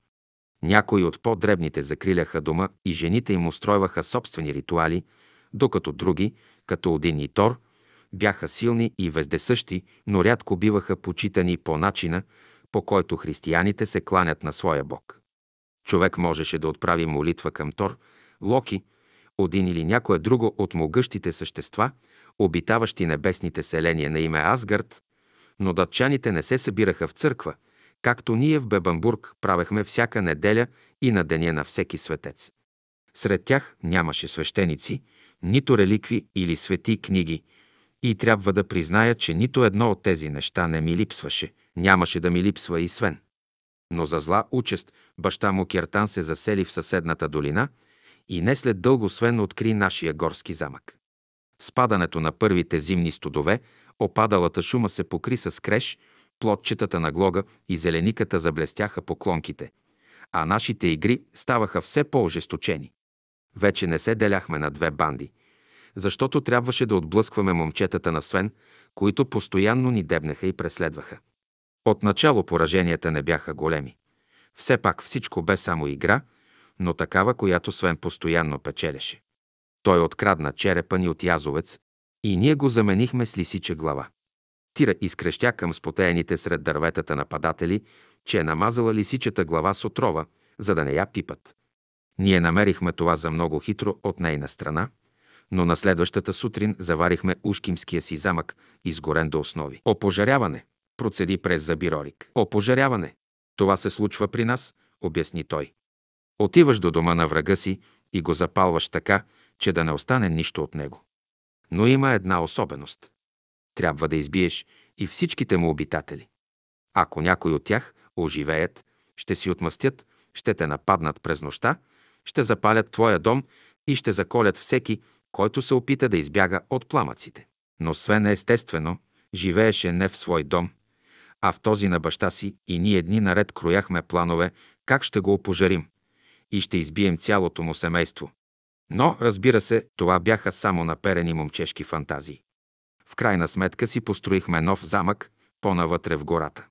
Някои от по-дребните закриляха дома и жените им устройваха собствени ритуали, докато други, като Один и Тор, бяха силни и вездесъщи, но рядко биваха почитани по начина, по който християните се кланят на своя Бог. Човек можеше да отправи молитва към Тор, Локи, Один или някое друго от могъщите същества, обитаващи небесните селения на име Асгард, но датчаните не се събираха в църква – както ние в Бебамбург правехме всяка неделя и на деня на всеки светец. Сред тях нямаше свещеници, нито реликви или свети книги, и трябва да призная, че нито едно от тези неща не ми липсваше, нямаше да ми липсва и свен. Но за зла участ баща му Киртан се засели в съседната долина и не след дълго свен откри нашия горски замък. Спадането на първите зимни студове, опадалата шума се покри с креш, плодчетата на глога и зелениката заблестяха поклонките, а нашите игри ставаха все по-ожесточени. Вече не се деляхме на две банди, защото трябваше да отблъскваме момчетата на Свен, които постоянно ни дебнаха и преследваха. Отначало пораженията не бяха големи. Все пак всичко бе само игра, но такава, която Свен постоянно печелеше. Той открадна черепа ни от язовец и ние го заменихме с лисича глава. Тира изкрещя към спотеяните сред дърветата нападатели, че е намазала лисичата глава с отрова, за да не я пипат. Ние намерихме това за много хитро от нейна страна, но на следващата сутрин заварихме ушкимския си замък, изгорен до основи. Опожаряване, процеди през забирорик. Опожаряване. Това се случва при нас, обясни той. Отиваш до дома на врага си и го запалваш така, че да не остане нищо от него. Но има една особеност трябва да избиеш и всичките му обитатели. Ако някой от тях оживеят, ще си отмъстят, ще те нападнат през нощта, ще запалят твоя дом и ще заколят всеки, който се опита да избяга от пламъците. Но Свен естествено живееше не в свой дом, а в този на баща си и ние дни наред крояхме планове как ще го опожарим и ще избием цялото му семейство. Но, разбира се, това бяха само наперени момчешки фантазии. В крайна сметка си построихме нов замък по-навътре в гората.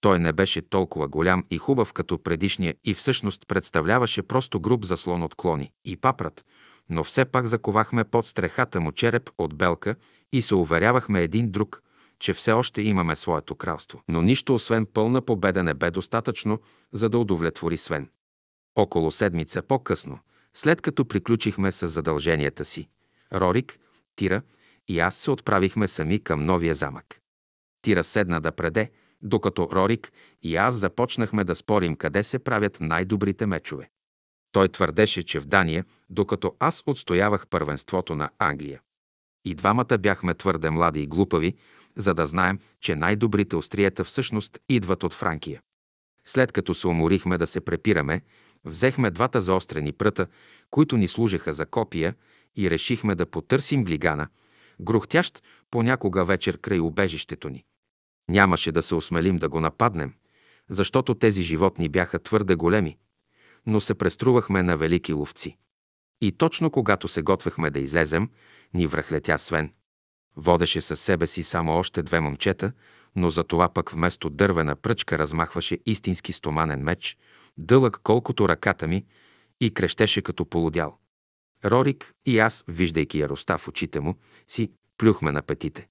Той не беше толкова голям и хубав като предишния и всъщност представляваше просто груб заслон от клони и папрат, но все пак заковахме под стрехата му череп от белка и се уверявахме един друг, че все още имаме своето кралство. Но нищо освен пълна победа не бе достатъчно, за да удовлетвори Свен. Около седмица по-късно, след като приключихме с задълженията си, Рорик, Тира и аз се отправихме сами към новия замък. Ти разседна да преде, докато Рорик и аз започнахме да спорим къде се правят най-добрите мечове. Той твърдеше, че в Дания, докато аз отстоявах първенството на Англия. И двамата бяхме твърде млади и глупави, за да знаем, че най-добрите остриета всъщност идват от Франкия. След като се уморихме да се препираме, взехме двата заострени пръта, които ни служеха за копия, и решихме да потърсим глигана – грухтящ понякога вечер край убежището ни. Нямаше да се осмелим да го нападнем, защото тези животни бяха твърде големи, но се преструвахме на велики ловци. И точно когато се готвехме да излезем, ни връхлетя Свен. Водеше със себе си само още две момчета, но за това пък вместо дървена пръчка размахваше истински стоманен меч, дълъг колкото ръката ми, и крещеше като полудял. Рорик и аз, виждайки яроста в очите му, си плюхме на петите.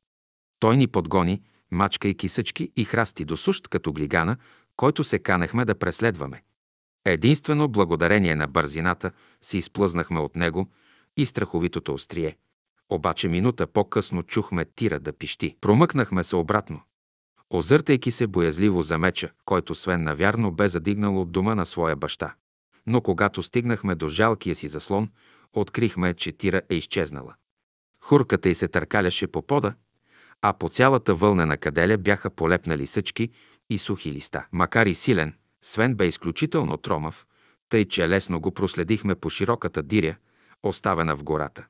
Той ни подгони, мачкайки съчки и храсти до сущ като глигана, който се канехме да преследваме. Единствено благодарение на бързината се изплъзнахме от него и страховитото острие. Обаче минута по-късно чухме тира да пищи. Промъкнахме се обратно. Озъртайки се боязливо за меча, който Свен навярно бе задигнал от дома на своя баща. Но когато стигнахме до жалкия си заслон, открихме, че Тира е изчезнала. Хурката й се търкаляше по пода, а по цялата вълна на каделя бяха полепнали съчки и сухи листа. Макар и силен, Свен бе изключително тромав, тъй че лесно го проследихме по широката диря, оставена в гората.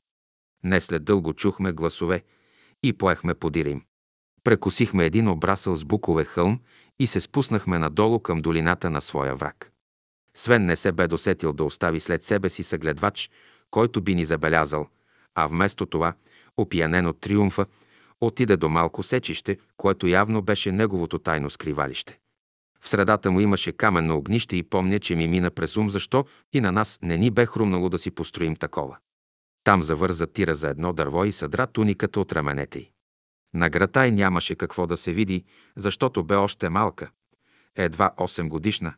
Не след дълго чухме гласове и поехме по дира им. Прекосихме един обрасъл с букове хълм и се спуснахме надолу към долината на своя враг. Свен не се бе досетил да остави след себе си съгледвач, който би ни забелязал, а вместо това, опиянен от триумфа, отиде до малко сечище, което явно беше неговото тайно скривалище. В средата му имаше каменно огнище и помня, че ми мина през ум защо и на нас не ни бе хрумнало да си построим такова. Там завърза тира за едно дърво и съдра туниката от раменете й. На Гратай нямаше какво да се види, защото бе още малка, едва 8 годишна,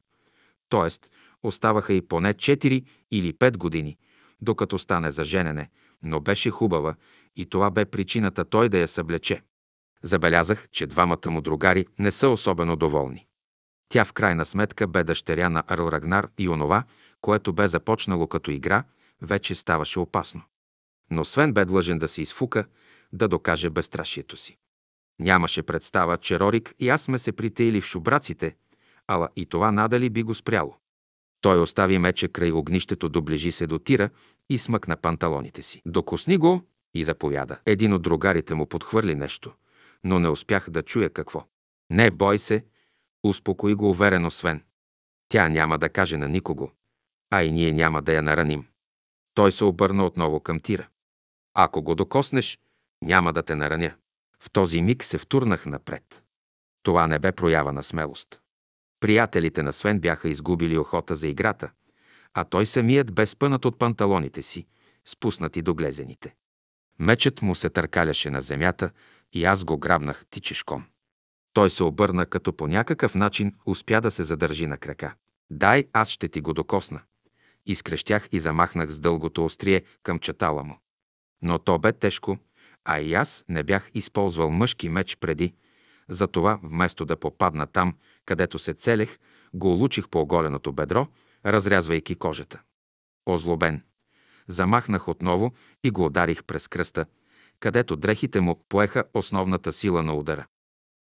т.е. оставаха и поне 4 или 5 години, докато стане за женене, но беше хубава и това бе причината той да я съблече. Забелязах, че двамата му другари не са особено доволни. Тя в крайна сметка бе дъщеря на Арл Рагнар и онова, което бе започнало като игра, вече ставаше опасно. Но Свен бе длъжен да се изфука, да докаже безстрашието си. Нямаше представа, че Рорик и аз сме се притеили в шубраците, ала и това надали би го спряло. Той остави меча край огнището, доближи се до тира и смъкна панталоните си. Докосни го и заповяда. Един от другарите му подхвърли нещо, но не успях да чуя какво. Не бой се, успокои го уверено Свен. Тя няма да каже на никого, а и ние няма да я нараним. Той се обърна отново към тира. Ако го докоснеш, няма да те нараня. В този миг се втурнах напред. Това не бе проява на смелост. Приятелите на Свен бяха изгубили охота за играта, а той самият бе спънат от панталоните си, спуснати до глезените. Мечът му се търкаляше на земята и аз го грабнах тичешком. Той се обърна, като по някакъв начин успя да се задържи на крака. «Дай, аз ще ти го докосна!» Изкрещях и замахнах с дългото острие към чатала му. Но то бе тежко, а и аз не бях използвал мъжки меч преди, затова вместо да попадна там, където се целех, го улучих по оголеното бедро, разрязвайки кожата. Озлобен. Замахнах отново и го ударих през кръста, където дрехите му поеха основната сила на удара.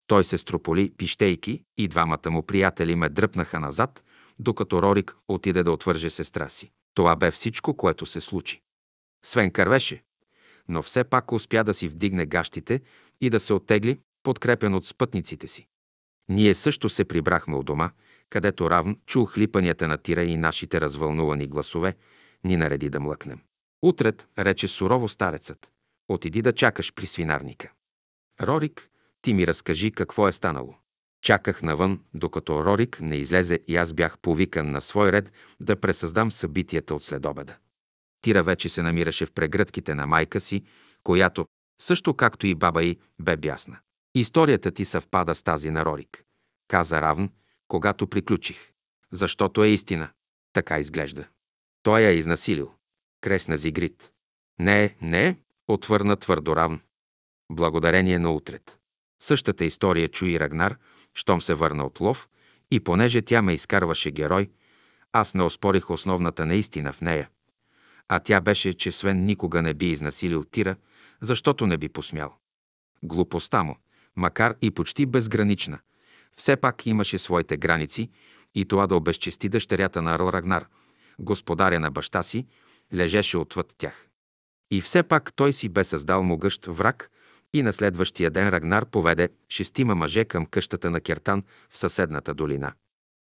Той се строполи, пищейки, и двамата му приятели ме дръпнаха назад, докато Рорик отиде да отвърже сестра си. Това бе всичко, което се случи. Свен кървеше, но все пак успя да си вдигне гащите и да се оттегли, подкрепен от спътниците си. Ние също се прибрахме от дома, където равн чул хлипанията на тира и нашите развълнувани гласове, ни нареди да млъкнем. Утред, рече сурово старецът, отиди да чакаш при свинарника. Рорик, ти ми разкажи какво е станало. Чаках навън, докато Рорик не излезе и аз бях повикан на свой ред да пресъздам събитията от следобеда. Тира вече се намираше в прегръдките на майка си, която, също както и баба й, бе бясна. Историята ти съвпада с тази на Рорик, каза Равн, когато приключих. Защото е истина. Така изглежда. Той я е изнасилил. Кресна Зигрид. Не, не, отвърна твърдо Равн. Благодарение на утрет. Същата история чуи Рагнар, щом се върна от лов, и понеже тя ме изкарваше герой, аз не оспорих основната наистина в нея. А тя беше, че Свен никога не би изнасилил Тира, защото не би посмял. Глупостта му, макар и почти безгранична. Все пак имаше своите граници и това да обезчести дъщерята на Арл Рагнар, господаря на баща си, лежеше отвъд тях. И все пак той си бе създал могъщ враг и на следващия ден Рагнар поведе шестима мъже към къщата на Кертан в съседната долина.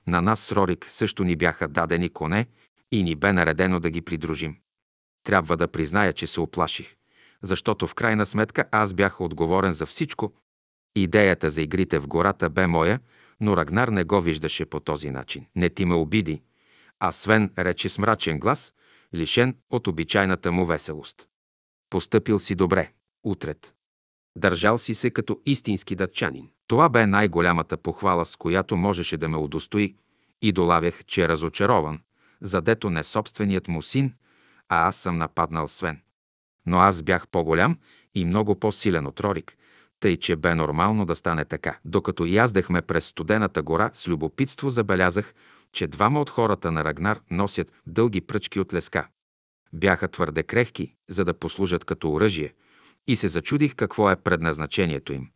На нас с Рорик също ни бяха дадени коне и ни бе наредено да ги придружим. Трябва да призная, че се оплаших, защото в крайна сметка аз бях отговорен за всичко, Идеята за игрите в гората бе моя, но Рагнар не го виждаше по този начин. Не ти ме обиди, а Свен рече с мрачен глас, лишен от обичайната му веселост. Постъпил си добре, утрет. Държал си се като истински датчанин. Това бе най-голямата похвала, с която можеше да ме удостои и долавях, че е разочарован, задето не собственият му син, а аз съм нападнал Свен. Но аз бях по-голям и много по-силен от Рорик, тъй че бе нормално да стане така. Докато яздехме през студената гора, с любопитство забелязах, че двама от хората на Рагнар носят дълги пръчки от леска. Бяха твърде крехки, за да послужат като оръжие, и се зачудих какво е предназначението им.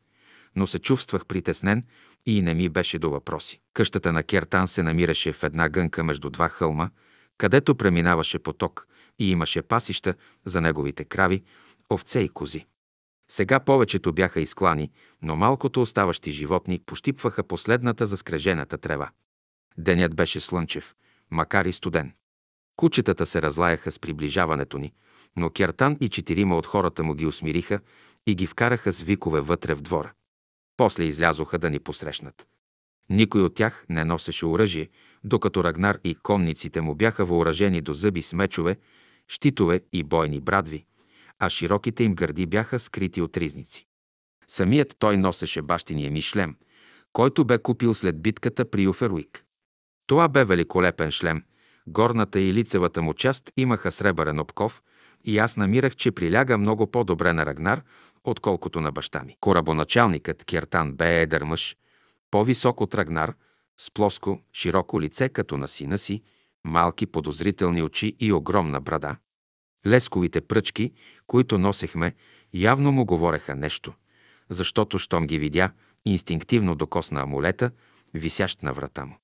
Но се чувствах притеснен и не ми беше до въпроси. Къщата на Кертан се намираше в една гънка между два хълма, където преминаваше поток и имаше пасища за неговите крави, овце и кози. Сега повечето бяха изклани, но малкото оставащи животни пощипваха последната заскрежената трева. Денят беше слънчев, макар и студен. Кучетата се разлаяха с приближаването ни, но Кертан и четирима от хората му ги усмириха и ги вкараха с викове вътре в двора. После излязоха да ни посрещнат. Никой от тях не носеше оръжие, докато Рагнар и конниците му бяха въоръжени до зъби с мечове, щитове и бойни брадви – а широките им гърди бяха скрити от ризници. Самият той носеше бащиния ми шлем, който бе купил след битката при Юферуик. Това бе великолепен шлем. Горната и лицевата му част имаха сребърен обков и аз намирах, че приляга много по-добре на Рагнар, отколкото на баща ми. Корабоначалникът Кертан бе едър мъж, по-висок от Рагнар, с плоско, широко лице, като на сина си, малки подозрителни очи и огромна брада. Лесковите пръчки, които носехме, явно му говореха нещо, защото, щом ги видя, инстинктивно докосна амулета, висящ на врата му.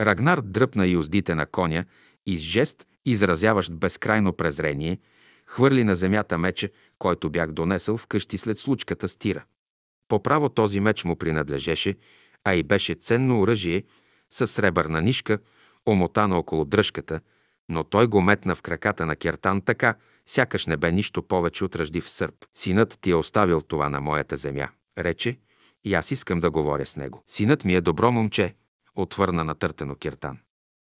Рагнар дръпна юздите на коня и с жест, изразяващ безкрайно презрение, хвърли на земята меча, който бях донесъл в къщи след случката с тира. По право този меч му принадлежеше, а и беше ценно оръжие с сребърна нишка, омотана около дръжката – но той го метна в краката на Кертан така, сякаш не бе нищо повече от ръждив сърп. Синът ти е оставил това на моята земя, рече, и аз искам да говоря с него. Синът ми е добро момче, отвърна натъртено Кертан.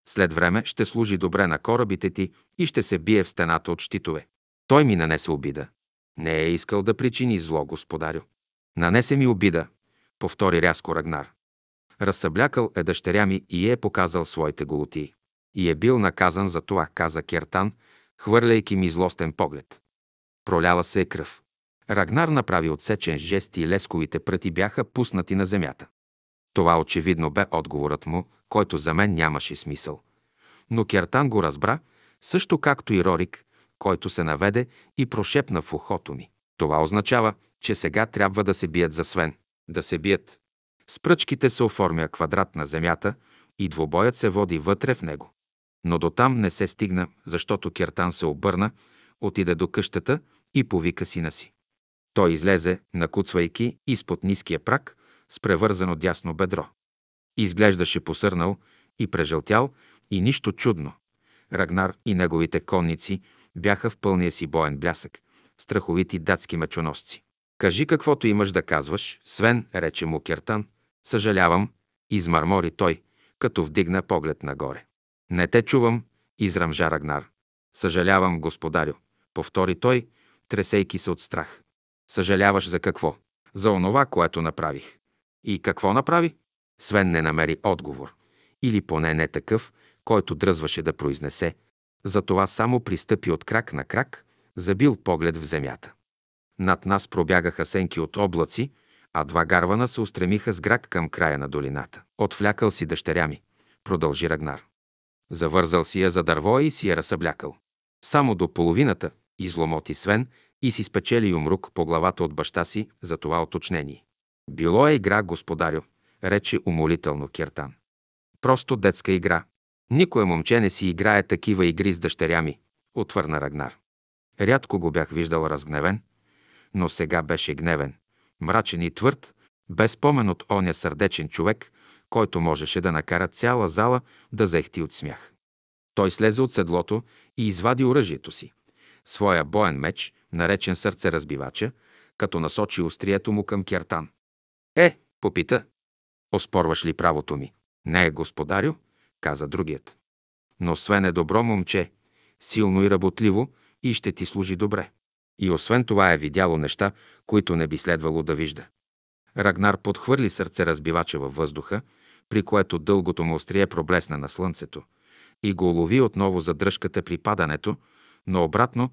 След време ще служи добре на корабите ти и ще се бие в стената от щитове. Той ми нанесе обида. Не е искал да причини зло, господарю. Нанесе ми обида, повтори рязко Рагнар. Разсъблякал е дъщеря ми и е показал своите голотии и е бил наказан за това, каза Кертан, хвърляйки ми злостен поглед. Проляла се е кръв. Рагнар направи отсечен жест и лесковите пръти бяха пуснати на земята. Това очевидно бе отговорът му, който за мен нямаше смисъл. Но Кертан го разбра, също както и Рорик, който се наведе и прошепна в ухото ми. Това означава, че сега трябва да се бият за Свен. Да се бият. С пръчките се оформя квадрат на земята и двобоят се води вътре в него но дотам не се стигна, защото Кертан се обърна, отиде до къщата и повика сина си. Той излезе, накуцвайки изпод ниския прак с превързано дясно бедро. Изглеждаше посърнал и прежълтял и нищо чудно. Рагнар и неговите конници бяха в пълния си боен блясък, страховити датски мечоносци. Кажи каквото имаш да казваш, Свен, рече му Кертан. Съжалявам, измърмори той, като вдигна поглед нагоре. Не те чувам, израмжа Рагнар. Съжалявам, господарю, повтори той, тресейки се от страх. Съжаляваш за какво? За онова, което направих. И какво направи? Свен не намери отговор. Или поне не такъв, който дръзваше да произнесе. Затова само пристъпи от крак на крак, забил поглед в земята. Над нас пробягаха сенки от облаци, а два гарвана се устремиха с грак към края на долината. Отвлякал си дъщеря ми, продължи Рагнар. Завързал си я за дърво и си я разсъблякал. Само до половината, изломоти Свен и си спечели умрук по главата от баща си за това оточнение. Било е игра, господарю, рече умолително Киртан. Просто детска игра. Никое момче не си играе такива игри с дъщеря ми, отвърна Рагнар. Рядко го бях виждал разгневен, но сега беше гневен, мрачен и твърд, без спомен от оня сърдечен човек, който можеше да накара цяла зала да заехти от смях. Той слезе от седлото и извади оръжието си. Своя боен меч, наречен сърце разбивача, като насочи острието му към Кертан. Е, попита. Оспорваш ли правото ми? Не е господарю, каза другият. Но освен е добро момче, силно и работливо и ще ти служи добре. И освен това е видяло неща, които не би следвало да вижда. Рагнар подхвърли сърце разбивача във въздуха при което дългото му острие проблесна на слънцето и го улови отново за дръжката при падането, но обратно,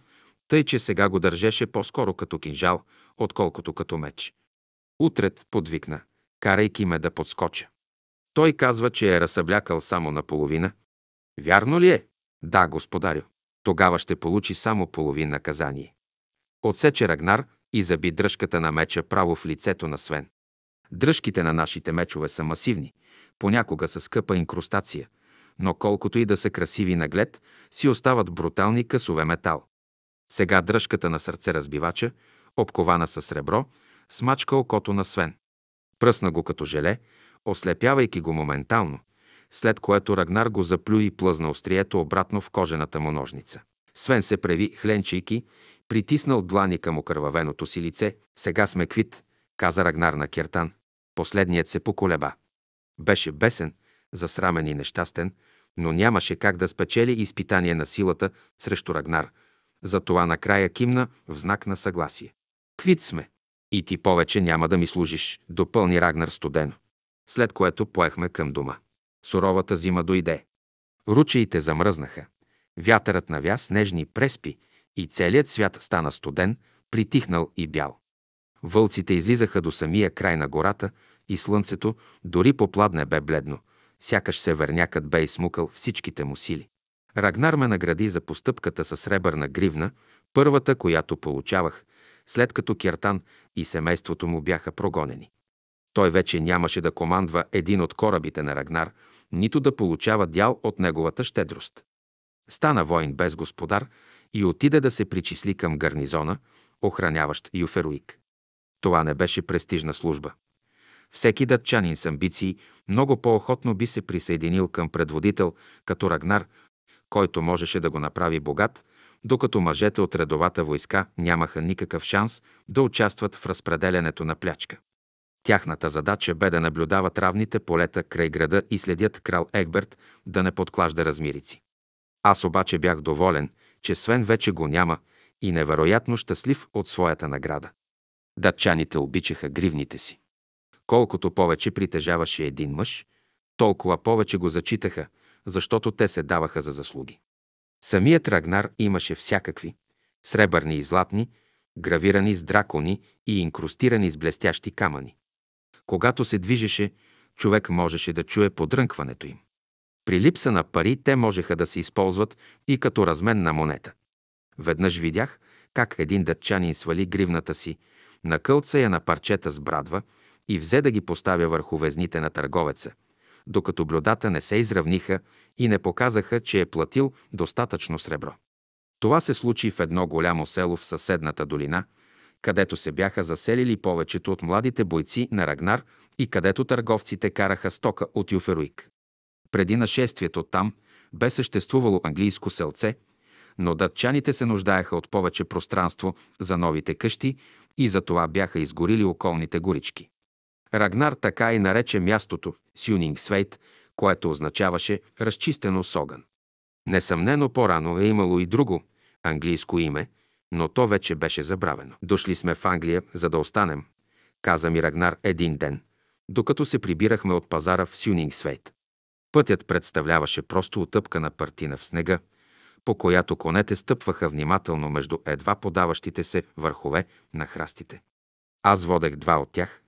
тъй че сега го държеше по-скоро като кинжал, отколкото като меч. Утрет подвикна, карайки ме да подскоча. Той казва, че е разсъблякал само наполовина. Вярно ли е? Да, господарю. Тогава ще получи само половин наказание. Отсече Рагнар и заби дръжката на меча право в лицето на Свен. Дръжките на нашите мечове са масивни, понякога са скъпа инкрустация, но колкото и да са красиви наглед, си остават брутални късове метал. Сега дръжката на сърце разбивача, обкована с сребро, смачка окото на Свен. Пръсна го като желе, ослепявайки го моментално, след което Рагнар го заплю и плъзна острието обратно в кожената му ножница. Свен се преви, хленчейки, притиснал длани към окървавеното си лице. «Сега сме квит», каза Рагнар на Киртан. Последният се поколеба. Беше бесен, засрамен и нещастен, но нямаше как да спечели изпитание на силата срещу Рагнар. Затова накрая кимна в знак на съгласие. Квит сме. И ти повече няма да ми служиш, допълни Рагнар студено. След което поехме към дома. Суровата зима дойде. Ручеите замръзнаха. Вятърът навя снежни преспи и целият свят стана студен, притихнал и бял. Вълците излизаха до самия край на гората, и слънцето, дори по пладне бе бледно, сякаш севернякът бе измукал всичките му сили. Рагнар ме награди за постъпката със сребърна гривна, първата, която получавах, след като Киртан и семейството му бяха прогонени. Той вече нямаше да командва един от корабите на Рагнар, нито да получава дял от неговата щедрост. Стана воин без господар и отиде да се причисли към гарнизона, охраняващ Юферуик. Това не беше престижна служба. Всеки датчанин с амбиции много по-охотно би се присъединил към предводител като Рагнар, който можеше да го направи богат, докато мъжете от редовата войска нямаха никакъв шанс да участват в разпределянето на плячка. Тяхната задача бе да наблюдават равните полета край града и следят крал Егберт да не подклажда размирици. Аз обаче бях доволен, че Свен вече го няма и невероятно щастлив от своята награда. Датчаните обичаха гривните си. Колкото повече притежаваше един мъж, толкова повече го зачитаха, защото те се даваха за заслуги. Самият Рагнар имаше всякакви – сребърни и златни, гравирани с дракони и инкрустирани с блестящи камъни. Когато се движеше, човек можеше да чуе подрънкването им. При липса на пари те можеха да се използват и като размен на монета. Веднъж видях как един датчанин свали гривната си, накълца я на парчета с брадва – и взе да ги поставя върху везните на търговеца, докато блюдата не се изравниха и не показаха, че е платил достатъчно сребро. Това се случи в едно голямо село в съседната долина, където се бяха заселили повечето от младите бойци на Рагнар и където търговците караха стока от Юферуик. Преди нашествието там бе съществувало английско селце, но датчаните се нуждаеха от повече пространство за новите къщи и за това бяха изгорили околните горички. Рагнар така и нарече мястото Сюнингсвейт, което означаваше разчистено с огън. Несъмнено по-рано е имало и друго английско име, но то вече беше забравено. Дошли сме в Англия, за да останем, каза ми Рагнар един ден, докато се прибирахме от пазара в Сюнингсвейт. Пътят представляваше просто отъпкана партина в снега, по която конете стъпваха внимателно между едва подаващите се върхове на храстите. Аз водех два от тях,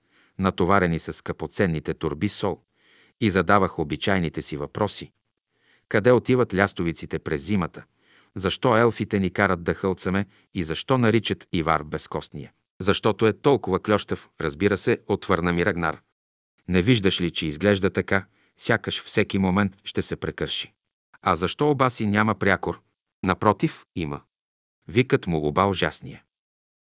натоварени с скъпоценните турби сол, и задавах обичайните си въпроси. Къде отиват лястовиците през зимата? Защо елфите ни карат да хълцаме и защо наричат Ивар безкостния? Защото е толкова клющав, разбира се, отвърна ми Рагнар. Не виждаш ли, че изглежда така, сякаш всеки момент ще се прекърши. А защо обаси няма прякор? Напротив, има. Викът му оба ужасния.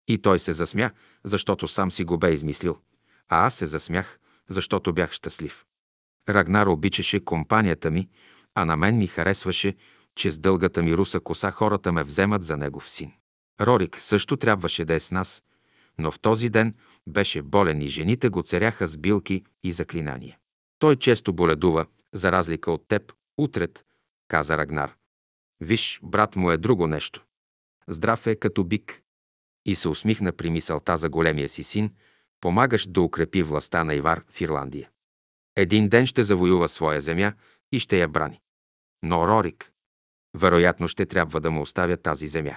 И той се засмя, защото сам си го бе измислил – а аз се засмях, защото бях щастлив. Рагнар обичаше компанията ми, а на мен ми харесваше, че с дългата ми руса коса хората ме вземат за негов син. Рорик също трябваше да е с нас, но в този ден беше болен и жените го церяха с билки и заклинания. Той често боледува, за разлика от теб, утрет, каза Рагнар. Виж, брат му е друго нещо. Здрав е като бик. И се усмихна при мисълта за големия си син, помагащ да укрепи властта на Ивар в Ирландия. Един ден ще завоюва своя земя и ще я брани. Но Рорик, вероятно ще трябва да му оставя тази земя.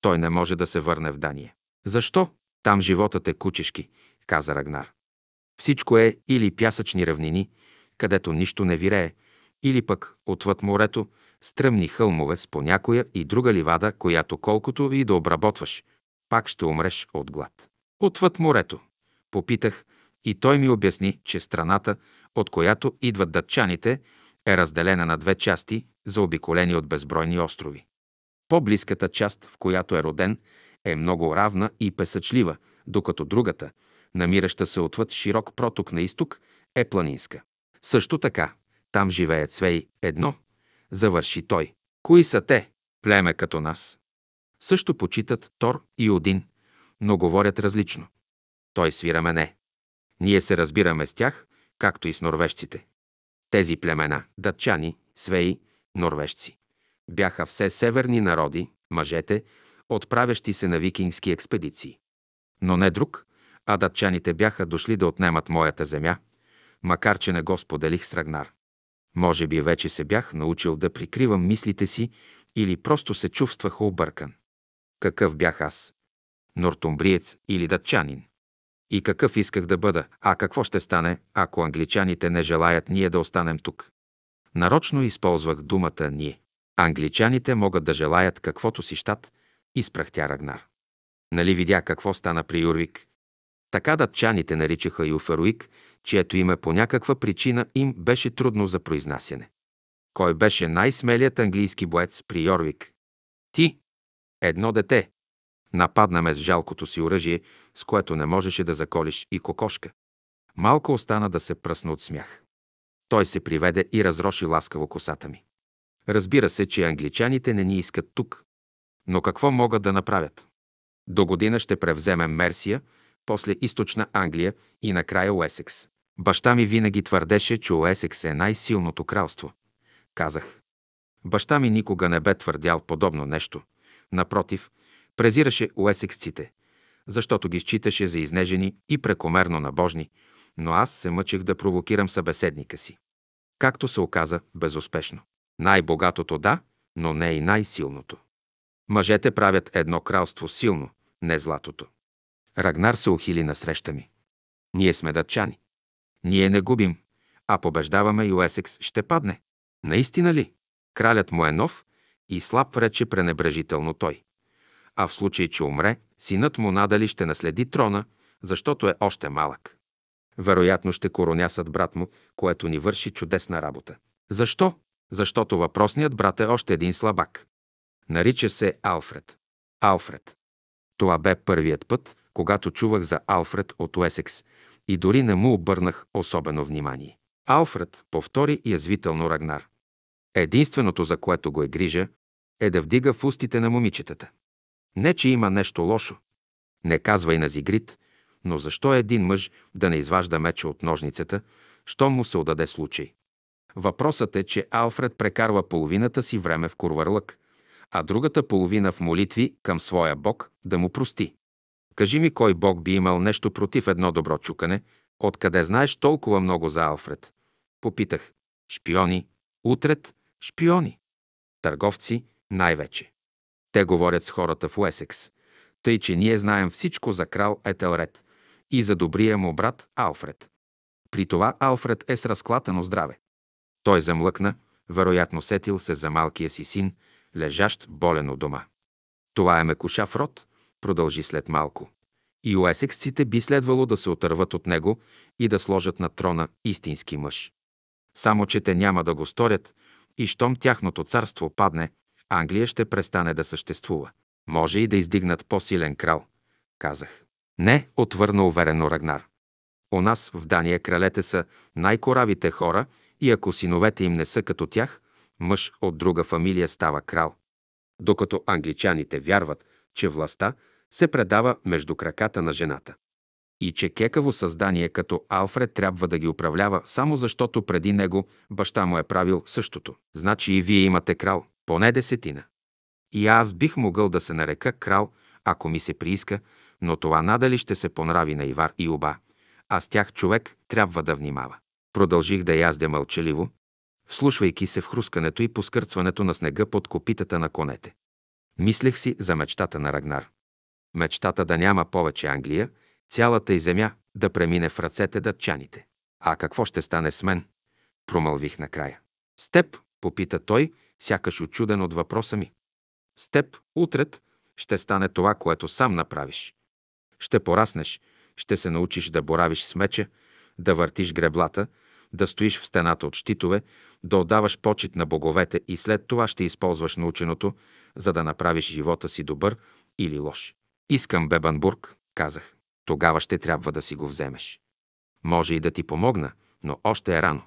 Той не може да се върне в Дания. Защо? Там животът е кучешки, каза Рагнар. Всичко е или пясъчни равнини, където нищо не вирее, или пък отвъд морето, стръмни хълмове с по някоя и друга ливада, която колкото и да обработваш, пак ще умреш от глад. Отвъд морето, Попитах и той ми обясни, че страната, от която идват датчаните, е разделена на две части, заобиколени от безбройни острови. По-близката част, в която е роден, е много равна и песъчлива, докато другата, намираща се отвъд широк проток на изток, е планинска. Също така, там живеят свеи едно, завърши той. Кои са те? Племе като нас. Също почитат Тор и Один, но говорят различно. Той свира мене. Ние се разбираме с тях, както и с норвежците. Тези племена – датчани, свеи, норвежци – бяха все северни народи, мъжете, отправящи се на викингски експедиции. Но не друг, а датчаните бяха дошли да отнемат моята земя, макар че не го споделих с Рагнар. Може би вече се бях научил да прикривам мислите си или просто се чувствах объркан. Какъв бях аз? Нортумбриец или датчанин? И какъв исках да бъда, а какво ще стане, ако англичаните не желаят ние да останем тук? Нарочно използвах думата «ние». Англичаните могат да желаят каквото си щат, изпрах тя Рагнар. Нали видя какво стана при Юрвик? Така датчаните наричаха Юферуик, чието име по някаква причина им беше трудно за произнасяне. Кой беше най-смелият английски боец при Йорвик? Ти! Едно дете, Нападна ме с жалкото си оръжие, с което не можеше да заколиш и кокошка. Малко остана да се пръсна от смях. Той се приведе и разроши ласкаво косата ми. Разбира се, че англичаните не ни искат тук. Но какво могат да направят? До година ще превземем Мерсия, после източна Англия и накрая Уесекс. Баща ми винаги твърдеше, че Уесекс е най-силното кралство. Казах. Баща ми никога не бе твърдял подобно нещо. Напротив, презираше уесексците, защото ги считаше за изнежени и прекомерно набожни, но аз се мъчех да провокирам събеседника си. Както се оказа, безуспешно. Най-богатото да, но не и най-силното. Мъжете правят едно кралство силно, не златото. Рагнар се ухили среща ми. Ние сме датчани. Ние не губим, а побеждаваме и Уесекс ще падне. Наистина ли? Кралят му е нов и слаб, рече пренебрежително той а в случай, че умре, синът му надали ще наследи трона, защото е още малък. Вероятно ще коронясат брат му, което ни върши чудесна работа. Защо? Защото въпросният брат е още един слабак. Нарича се Алфред. Алфред. Това бе първият път, когато чувах за Алфред от Уесекс и дори не му обърнах особено внимание. Алфред повтори язвително Рагнар. Единственото, за което го е грижа, е да вдига в устите на момичетата. Не, че има нещо лошо. Не казвай на Зигрид, но защо един мъж да не изважда меча от ножницата, щом му се отдаде случай? Въпросът е, че Алфред прекарва половината си време в курварлък, а другата половина в молитви към своя Бог да му прости. Кажи ми, кой Бог би имал нещо против едно добро чукане? Откъде знаеш толкова много за Алфред? Попитах. Шпиони. Утрет. Шпиони. Търговци най-вече. Те говорят с хората в Уесекс, тъй че ние знаем всичко за крал Етелред и за добрия му брат Алфред. При това Алфред е с разклатено здраве. Той замлъкна, вероятно сетил се за малкия си син, лежащ болен у дома. Това е мекушав род, продължи след малко. И уесексците би следвало да се отърват от него и да сложат на трона истински мъж. Само, че те няма да го сторят и щом тяхното царство падне, Англия ще престане да съществува. Може и да издигнат по-силен крал, казах. Не, отвърна уверено Рагнар. У нас в Дания кралете са най-коравите хора и ако синовете им не са като тях, мъж от друга фамилия става крал. Докато англичаните вярват, че властта се предава между краката на жената. И че кекаво създание като Алфред трябва да ги управлява само защото преди него баща му е правил същото. Значи и вие имате крал поне десетина. И аз бих могъл да се нарека крал, ако ми се прииска, но това надали ще се понрави на Ивар и Оба, а с тях човек трябва да внимава. Продължих да яздя мълчаливо, вслушвайки се в хрускането и поскърцването на снега под копитата на конете. Мислех си за мечтата на Рагнар. Мечтата да няма повече Англия, цялата и земя да премине в ръцете датчаните. А какво ще стане с мен? Промълвих накрая. С теб, попита той сякаш очуден от въпроса ми. С теб, утрет ще стане това, което сам направиш. Ще пораснеш, ще се научиш да боравиш с меча, да въртиш греблата, да стоиш в стената от щитове, да отдаваш почет на боговете и след това ще използваш наученото, за да направиш живота си добър или лош. Искам Бебанбург, казах. Тогава ще трябва да си го вземеш. Може и да ти помогна, но още е рано.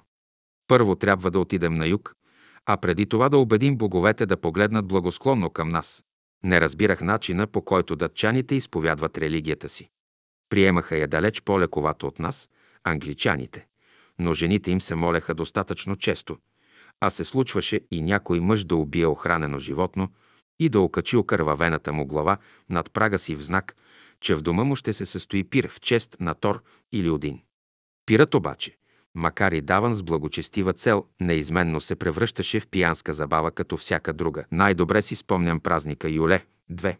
Първо трябва да отидем на юг, а преди това да убедим боговете да погледнат благосклонно към нас. Не разбирах начина, по който датчаните изповядват религията си. Приемаха я далеч по-лековато от нас, англичаните, но жените им се молеха достатъчно често, а се случваше и някой мъж да убие охранено животно и да окачи окървавената му глава над прага си в знак, че в дома му ще се състои пир в чест на Тор или Один. Пират обаче, макар и даван с благочестива цел, неизменно се превръщаше в пиянска забава като всяка друга. Най-добре си спомням празника Юле 2,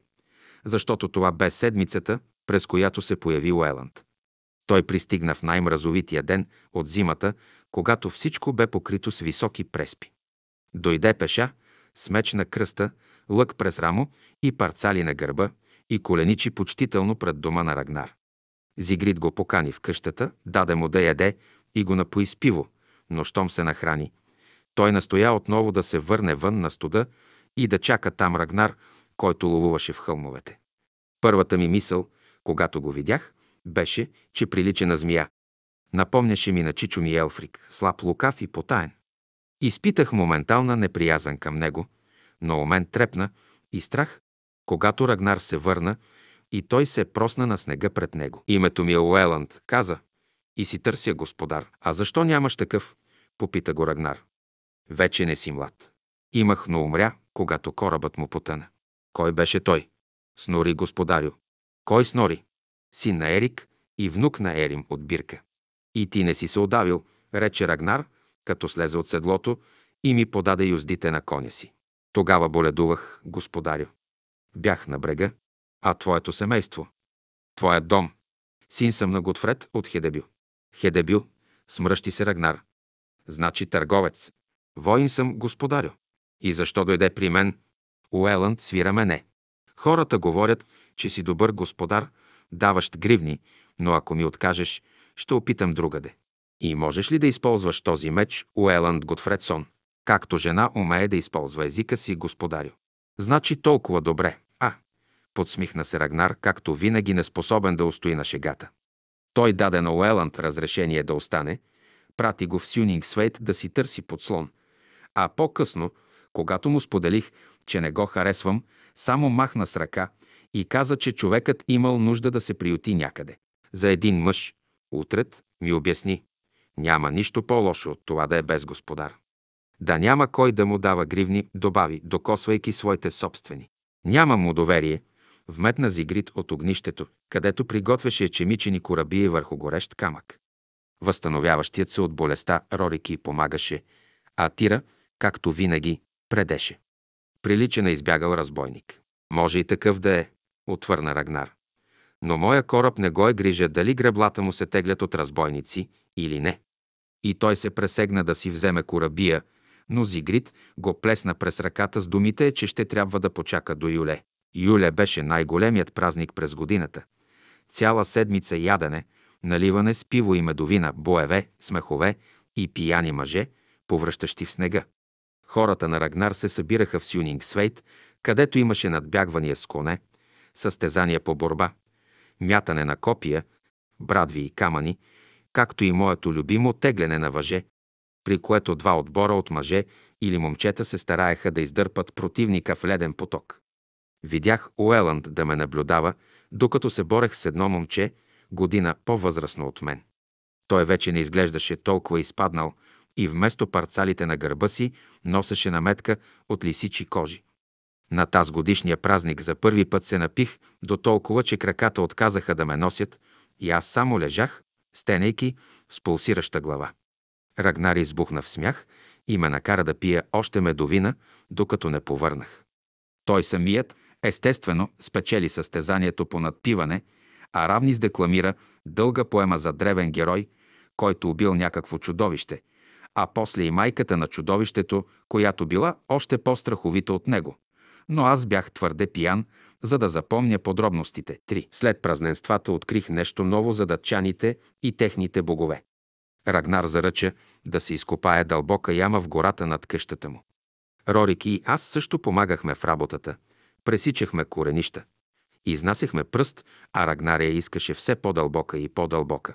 защото това бе седмицата, през която се появи Уеланд. Той пристигна в най-мразовития ден от зимата, когато всичко бе покрито с високи преспи. Дойде пеша, меч на кръста, лък през рамо и парцали на гърба и коленичи почтително пред дома на Рагнар. Зигрид го покани в къщата, даде му да яде, и го напои с пиво, но щом се нахрани. Той настоя отново да се върне вън на студа и да чака там Рагнар, който ловуваше в хълмовете. Първата ми мисъл, когато го видях, беше, че прилича на змия. Напомняше ми на Чичо ми Елфрик, слаб лукав и потаен. Изпитах моментална неприязан към него, но у мен трепна и страх, когато Рагнар се върна и той се просна на снега пред него. Името ми е Уеланд, каза и си търся господар. А защо нямаш такъв? Попита го Рагнар. Вече не си млад. Имах, но умря, когато корабът му потъна. Кой беше той? Снори господарю. Кой снори? Син на Ерик и внук на Ерим от Бирка. И ти не си се удавил, рече Рагнар, като слезе от седлото и ми подаде юздите на коня си. Тогава боледувах, господарю. Бях на брега, а твоето семейство, твоят дом. Син съм на Готфред от Хедебю. Хедебю, смръщи се Рагнар. Значи търговец. Воин съм, господарю. И защо дойде при мен? Уеланд свира мене. Хората говорят, че си добър господар, даващ гривни, но ако ми откажеш, ще опитам другаде. И можеш ли да използваш този меч, Уеланд Готфредсон? Както жена умее да използва езика си, господарю. Значи толкова добре. А, подсмихна се Рагнар, както винаги неспособен да устои на шегата. Той даде на Уеланд разрешение да остане, прати го в Свейт да си търси подслон, а по-късно, когато му споделих, че не го харесвам, само махна с ръка и каза, че човекът имал нужда да се приюти някъде. За един мъж, утрет, ми обясни, няма нищо по-лошо от това да е без господар. Да няма кой да му дава гривни, добави, докосвайки своите собствени. Няма му доверие, вметна Зигрид от огнището, където приготвяше чемичени корабии върху горещ камък. Възстановяващият се от болестта Рорики помагаше, а Тира, както винаги, предеше. Прилича на избягал разбойник. Може и такъв да е, отвърна Рагнар. Но моя кораб не го е грижа дали греблата му се теглят от разбойници или не. И той се пресегна да си вземе корабия, но Зигрид го плесна през ръката с думите, че ще трябва да почака до юле. Юля беше най-големият празник през годината. Цяла седмица ядене, наливане с пиво и медовина, боеве, смехове и пияни мъже, повръщащи в снега. Хората на Рагнар се събираха в Сюнинг Свейт, където имаше надбягвания с коне, състезания по борба, мятане на копия, брадви и камъни, както и моето любимо тегляне на въже, при което два отбора от мъже или момчета се стараеха да издърпат противника в леден поток. Видях Уеланд да ме наблюдава, докато се борех с едно момче, година по-възрастно от мен. Той вече не изглеждаше толкова изпаднал и вместо парцалите на гърба си носеше наметка от лисичи кожи. На таз годишния празник за първи път се напих до толкова, че краката отказаха да ме носят и аз само лежах, стенейки с пулсираща глава. Рагнар избухна в смях и ме накара да пия още медовина, докато не повърнах. Той самият Естествено, спечели състезанието по надпиване, а Равнис декламира дълга поема за древен герой, който убил някакво чудовище, а после и майката на чудовището, която била още по-страховита от него. Но аз бях твърде пиян, за да запомня подробностите. 3. След празненствата открих нещо ново за датчаните и техните богове. Рагнар заръча да се изкопае дълбока яма в гората над къщата му. Рорик и аз също помагахме в работата – Пресичахме коренища. Изнасяхме пръст, а Рагнария искаше все по-дълбока и по-дълбока.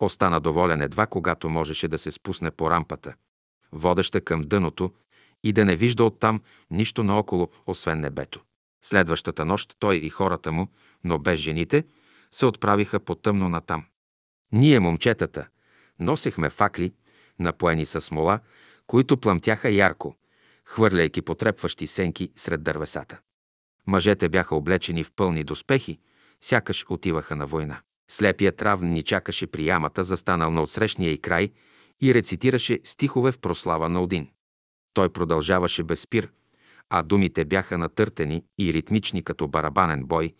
Остана доволен едва, когато можеше да се спусне по рампата, водеща към дъното, и да не вижда оттам нищо наоколо, освен небето. Следващата нощ той и хората му, но без жените, се отправиха потъмно натам. Ние, момчетата, носехме факли, напоени с смола, които плъмтяха ярко, хвърляйки потрепващи сенки сред дървесата. Мъжете бяха облечени в пълни доспехи, сякаш отиваха на война. Слепият равн ни чакаше при ямата, застанал на отсрещния и край и рецитираше стихове в прослава на Один. Той продължаваше без спир, а думите бяха натъртени и ритмични като барабанен бой,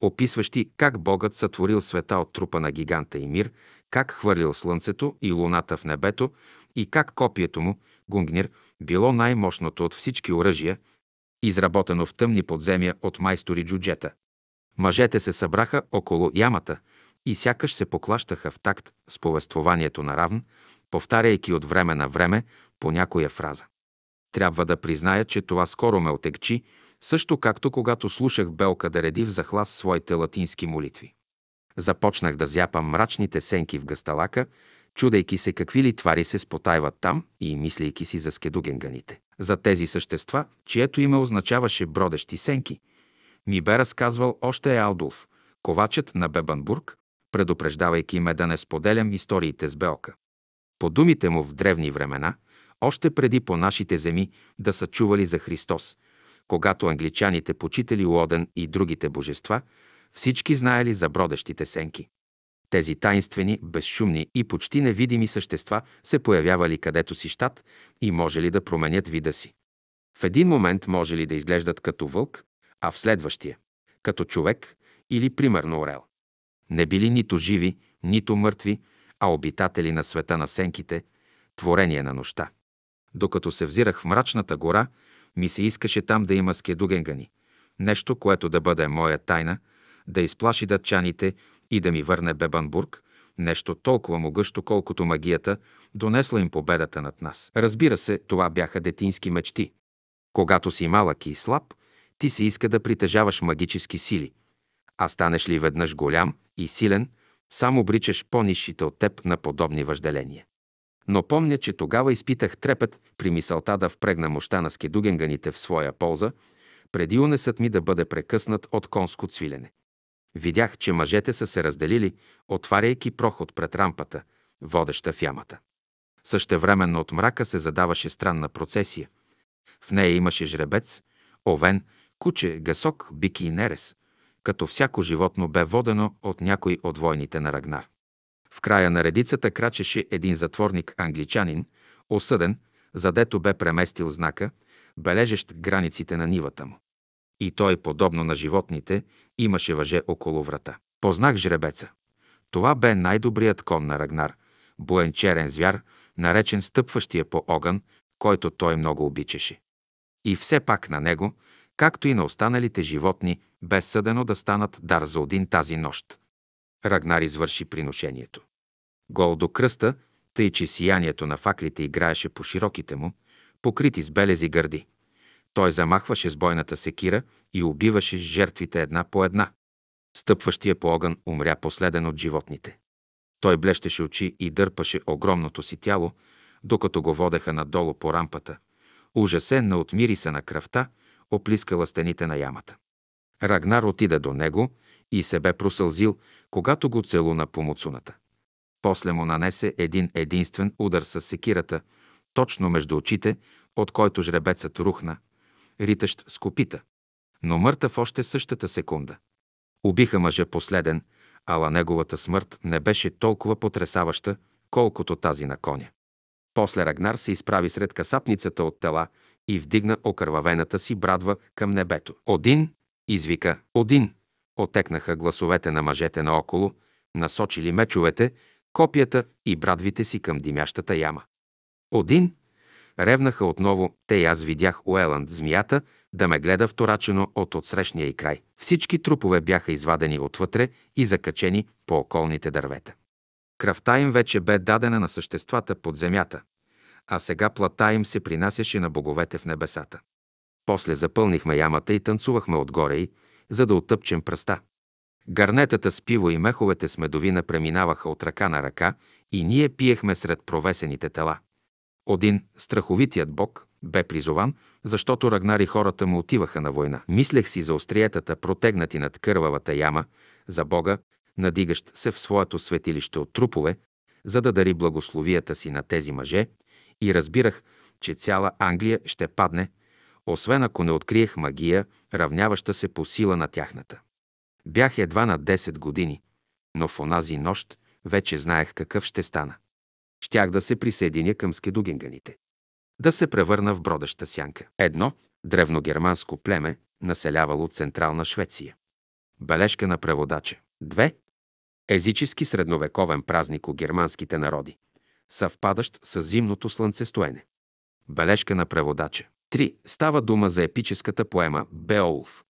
описващи как Богът сътворил света от трупа на гиганта и мир, как хвърлил слънцето и луната в небето и как копието му, Гунгнир, било най-мощното от всички оръжия – изработено в тъмни подземия от майстори джуджета. Мъжете се събраха около ямата и сякаш се поклащаха в такт с повествованието на равн, повтаряйки от време на време по някоя фраза. Трябва да призная, че това скоро ме отекчи, също както когато слушах Белка да реди в захлас своите латински молитви. Започнах да зяпам мрачните сенки в гасталака чудейки се какви ли твари се спотайват там и мислейки си за скедугенганите. За тези същества, чието име означаваше бродещи сенки, ми бе разказвал още Алдулф, ковачът на Бебанбург, предупреждавайки ме да не споделям историите с Белка. По думите му в древни времена, още преди по нашите земи да са чували за Христос, когато англичаните почитали Лоден и другите божества, всички знаели за бродещите сенки. Тези таинствени, безшумни и почти невидими същества се появявали където си щат и може ли да променят вида си. В един момент може ли да изглеждат като вълк, а в следващия – като човек или примерно орел. Не били нито живи, нито мъртви, а обитатели на света на сенките, творение на нощта. Докато се взирах в мрачната гора, ми се искаше там да има скедугенгани – нещо, което да бъде моя тайна, да изплаши датчаните и да ми върне Бебанбург, нещо толкова могъщо, колкото магията, донесла им победата над нас. Разбира се, това бяха детински мечти. Когато си малък и слаб, ти се иска да притежаваш магически сили. А станеш ли веднъж голям и силен, само обричаш по-низшите от теб на подобни въжделения. Но помня, че тогава изпитах трепет при мисълта да впрегна мощта на скедугенганите в своя полза, преди унесът ми да бъде прекъснат от конско цвилене. Видях, че мъжете са се разделили, отваряйки проход пред рампата, водеща в ямата. Същевременно от мрака се задаваше странна процесия. В нея имаше жребец, овен, куче, гасок, бики и нерес, като всяко животно бе водено от някой от войните на Рагнар. В края на редицата крачеше един затворник англичанин, осъден, задето бе преместил знака, бележещ границите на нивата му. И той, подобно на животните, имаше въже около врата. Познах жребеца. Това бе най-добрият кон на Рагнар, буен черен звяр, наречен стъпващия по огън, който той много обичаше. И все пак на него, както и на останалите животни, бе съдено да станат дар за Один тази нощ. Рагнар извърши приношението. Гол до кръста, тъй че сиянието на факлите играеше по широките му, покрити с белези гърди. Той замахваше с бойната секира и убиваше жертвите една по една. Стъпващия по огън умря последен от животните. Той блещеше очи и дърпаше огромното си тяло, докато го водеха надолу по рампата, ужасен от мириса на кръвта, оплискала стените на ямата. Рагнар отида до него и се бе просълзил, когато го целуна по муцуната. После му нанесе един единствен удар с секирата, точно между очите, от който жребецът рухна, ритащ с копита, но мъртъв още същата секунда. Убиха мъжа последен, ала неговата смърт не беше толкова потрясаваща, колкото тази на коня. После Рагнар се изправи сред касапницата от тела и вдигна окървавената си брадва към небето. Один, извика, Один. отекнаха гласовете на мъжете наоколо, насочили мечовете, копията и брадвите си към димящата яма. Один, Ревнаха отново, те и аз видях Уеланд, змията, да ме гледа вторачено от отсрещния и край. Всички трупове бяха извадени отвътре и закачени по околните дървета. Кръвта им вече бе дадена на съществата под земята, а сега плата им се принасяше на боговете в небесата. После запълнихме ямата и танцувахме отгоре й, за да оттъпчем пръста. Гарнетата с пиво и меховете с медовина преминаваха от ръка на ръка и ние пиехме сред провесените тела. Один, страховитият бог, бе призован, защото рагнари хората му отиваха на война. Мислех си за остриетата, протегнати над кървавата яма, за бога, надигащ се в своето светилище от трупове, за да дари благословията си на тези мъже и разбирах, че цяла Англия ще падне, освен ако не откриех магия, равняваща се по сила на тяхната. Бях едва на 10 години, но в онази нощ вече знаех какъв ще стана щях да се присъединя към скедугинганите. Да се превърна в бродеща сянка. Едно древногерманско племе, населявало Централна Швеция. Бележка на преводача. Две. Езически средновековен празник у германските народи, съвпадащ с зимното слънцестоене. Бележка на преводача. Три. Става дума за епическата поема Беолф.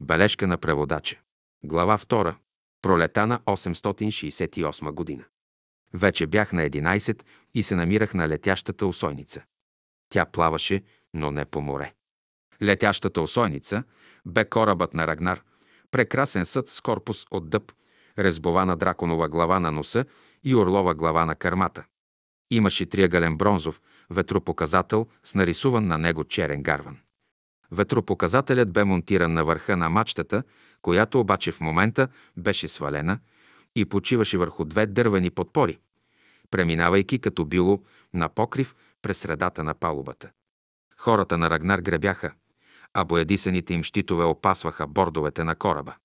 Бележка на преводача. Глава 2. Пролета на 868 година. Вече бях на 11 и се намирах на летящата осойница. Тя плаваше, но не по море. Летящата осойница бе корабът на Рагнар, прекрасен съд с корпус от дъб, резбована драконова глава на носа и орлова глава на кърмата. Имаше триъгълен бронзов ветропоказател с нарисуван на него черен гарван. Ветропоказателят бе монтиран на върха на мачтата, която обаче в момента беше свалена – и почиваше върху две дървени подпори, преминавайки като било на покрив през средата на палубата. Хората на Рагнар гребяха, а боядисаните им щитове опасваха бордовете на кораба.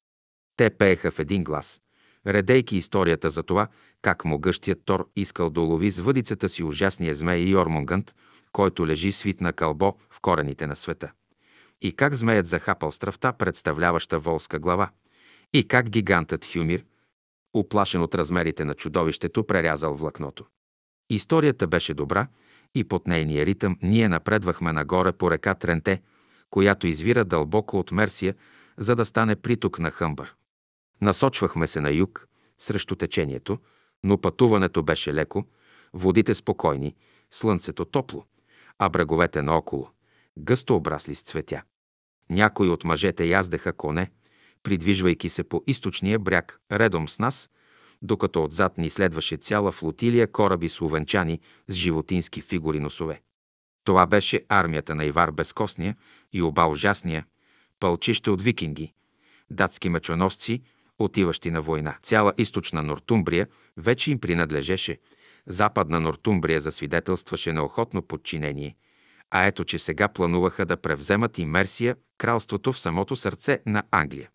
Те пееха в един глас, редейки историята за това, как могъщият Тор искал да улови с въдицата си ужасния змей и Йормунганд, който лежи свит на кълбо в корените на света. И как змеят захапал стръвта, представляваща волска глава. И как гигантът Хюмир, оплашен от размерите на чудовището, прерязал влакното. Историята беше добра и под нейния ритъм ние напредвахме нагоре по река Тренте, която извира дълбоко от Мерсия, за да стане приток на Хъмбър. Насочвахме се на юг, срещу течението, но пътуването беше леко, водите спокойни, слънцето топло, а бреговете наоколо – гъсто обрасли с цветя. Някои от мъжете яздеха коне – придвижвайки се по източния бряг редом с нас, докато отзад ни следваше цяла флотилия кораби с увенчани с животински фигури носове. Това беше армията на Ивар Безкосния и Оба Ужасния, пълчище от викинги, датски мечоносци, отиващи на война. Цяла източна Нортумбрия вече им принадлежеше. Западна Нортумбрия засвидетелстваше на охотно подчинение. А ето, че сега плануваха да превземат и Мерсия, кралството в самото сърце на Англия.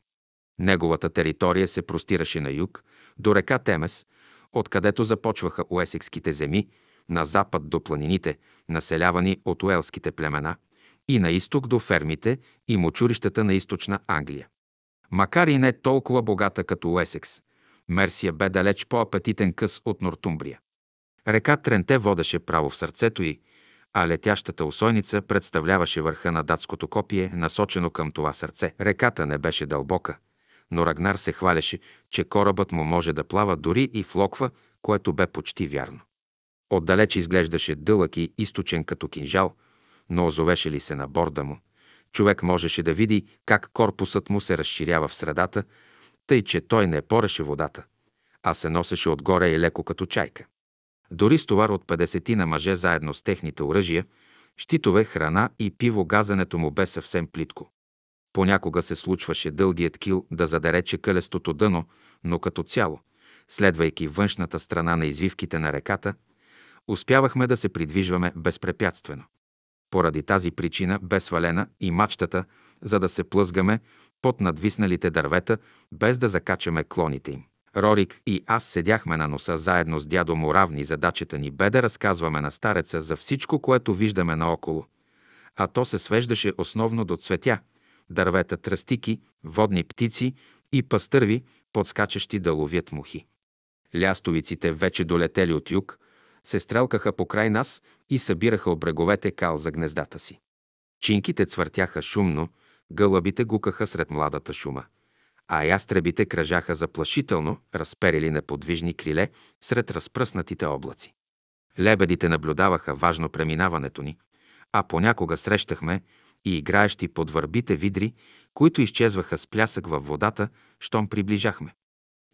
Неговата територия се простираше на юг до река Темес, откъдето започваха уесекските земи, на запад до планините, населявани от уелските племена, и на изток до фермите и мочурищата на източна Англия. Макар и не толкова богата като Уесекс, Мерсия бе далеч по-апетитен къс от Нортумбрия. Река Тренте водеше право в сърцето й, а летящата усойница представляваше върха на датското копие, насочено към това сърце. Реката не беше дълбока, но Рагнар се хвалеше, че корабът му може да плава дори и в локва, което бе почти вярно. Отдалеч изглеждаше дълъг и източен като кинжал, но озовеше ли се на борда му, човек можеше да види как корпусът му се разширява в средата, тъй че той не пореше водата, а се носеше отгоре и леко като чайка. Дори с товар от 50 на мъже заедно с техните оръжия, щитове, храна и пиво газането му бе съвсем плитко. Понякога се случваше дългият кил да задарече калестото дъно, но като цяло, следвайки външната страна на извивките на реката, успявахме да се придвижваме безпрепятствено. Поради тази причина бе свалена и мачтата, за да се плъзгаме под надвисналите дървета, без да закачаме клоните им. Рорик и аз седяхме на носа заедно с дядо му равни. Задачата ни бе да разказваме на стареца за всичко, което виждаме наоколо. А то се свеждаше основно до цветя, дървета тръстики, водни птици и пастърви, подскачащи да ловят мухи. Лястовиците, вече долетели от юг, се стрелкаха по край нас и събираха от бреговете кал за гнездата си. Чинките цвъртяха шумно, гълъбите гукаха сред младата шума, а ястребите кръжаха заплашително, разперили неподвижни криле сред разпръснатите облаци. Лебедите наблюдаваха важно преминаването ни, а понякога срещахме и играещи под върбите видри, които изчезваха с плясък във водата, щом приближахме.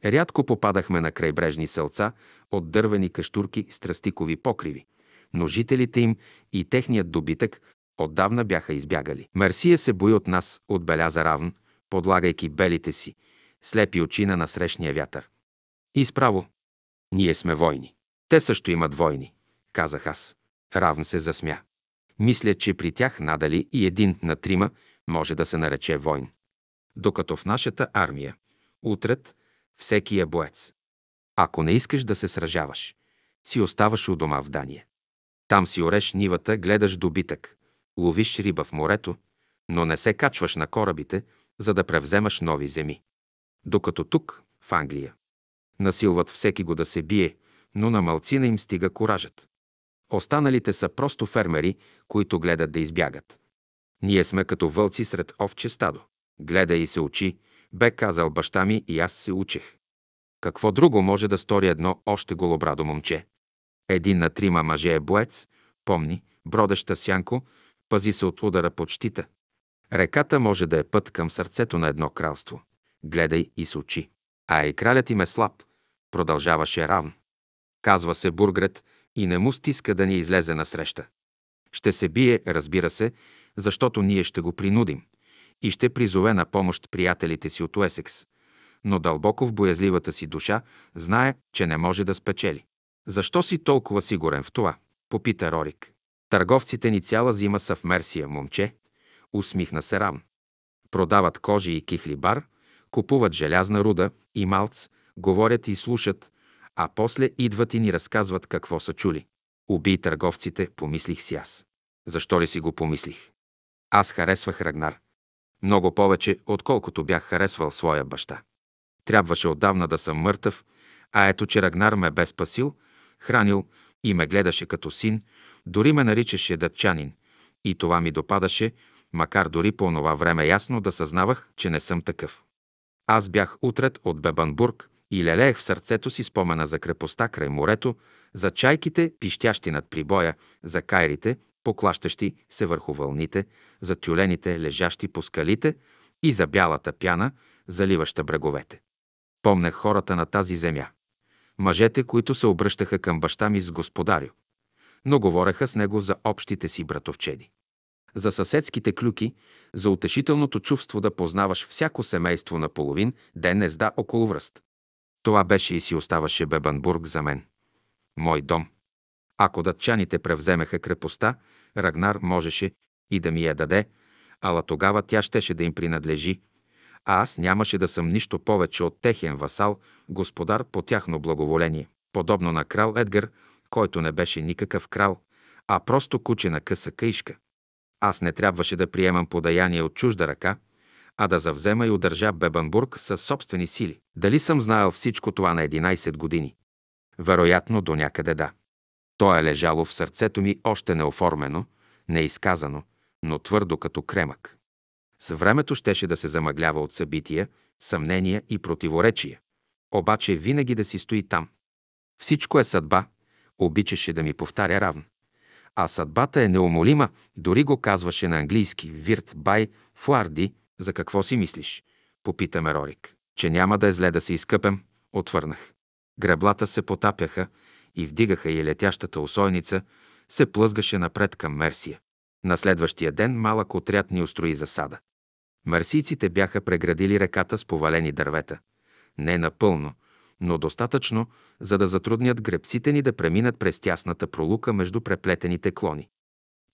Рядко попадахме на крайбрежни селца от дървени каштурки с тръстикови покриви, но жителите им и техният добитък отдавна бяха избягали. Мерсия се бои от нас, отбеляза равн, подлагайки белите си, слепи очи на насрещния вятър. И справо. Ние сме войни. Те също имат войни, казах аз. Равн се засмя. Мисля, че при тях надали и един на трима може да се нарече войн. Докато в нашата армия, утред, всеки е боец. Ако не искаш да се сражаваш, си оставаш у дома в Дания. Там си ореш нивата, гледаш добитък, ловиш риба в морето, но не се качваш на корабите, за да превземаш нови земи. Докато тук, в Англия, насилват всеки го да се бие, но на малцина им стига коражът. Останалите са просто фермери, които гледат да избягат. Ние сме като вълци сред овче стадо. Гледай и се учи, бе казал баща ми и аз се учех. Какво друго може да стори едно още голобрадо момче? Един на трима мъже е боец, помни, бродеща сянко, пази се от удара под щита. Реката може да е път към сърцето на едно кралство. Гледай и се учи. А и кралят им е слаб, продължаваше равн. Казва се Бургрет, и не му стиска да ни излезе на среща. Ще се бие, разбира се, защото ние ще го принудим и ще призове на помощ приятелите си от Уесекс, но дълбоко в боязливата си душа знае, че не може да спечели. Защо си толкова сигурен в това? Попита Рорик. Търговците ни цяла зима са в Мерсия, момче. Усмихна се Рам. Продават кожи и кихли бар, купуват желязна руда и малц, говорят и слушат, а после идват и ни разказват какво са чули. Убий търговците, помислих си аз. Защо ли си го помислих? Аз харесвах Рагнар. Много повече, отколкото бях харесвал своя баща. Трябваше отдавна да съм мъртъв, а ето, че Рагнар ме бе спасил, хранил и ме гледаше като син, дори ме наричаше датчанин. И това ми допадаше, макар дори по това време ясно да съзнавах, че не съм такъв. Аз бях утрет от Бебанбург, и лелеех в сърцето си спомена за крепостта край морето, за чайките, пищящи над прибоя, за кайрите, поклащащи се върху вълните, за тюлените, лежащи по скалите и за бялата пяна, заливаща бреговете. Помнех хората на тази земя. Мъжете, които се обръщаха към баща ми с господарю, но говореха с него за общите си братовчеди. За съседските клюки, за утешителното чувство да познаваш всяко семейство на половин ден езда около връст. Това беше и си оставаше Бебанбург за мен. Мой дом. Ако датчаните превземеха крепостта, Рагнар можеше и да ми я даде, ала тогава тя щеше да им принадлежи, а аз нямаше да съм нищо повече от техен васал, господар по тяхно благоволение. Подобно на крал Едгар, който не беше никакъв крал, а просто куче на къса каишка. Аз не трябваше да приемам подаяние от чужда ръка – а да завзема и удържа Бебанбург със собствени сили. Дали съм знаел всичко това на 11 години? Вероятно, до някъде да. То е лежало в сърцето ми още неоформено, неизказано, но твърдо като кремък. С времето щеше да се замъглява от събития, съмнения и противоречия, обаче винаги да си стои там. Всичко е съдба, обичаше да ми повтаря равно. А съдбата е неумолима, дори го казваше на английски «Вирт бай фуарди», за какво си мислиш? Попита ме Рорик. Че няма да е зле да се изкъпем, отвърнах. Греблата се потапяха и вдигаха и летящата усойница се плъзгаше напред към Мерсия. На следващия ден малък отряд ни устрои засада. Мерсийците бяха преградили реката с повалени дървета. Не напълно, но достатъчно, за да затруднят гребците ни да преминат през тясната пролука между преплетените клони.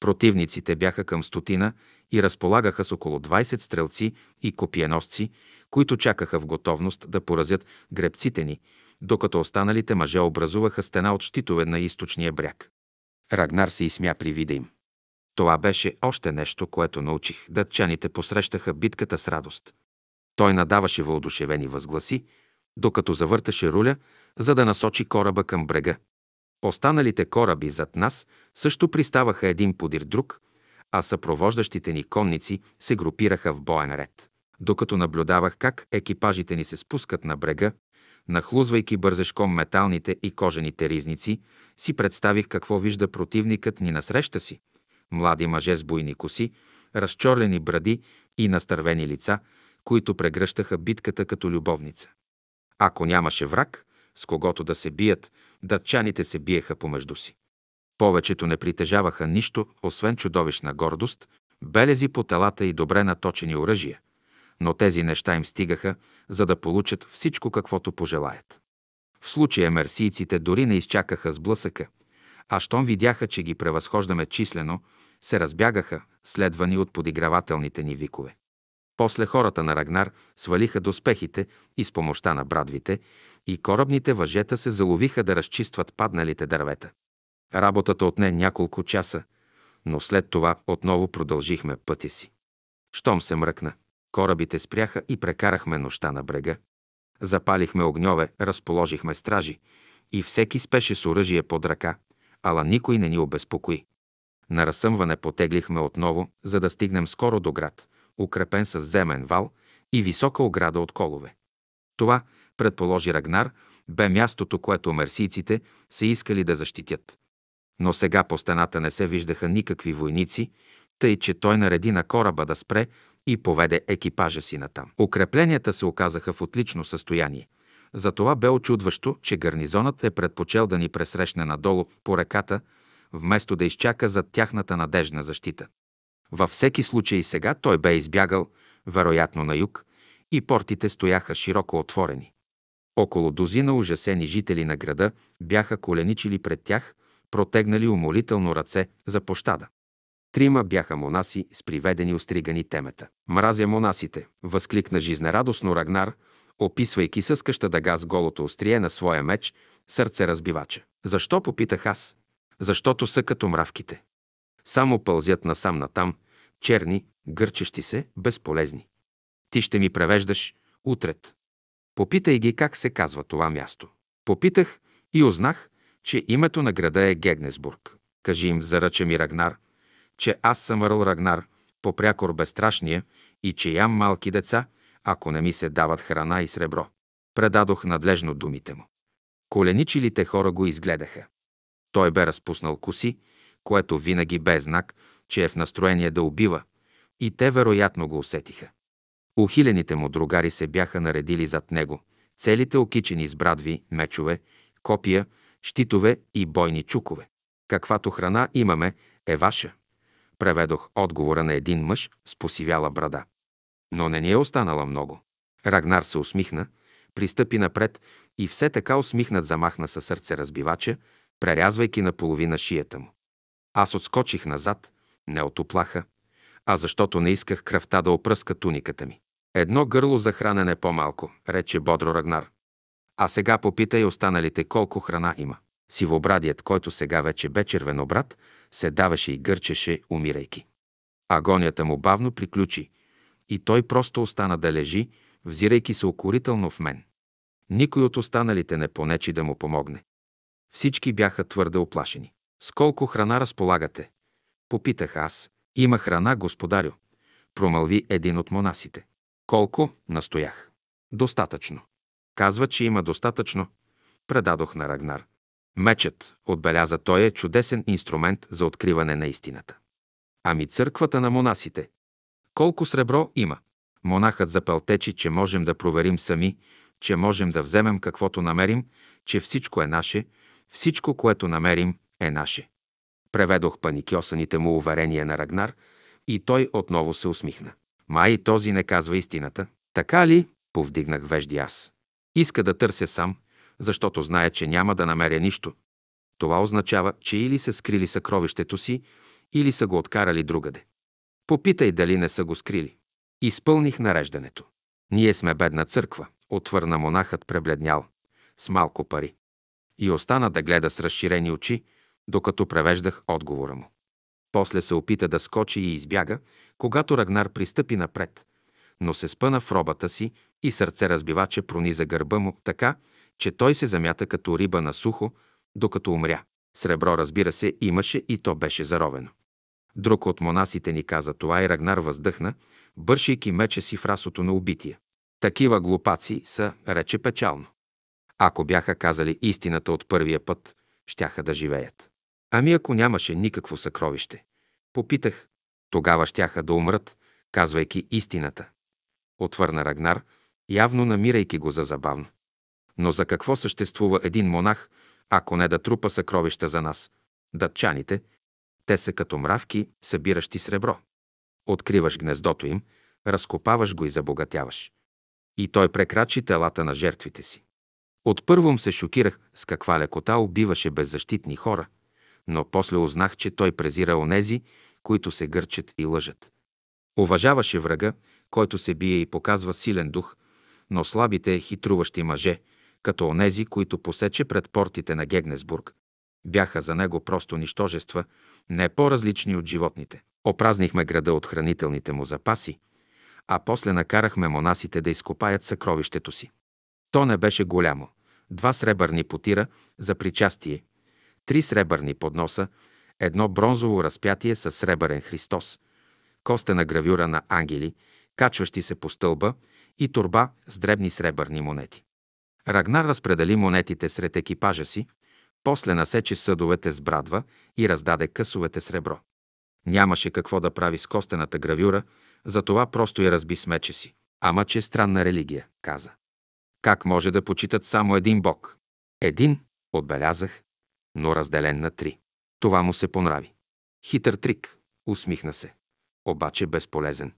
Противниците бяха към стотина и разполагаха с около 20 стрелци и копиеносци, които чакаха в готовност да поразят гребците ни, докато останалите мъже образуваха стена от щитове на източния бряг. Рагнар се изсмя при вида им. Това беше още нещо, което научих. Датчаните посрещаха битката с радост. Той надаваше въодушевени възгласи, докато завърташе руля, за да насочи кораба към брега. Останалите кораби зад нас също приставаха един подир друг, а съпровождащите ни конници се групираха в боен ред. Докато наблюдавах как екипажите ни се спускат на брега, нахлузвайки бързешком металните и кожените ризници, си представих какво вижда противникът ни насреща си. Млади мъже с буйни коси, разчорлени бради и настървени лица, които прегръщаха битката като любовница. Ако нямаше враг, с когото да се бият, датчаните се биеха помежду си. Повечето не притежаваха нищо, освен чудовищна гордост, белези по телата и добре наточени оръжия, но тези неща им стигаха, за да получат всичко каквото пожелаят. В случая мерсийците дори не изчакаха с блъсъка, а щом видяха, че ги превъзхождаме числено, се разбягаха, следвани от подигравателните ни викове. После хората на Рагнар свалиха доспехите и с помощта на брадвите и корабните въжета се заловиха да разчистват падналите дървета. Работата отне няколко часа, но след това отново продължихме пътя си. Щом се мръкна, корабите спряха и прекарахме нощта на брега. Запалихме огньове, разположихме стражи и всеки спеше с оръжие под ръка, ала никой не ни обезпокои. На разсъмване потеглихме отново, за да стигнем скоро до град, укрепен с земен вал и висока ограда от колове. Това предположи Рагнар, бе мястото, което мерсийците са искали да защитят. Но сега по стената не се виждаха никакви войници, тъй че той нареди на кораба да спре и поведе екипажа си натам. Укрепленията се оказаха в отлично състояние. Затова бе очудващо, че гарнизонът е предпочел да ни пресрещне надолу по реката, вместо да изчака за тяхната надежна защита. Във всеки случай сега той бе избягал, вероятно на юг, и портите стояха широко отворени. Около дозина ужасени жители на града бяха коленичили пред тях, протегнали умолително ръце за пощада. Трима бяха монаси с приведени остригани темета. «Мразя монасите!» – възкликна жизнерадостно Рагнар, описвайки съскаща дъга с голото острие на своя меч, сърце разбивача. Защо попитах аз? Защото са като мравките. Само пълзят насам натам, черни, гърчещи се, безполезни. Ти ще ми превеждаш утрет. Попитай ги как се казва това място. Попитах и узнах, че името на града е Гегнесбург. Кажи им, заръча ми Рагнар, че аз съм Ръл Рагнар, попрякор безстрашния и че ям малки деца, ако не ми се дават храна и сребро. Предадох надлежно думите му. Коленичилите хора го изгледаха. Той бе разпуснал коси, което винаги бе знак, че е в настроение да убива, и те вероятно го усетиха. Ухилените му другари се бяха наредили зад него, целите окичени с брадви, мечове, копия, щитове и бойни чукове. Каквато храна имаме е ваша. Преведох отговора на един мъж с посивяла брада. Но не ни е останала много. Рагнар се усмихна, пристъпи напред и все така усмихнат замахна със сърце разбивача, прерязвайки наполовина шията му. Аз отскочих назад, не от оплаха, а защото не исках кръвта да опръска туниката ми. Едно гърло за хранене по-малко, рече бодро Рагнар. А сега попитай останалите колко храна има. Сивобрадият, който сега вече бе червенобрат, се даваше и гърчеше, умирайки. Агонията му бавно приключи и той просто остана да лежи, взирайки се окорително в мен. Никой от останалите не понечи да му помогне. Всички бяха твърде оплашени. С колко храна разполагате? Попитах аз. Има храна, господарю, промълви един от монасите. Колко? Настоях. Достатъчно. Казва, че има достатъчно. Предадох на Рагнар. Мечът, отбеляза той, е чудесен инструмент за откриване на истината. Ами църквата на монасите. Колко сребро има? Монахът запълтечи, че можем да проверим сами, че можем да вземем каквото намерим, че всичко е наше, всичко, което намерим, е наше. Преведох паникьосаните му уверения на Рагнар и той отново се усмихна. Май този не казва истината. Така ли? Повдигнах вежди аз. Иска да търся сам, защото знае, че няма да намеря нищо. Това означава, че или са скрили съкровището си, или са го откарали другаде. Попитай дали не са го скрили. Изпълних нареждането. Ние сме бедна църква, отвърна монахът пребледнял, с малко пари. И остана да гледа с разширени очи, докато превеждах отговора му. После се опита да скочи и избяга, когато Рагнар пристъпи напред, но се спъна в робата си и сърце разбиваче прониза гърба му така, че той се замята като риба на сухо, докато умря. Сребро, разбира се, имаше и то беше заровено. Друг от монасите ни каза това и Рагнар въздъхна, бършейки меча си в расото на убития. Такива глупаци са, рече печално. Ако бяха казали истината от първия път, щяха да живеят. Ами ако нямаше никакво съкровище? Попитах. Тогава щяха да умрат, казвайки истината. Отвърна Рагнар, явно намирайки го за забавно. Но за какво съществува един монах, ако не да трупа съкровища за нас? Датчаните, те са като мравки, събиращи сребро. Откриваш гнездото им, разкопаваш го и забогатяваш. И той прекрачи телата на жертвите си. Отпървом се шокирах с каква лекота убиваше беззащитни хора – но после узнах, че той презира онези, които се гърчат и лъжат. Уважаваше врага, който се бие и показва силен дух, но слабите хитруващи мъже, като онези, които посече пред портите на Гегнесбург, бяха за него просто нищожества, не по-различни от животните. Опразнихме града от хранителните му запаси, а после накарахме монасите да изкопаят съкровището си. То не беше голямо. Два сребърни потира за причастие, три сребърни подноса, едно бронзово разпятие с сребърен Христос, костена гравюра на ангели, качващи се по стълба и турба с дребни сребърни монети. Рагнар разпредели монетите сред екипажа си, после насече съдовете с брадва и раздаде късовете сребро. Нямаше какво да прави с костената гравюра, затова просто я разби с мече си. Ама че странна религия, каза. Как може да почитат само един бог? Един, отбелязах, но разделен на три. Това му се понрави. Хитър трик, усмихна се. Обаче безполезен.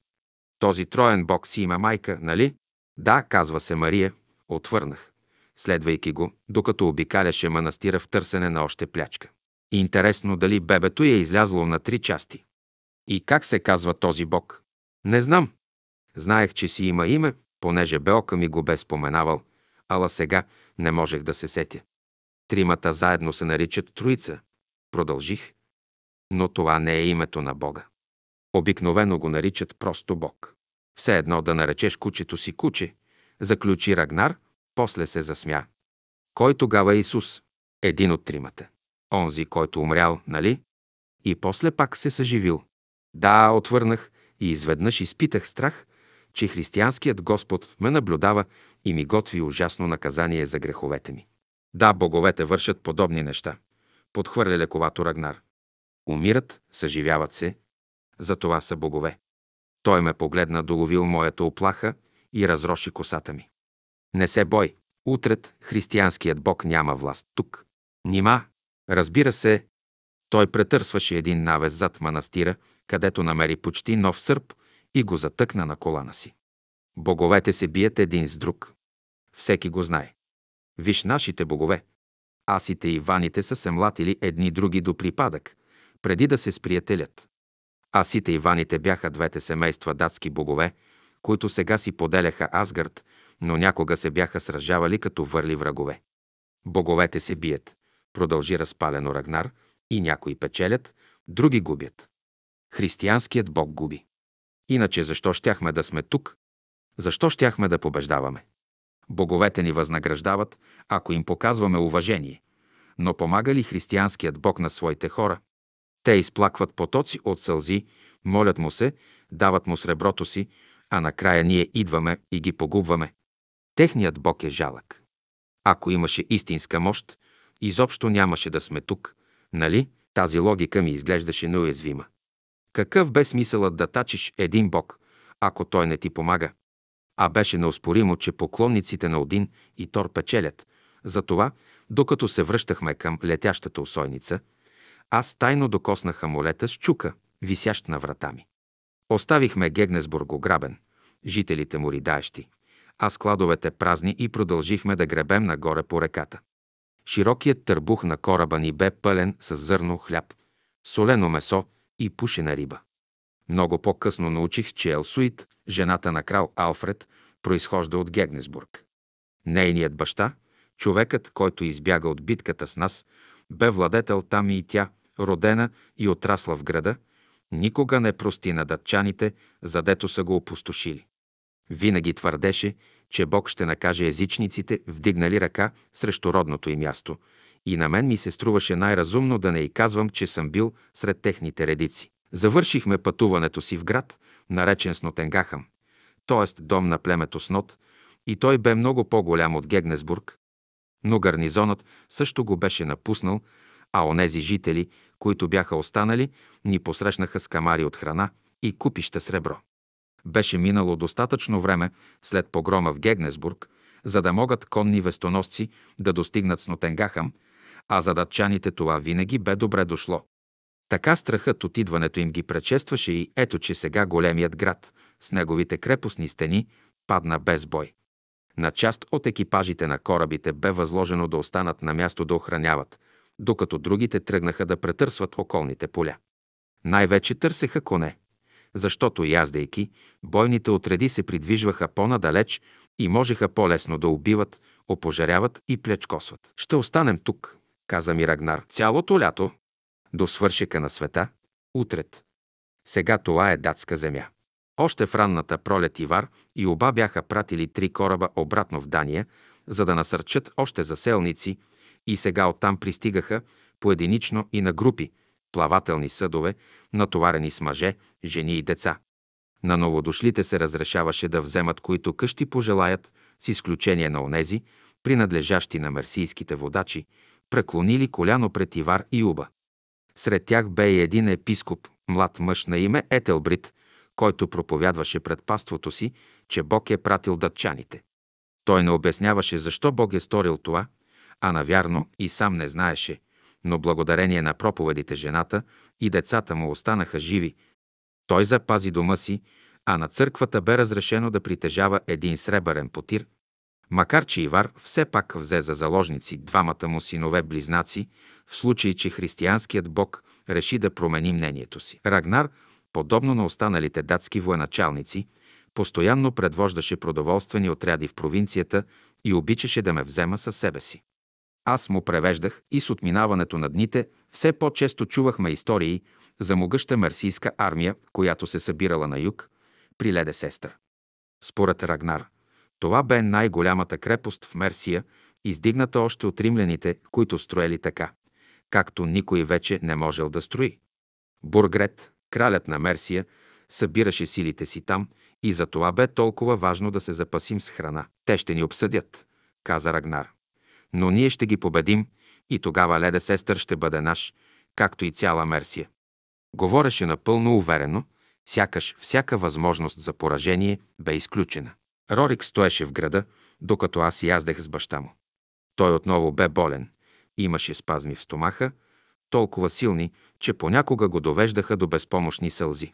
Този троен бог си има майка, нали? Да, казва се Мария, отвърнах, следвайки го, докато обикаляше манастира в търсене на още плячка. Интересно дали бебето е излязло на три части. И как се казва този бог? Не знам. Знаех, че си има име, понеже Белка ми го бе споменавал, ала сега не можех да се сетя. Тримата заедно се наричат Троица. Продължих. Но това не е името на Бога. Обикновено го наричат просто Бог. Все едно да наречеш кучето си куче, заключи Рагнар, после се засмя. Кой тогава е Исус? Един от тримата. Онзи, който умрял, нали? И после пак се съживил. Да, отвърнах и изведнъж изпитах страх, че християнският Господ ме наблюдава и ми готви ужасно наказание за греховете ми. Да, боговете вършат подобни неща. Подхвърля лековато Рагнар. Умират, съживяват се. За това са богове. Той ме погледна, доловил моята оплаха и разроши косата ми. Не се бой, утрет християнският бог няма власт тук. Нима, разбира се, той претърсваше един навес зад манастира, където намери почти нов сърп и го затъкна на колана си. Боговете се бият един с друг. Всеки го знае. Виж нашите богове. Асите и Ваните са се млатили едни други до припадък, преди да се сприятелят. Асите и Ваните бяха двете семейства датски богове, които сега си поделяха Асгард, но някога се бяха сражавали като върли врагове. Боговете се бият, продължи разпалено Рагнар, и някои печелят, други губят. Християнският бог губи. Иначе защо щяхме да сме тук? Защо щяхме да побеждаваме? Боговете ни възнаграждават, ако им показваме уважение. Но помага ли християнският Бог на своите хора? Те изплакват потоци от сълзи, молят му се, дават му среброто си, а накрая ние идваме и ги погубваме. Техният Бог е жалък. Ако имаше истинска мощ, изобщо нямаше да сме тук, нали? Тази логика ми изглеждаше неуязвима. Какъв бе смисълът да тачиш един Бог, ако той не ти помага? а беше неоспоримо, че поклонниците на Один и Тор печелят. Затова, докато се връщахме към летящата усойница, аз тайно докоснах амулета с чука, висящ на врата ми. Оставихме Гегнесбург ограбен, жителите му ридаещи, а складовете празни и продължихме да гребем нагоре по реката. Широкият търбух на кораба ни бе пълен с зърно, хляб, солено месо и пушена риба. Много по-късно научих, че Елсуит, жената на крал Алфред, произхожда от Гегнесбург. Нейният баща, човекът, който избяга от битката с нас, бе владетел там и тя, родена и отрасла в града, никога не прости на датчаните, задето са го опустошили. Винаги твърдеше, че Бог ще накаже езичниците, вдигнали ръка срещу родното им място, и на мен ми се струваше най-разумно да не и казвам, че съм бил сред техните редици. Завършихме пътуването си в град, наречен Снотенгахам, т.е. дом на племето Снот, и той бе много по-голям от Гегнесбург, но гарнизонът също го беше напуснал, а онези жители, които бяха останали, ни посрещнаха с камари от храна и купища сребро. Беше минало достатъчно време след погрома в Гегнесбург, за да могат конни вестоносци да достигнат Снотенгахам, а за датчаните това винаги бе добре дошло. Така страхът от идването им ги предшестваше и ето, че сега големият град с неговите крепостни стени падна без бой. На част от екипажите на корабите бе възложено да останат на място да охраняват, докато другите тръгнаха да претърсват околните поля. Най-вече търсеха коне, защото яздейки, бойните отреди се придвижваха по-надалеч и можеха по-лесно да убиват, опожаряват и плечкосват. Ще останем тук, каза ми Рагнар. Цялото лято до свършека на света, утрет. Сега това е датска земя. Още в ранната пролет Ивар и Оба бяха пратили три кораба обратно в Дания, за да насърчат още заселници и сега оттам пристигаха поединично и на групи, плавателни съдове, натоварени с мъже, жени и деца. На новодошлите се разрешаваше да вземат които къщи пожелаят, с изключение на онези, принадлежащи на мерсийските водачи, преклонили коляно пред Ивар и Уба. Сред тях бе и един епископ, млад мъж на име Етелбрид, който проповядваше пред паството си, че Бог е пратил датчаните. Той не обясняваше защо Бог е сторил това, а навярно и сам не знаеше, но благодарение на проповедите жената и децата му останаха живи. Той запази дома си, а на църквата бе разрешено да притежава един сребърен потир, макар че Ивар все пак взе за заложници двамата му синове-близнаци, в случай, че християнският бог реши да промени мнението си. Рагнар, подобно на останалите датски военачалници, постоянно предвождаше продоволствени отряди в провинцията и обичаше да ме взема със себе си. Аз му превеждах и с отминаването на дните все по-често чувахме истории за могъща мерсийска армия, която се събирала на юг, при Леде сестър. Според Рагнар – това бе най-голямата крепост в Мерсия, издигната още от римляните, които строели така, както никой вече не можел да строи. Бургрет, кралят на Мерсия, събираше силите си там и за това бе толкова важно да се запасим с храна. Те ще ни обсъдят, каза Рагнар. Но ние ще ги победим и тогава Леда Сестър ще бъде наш, както и цяла Мерсия. Говореше напълно уверено, сякаш всяка възможност за поражение бе изключена. Рорик стоеше в града, докато аз яздех с баща му. Той отново бе болен. Имаше спазми в стомаха, толкова силни, че понякога го довеждаха до безпомощни сълзи.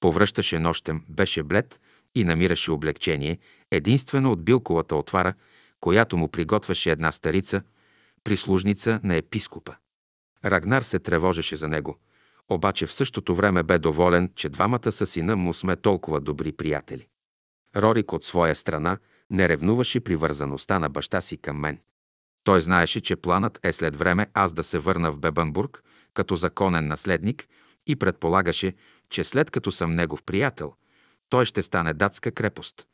Повръщаше нощем, беше блед и намираше облегчение единствено от билковата отвара, която му приготвяше една старица, прислужница на епископа. Рагнар се тревожеше за него, обаче в същото време бе доволен, че двамата са сина му сме толкова добри приятели. Рорик от своя страна не ревнуваше привързаността на баща си към мен. Той знаеше, че планът е след време аз да се върна в Бебанбург като законен наследник и предполагаше, че след като съм негов приятел, той ще стане датска крепост.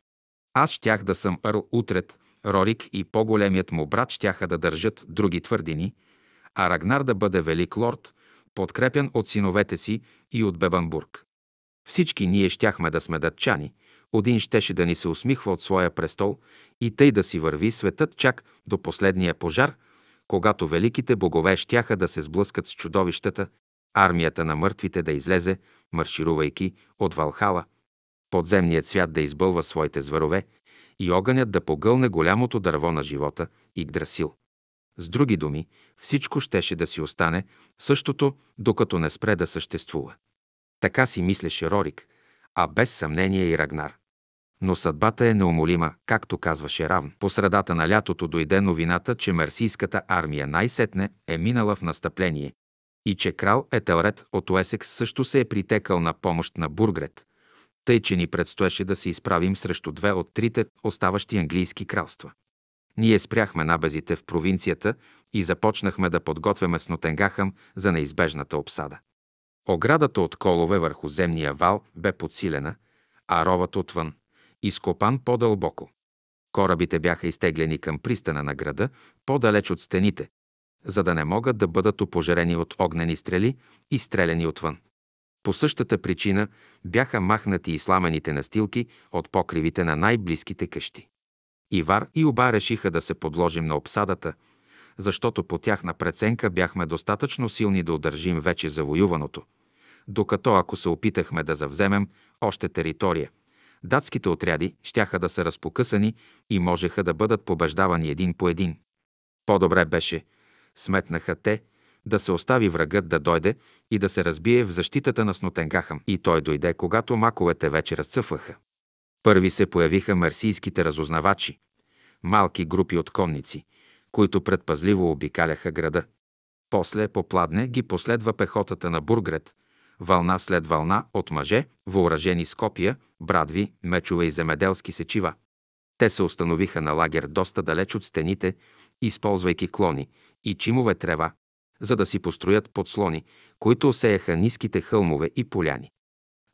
Аз щях да съм съмЪрл Утрет, Рорик и по-големият му брат щяха да държат други твърдини, а Рагнар да бъде велик лорд, подкрепен от синовете си и от Бебанбург. Всички ние щяхме да сме датчани, Один щеше да ни се усмихва от своя престол и тъй да си върви светът чак до последния пожар, когато великите богове щяха да се сблъскат с чудовищата, армията на мъртвите да излезе, марширувайки от Валхала, подземният свят да избълва своите зверове и огънят да погълне голямото дърво на живота и гдрасил. С други думи, всичко щеше да си остане същото, докато не спре да съществува. Така си мислеше Рорик, а без съмнение и Рагнар. Но съдбата е неумолима, както казваше Равн. По средата на лятото дойде новината, че мерсийската армия най-сетне е минала в настъпление и че крал Етелред от Уесекс също се е притекал на помощ на Бургрет, тъй че ни предстоеше да се изправим срещу две от трите оставащи английски кралства. Ние спряхме набезите в провинцията и започнахме да подготвяме с Нотенгахъм за неизбежната обсада. Оградата от колове върху земния вал бе подсилена, а ровът отвън, изкопан по-дълбоко. Корабите бяха изтеглени към пристана на града, по-далеч от стените, за да не могат да бъдат опожарени от огнени стрели и стреляни отвън. По същата причина бяха махнати и сламените настилки от покривите на най-близките къщи. Ивар и Оба решиха да се подложим на обсадата, защото по тяхна преценка бяхме достатъчно силни да удържим вече завоюваното, докато ако се опитахме да завземем още територия, датските отряди щяха да са разпокъсани и можеха да бъдат побеждавани един по един. По-добре беше, сметнаха те, да се остави врагът да дойде и да се разбие в защитата на Снотенгахам. И той дойде, когато маковете вече разцъфваха. Първи се появиха марсийските разузнавачи, малки групи от конници, които предпазливо обикаляха града. После, попладне, ги последва пехотата на Бургрет, вълна след вълна от мъже, въоръжени с копия, брадви, мечове и земеделски сечива. Те се установиха на лагер доста далеч от стените, използвайки клони и чимове трева, за да си построят подслони, които осеяха ниските хълмове и поляни.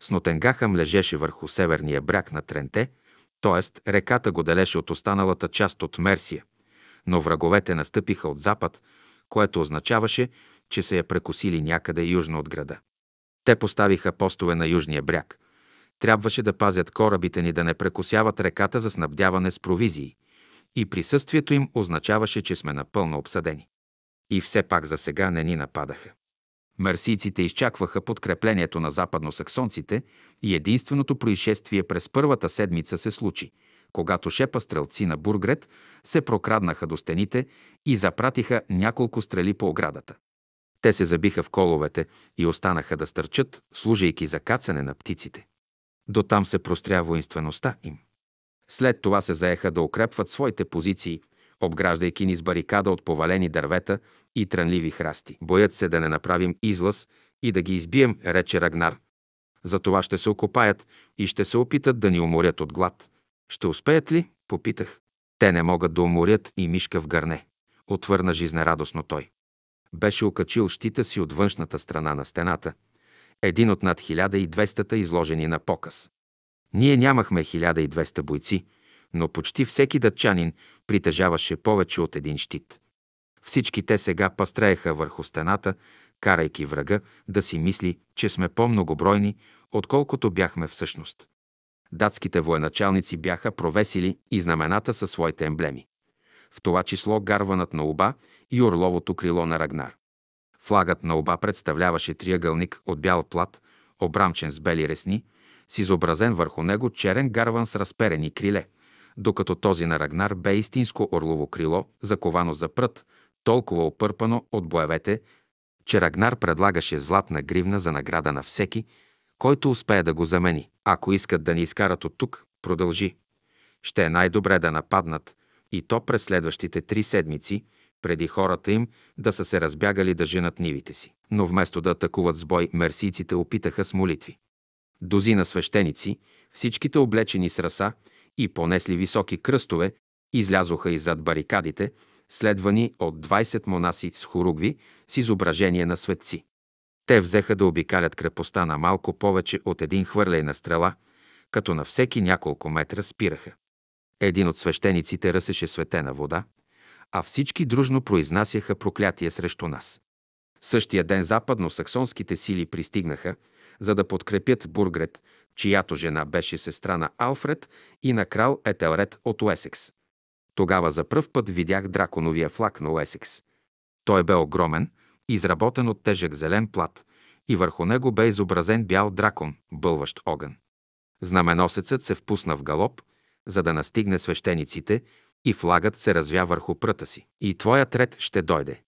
Снотенгахам лежеше върху северния бряг на Тренте, т.е. реката го делеше от останалата част от Мерсия, но враговете настъпиха от запад, което означаваше, че се я е прекусили някъде южно от града. Те поставиха постове на южния бряг. Трябваше да пазят корабите ни да не прекосяват реката за снабдяване с провизии. И присъствието им означаваше, че сме напълно обсадени. И все пак за сега не ни нападаха. Марсийците изчакваха подкреплението на западносаксонците и единственото происшествие през първата седмица се случи, когато шепа стрелци на Бургрет се прокраднаха до стените и запратиха няколко стрели по оградата. Те се забиха в коловете и останаха да стърчат, служейки за кацане на птиците. До там се простря воинствеността им. След това се заеха да укрепват своите позиции, обграждайки ни с барикада от повалени дървета и трънливи храсти. Боят се да не направим излъз и да ги избием, рече Рагнар. За това ще се окопаят и ще се опитат да ни уморят от глад. Ще успеят ли? Попитах. Те не могат да уморят и мишка в гърне, отвърна жизнерадостно той. Беше окачил щита си от външната страна на стената, един от над 1200-та изложени на показ. Ние нямахме 1200 бойци, но почти всеки датчанин притежаваше повече от един щит. Всички те сега пастрееха върху стената, карайки врага да си мисли, че сме по-многобройни, отколкото бяхме всъщност. Датските военачалници бяха провесили и знамената със своите емблеми. В това число гарванът на уба и орловото крило на Рагнар. Флагът на оба представляваше триъгълник от бял плат, обрамчен с бели ресни, с изобразен върху него черен гарван с разперени криле, докато този на Рагнар бе истинско орлово крило, заковано за прът, толкова опърпано от боевете, че Рагнар предлагаше златна гривна за награда на всеки, който успее да го замени. Ако искат да ни изкарат от тук, продължи. Ще е най-добре да нападнат, и то през следващите три седмици, преди хората им да са се разбягали да женат нивите си. Но вместо да атакуват с бой, мерсийците опитаха с молитви. Дози на свещеници, всичките облечени с раса и понесли високи кръстове, излязоха иззад барикадите, следвани от 20 монаси с хоругви с изображение на светци. Те взеха да обикалят крепостта на малко повече от един хвърлей на стрела, като на всеки няколко метра спираха. Един от свещениците ръсеше светена вода, а всички дружно произнасяха проклятие срещу нас. Същия ден западно-саксонските сили пристигнаха, за да подкрепят Бургрет, чиято жена беше сестра на Алфред и на крал Етелред от Уесекс. Тогава за пръв път видях драконовия флаг на Уесекс. Той бе огромен, изработен от тежък зелен плат и върху него бе изобразен бял дракон, бълващ огън. Знаменосецът се впусна в галоп, за да настигне свещениците и флагът се развя върху пръта си. И твоят ред ще дойде,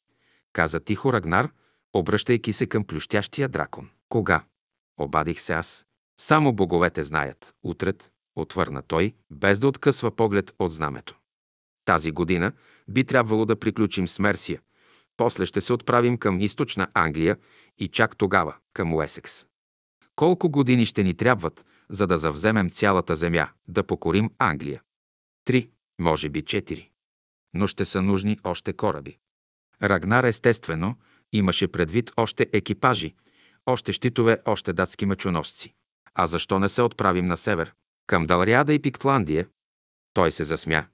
каза тихо Рагнар, обръщайки се към плющящия дракон. Кога? Обадих се аз. Само боговете знаят. Утрет, отвърна той, без да откъсва поглед от знамето. Тази година би трябвало да приключим с Мерсия. После ще се отправим към източна Англия и чак тогава към Уесекс. Колко години ще ни трябват, за да завземем цялата земя, да покорим Англия? Три може би четири. Но ще са нужни още кораби. Рагнар естествено имаше предвид още екипажи, още щитове, още датски мечоносци. А защо не се отправим на север? Към Далриада и Пиктландия? Той се засмя.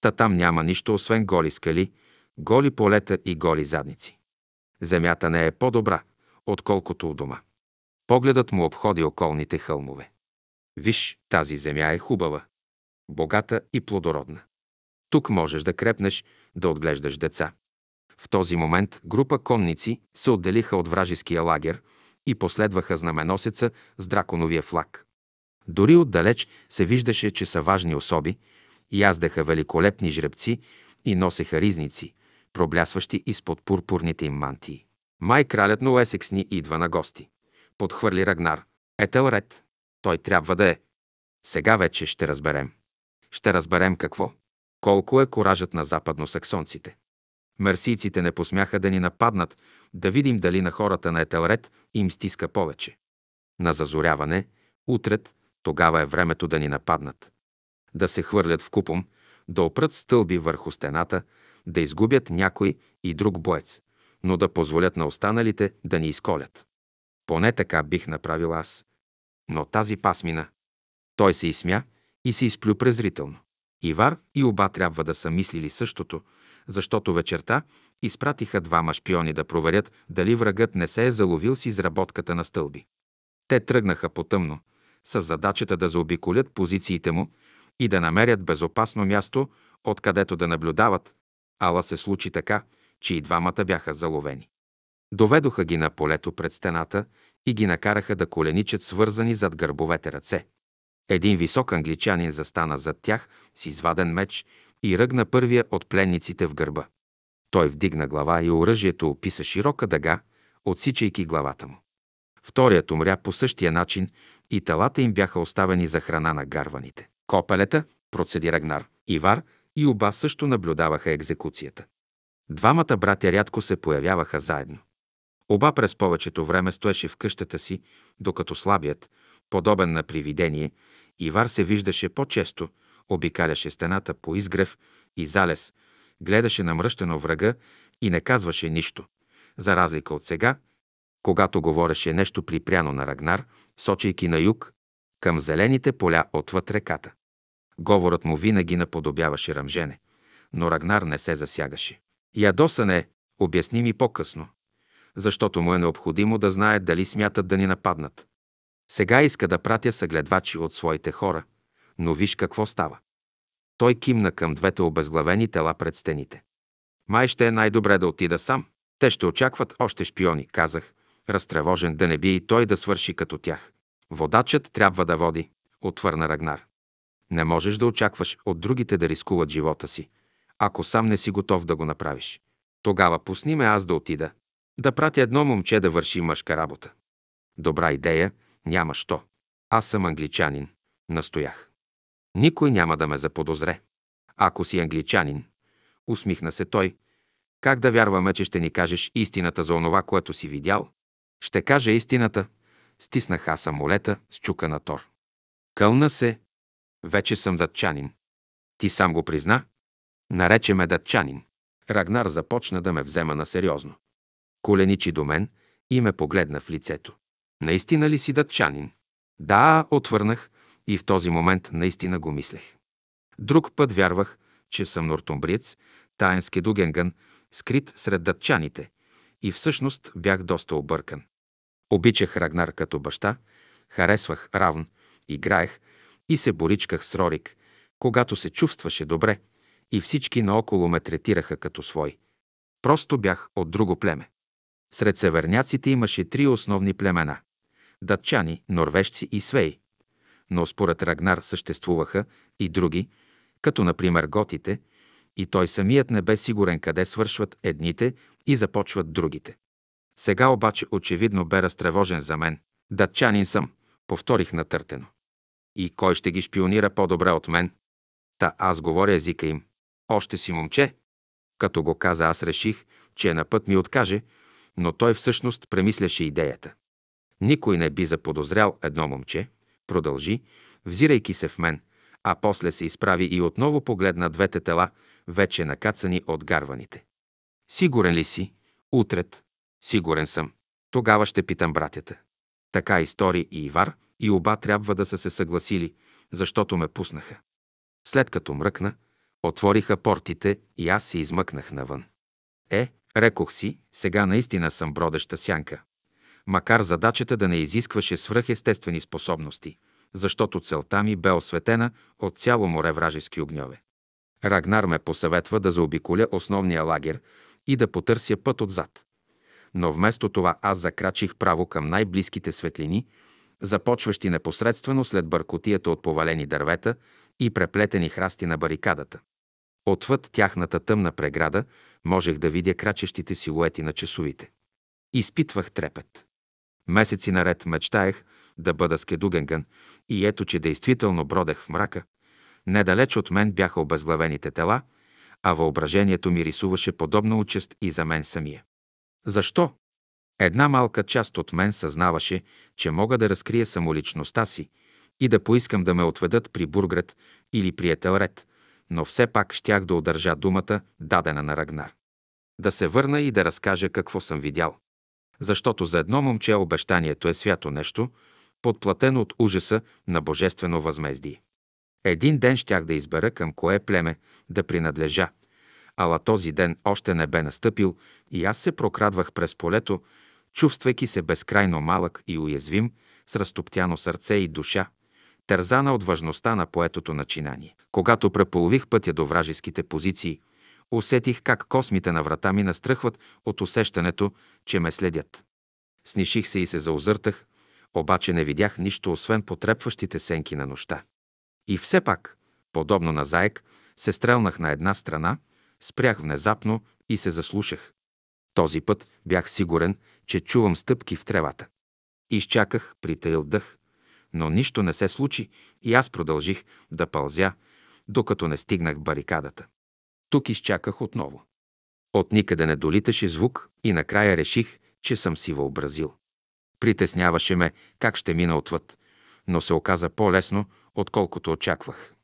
Та там няма нищо, освен голи скали, голи полета и голи задници. Земята не е по-добра, отколкото у дома. Погледът му обходи околните хълмове. Виж, тази земя е хубава богата и плодородна. Тук можеш да крепнеш, да отглеждаш деца. В този момент група конници се отделиха от вражеския лагер и последваха знаменосеца с драконовия флаг. Дори отдалеч се виждаше, че са важни особи, Яздаха великолепни жребци и носеха ризници, проблясващи изпод пурпурните им мантии. Май кралят на Уесекс ни идва на гости. Подхвърли Рагнар. Етелред. Той трябва да е. Сега вече ще разберем ще разберем какво. Колко е коражът на западносаксонците. Мерсийците не посмяха да ни нападнат, да видим дали на хората на Етелред им стиска повече. На зазоряване, утрет, тогава е времето да ни нападнат. Да се хвърлят в купом, да опрат стълби върху стената, да изгубят някой и друг боец, но да позволят на останалите да ни изколят. Поне така бих направил аз. Но тази пасмина... Той се изсмя и се изплю презрително. Ивар и оба трябва да са мислили същото, защото вечерта изпратиха двама шпиони да проверят дали врагът не се е заловил с изработката на стълби. Те тръгнаха потъмно, с задачата да заобиколят позициите му и да намерят безопасно място, откъдето да наблюдават, ала се случи така, че и двамата бяха заловени. Доведоха ги на полето пред стената и ги накараха да коленичат свързани зад гърбовете ръце. Един висок англичанин застана зад тях с изваден меч и ръгна първия от пленниците в гърба. Той вдигна глава и оръжието описа широка дъга, отсичайки главата му. Вторият умря по същия начин и талата им бяха оставени за храна на гарваните. Копелета, процеди Рагнар, Ивар и Оба също наблюдаваха екзекуцията. Двамата братя рядко се появяваха заедно. Оба през повечето време стоеше в къщата си, докато слабият, подобен на привидение, Ивар се виждаше по-често, обикаляше стената по изгрев и залез, гледаше намръщено врага и не казваше нищо. За разлика от сега, когато говореше нещо припряно на Рагнар, сочейки на юг, към зелените поля отвъд реката. Говорът му винаги наподобяваше ръмжене, но Рагнар не се засягаше. Ядосане, е, обясни ми по-късно, защото му е необходимо да знае дали смятат да ни нападнат. Сега иска да пратя съгледвачи от своите хора, но виж какво става. Той кимна към двете обезглавени тела пред стените. Май ще е най-добре да отида сам. Те ще очакват още шпиони, казах, разтревожен да не би и той да свърши като тях. Водачът трябва да води, отвърна Рагнар. Не можеш да очакваш от другите да рискуват живота си, ако сам не си готов да го направиш. Тогава пусни ме аз да отида, да пратя едно момче да върши мъжка работа. Добра идея, няма що. Аз съм англичанин. Настоях. Никой няма да ме заподозре. Ако си англичанин, усмихна се той, как да вярваме, че ще ни кажеш истината за онова, което си видял? Ще кажа истината. Стиснах аз самолета, с чука на Тор. Кълна се. Вече съм датчанин. Ти сам го призна? Нарече ме датчанин. Рагнар започна да ме взема на сериозно. Коленичи до мен и ме погледна в лицето. Наистина ли си датчанин? Да, отвърнах и в този момент наистина го мислех. Друг път вярвах, че съм нортумбриец, таен скедугенган, скрит сред датчаните, и всъщност бях доста объркан. Обичах Рагнар като баща, харесвах Равн, играех и се боричках с Рорик, когато се чувстваше добре и всички наоколо ме третираха като свой. Просто бях от друго племе. Сред северняците имаше три основни племена датчани, норвежци и свеи. Но според Рагнар съществуваха и други, като например готите, и той самият не бе сигурен къде свършват едните и започват другите. Сега обаче очевидно бе разтревожен за мен. Датчанин съм, повторих натъртено. И кой ще ги шпионира по-добре от мен? Та аз говоря езика им. Още си момче. Като го каза, аз реших, че е на път ми откаже, но той всъщност премисляше идеята. Никой не би заподозрял едно момче, продължи, взирайки се в мен, а после се изправи и отново погледна двете тела, вече накацани от гарваните. Сигурен ли си? Утрет. Сигурен съм. Тогава ще питам братята. Така и Стори и Ивар и оба трябва да са се съгласили, защото ме пуснаха. След като мръкна, отвориха портите и аз се измъкнах навън. Е, рекох си, сега наистина съм бродеща сянка макар задачата да не изискваше свръхестествени способности, защото целта ми бе осветена от цяло море вражески огньове. Рагнар ме посъветва да заобиколя основния лагер и да потърся път отзад. Но вместо това аз закрачих право към най-близките светлини, започващи непосредствено след бъркотията от повалени дървета и преплетени храсти на барикадата. Отвъд тяхната тъмна преграда можех да видя крачещите силуети на часовите. Изпитвах трепет. Месеци наред мечтаех да бъда с и ето, че действително бродех в мрака. Недалеч от мен бяха обезглавените тела, а въображението ми рисуваше подобна участ и за мен самия. Защо? Една малка част от мен съзнаваше, че мога да разкрия самоличността си и да поискам да ме отведат при Бургрет или при Етелред, но все пак щях да удържа думата, дадена на Рагнар. Да се върна и да разкажа какво съм видял. Защото за едно момче обещанието е свято нещо, подплатено от ужаса на божествено възмездие. Един ден щях да избера към кое племе да принадлежа, ала този ден още не бе настъпил и аз се прокрадвах през полето, чувствайки се безкрайно малък и уязвим, с разтоптяно сърце и душа, тързана от важността на поетото начинание. Когато преполових пътя до вражеските позиции, усетих как космите на врата ми настръхват от усещането, че ме следят. Сниших се и се заозъртах, обаче не видях нищо, освен потрепващите сенки на нощта. И все пак, подобно на заек, се стрелнах на една страна, спрях внезапно и се заслушах. Този път бях сигурен, че чувам стъпки в тревата. Изчаках, притаил дъх, но нищо не се случи и аз продължих да пълзя, докато не стигнах барикадата. Тук изчаках отново. От никъде не долиташе звук и накрая реших, че съм си въобразил. Притесняваше ме как ще мина отвъд, но се оказа по-лесно, отколкото очаквах.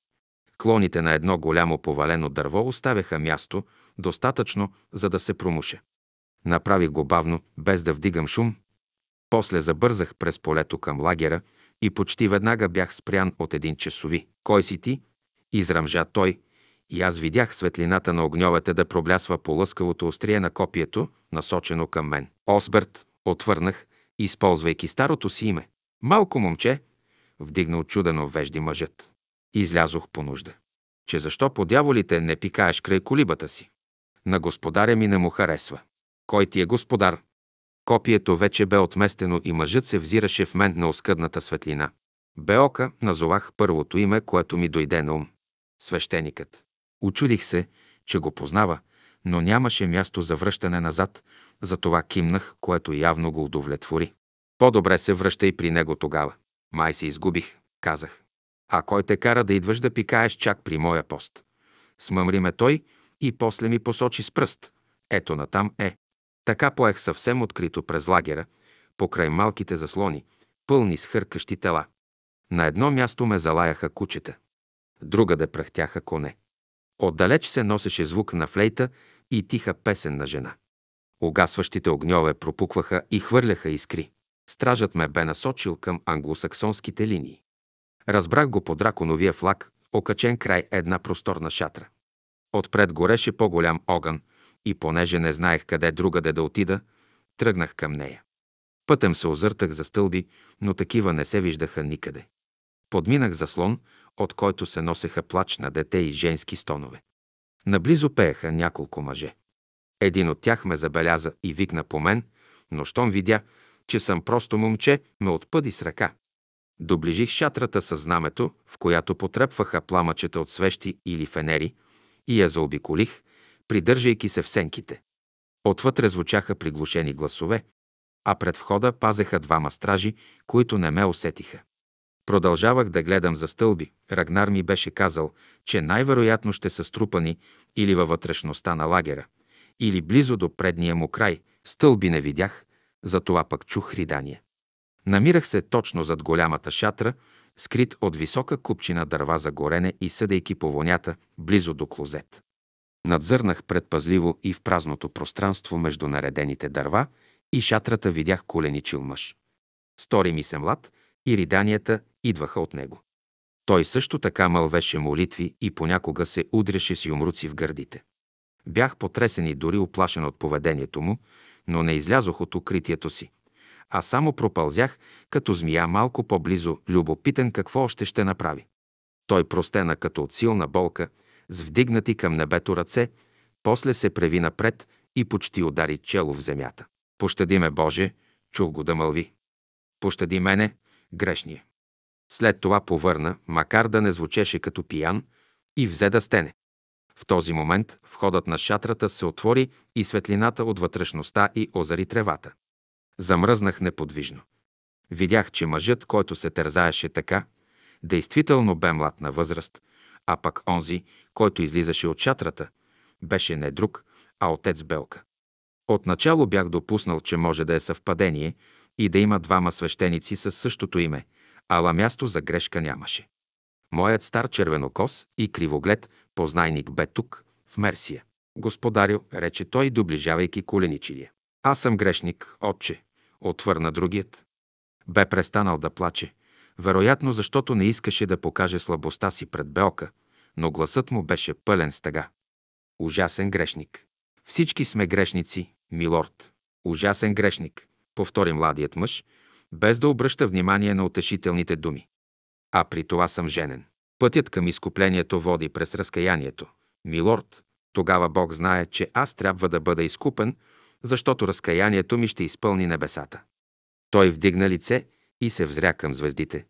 Клоните на едно голямо повалено дърво оставяха място, достатъчно, за да се промуша. Направих го бавно, без да вдигам шум. После забързах през полето към лагера и почти веднага бях спрян от един часови. Кой си ти? Израмжа той и аз видях светлината на огньовете да проблясва по лъскавото острие на копието, насочено към мен. Осберт, отвърнах, използвайки старото си име. Малко момче, вдигна очудено вежди мъжът. Излязох по нужда. Че защо по дяволите не пикаеш край колибата си? На господаря ми не му харесва. Кой ти е господар? Копието вече бе отместено и мъжът се взираше в мен на оскъдната светлина. Беока назовах първото име, което ми дойде на ум. Свещеникът. Очудих се, че го познава, но нямаше място за връщане назад, затова кимнах, което явно го удовлетвори. По-добре се връща и при него тогава. Май се изгубих, казах. А кой те кара да идваш да пикаеш чак при моя пост? Смъмри ме той и после ми посочи с пръст. Ето натам е. Така поех съвсем открито през лагера, покрай малките заслони, пълни с хъркащи тела. На едно място ме залаяха кучета, другаде пръхтяха коне. Отдалеч се носеше звук на флейта и тиха песен на жена. Огасващите огньове пропукваха и хвърляха искри. Стражът ме бе насочил към англосаксонските линии. Разбрах го по драконовия флаг, окачен край една просторна шатра. Отпред гореше по-голям огън и понеже не знаех къде другаде да отида, тръгнах към нея. Пътем се озъртах за стълби, но такива не се виждаха никъде. Подминах заслон, от който се носеха плач на дете и женски стонове. Наблизо пееха няколко мъже. Един от тях ме забеляза и викна по мен, но щом видя, че съм просто момче, ме отпъди с ръка. Доближих шатрата със знамето, в която потрепваха пламъчета от свещи или фенери, и я заобиколих, придържайки се в сенките. Отвътре звучаха приглушени гласове, а пред входа пазеха двама стражи, които не ме усетиха. Продължавах да гледам за стълби. Рагнар ми беше казал, че най-вероятно ще са струпани или във вътрешността на лагера, или близо до предния му край. Стълби не видях, затова пък чух ридание. Намирах се точно зад голямата шатра, скрит от висока купчина дърва за горене и съдейки по вонята, близо до клозет. Надзърнах предпазливо и в празното пространство между наредените дърва и шатрата видях коленичил мъж. Стори ми се млад и риданията идваха от него. Той също така мълвеше молитви и понякога се удряше с юмруци в гърдите. Бях потресен и дори оплашен от поведението му, но не излязох от укритието си, а само пропълзях като змия малко по-близо, любопитен какво още ще направи. Той простена като от силна болка, с вдигнати към небето ръце, после се преви напред и почти удари чело в земята. Пощади ме, Боже, чух го да мълви. Пощади мене, грешния. След това повърна, макар да не звучеше като пиян, и взе да стене. В този момент входът на шатрата се отвори и светлината от вътрешността и озари тревата. Замръзнах неподвижно. Видях, че мъжът, който се тързаеше така, действително бе млад на възраст, а пък онзи, който излизаше от шатрата, беше не друг, а отец Белка. Отначало бях допуснал, че може да е съвпадение и да има двама свещеници със същото име – ала място за грешка нямаше. Моят стар червенокос и кривоглед познайник бе тук, в Мерсия. Господарю, рече той, доближавайки коленичилия. Аз съм грешник, отче, отвърна другият. Бе престанал да плаче, вероятно защото не искаше да покаже слабостта си пред Белка, но гласът му беше пълен с тъга. Ужасен грешник. Всички сме грешници, милорд. Ужасен грешник, повтори младият мъж, без да обръща внимание на утешителните думи. А при това съм женен. Пътят към изкуплението води през разкаянието. Милорд, тогава Бог знае, че аз трябва да бъда изкупен, защото разкаянието ми ще изпълни небесата. Той вдигна лице и се взря към звездите.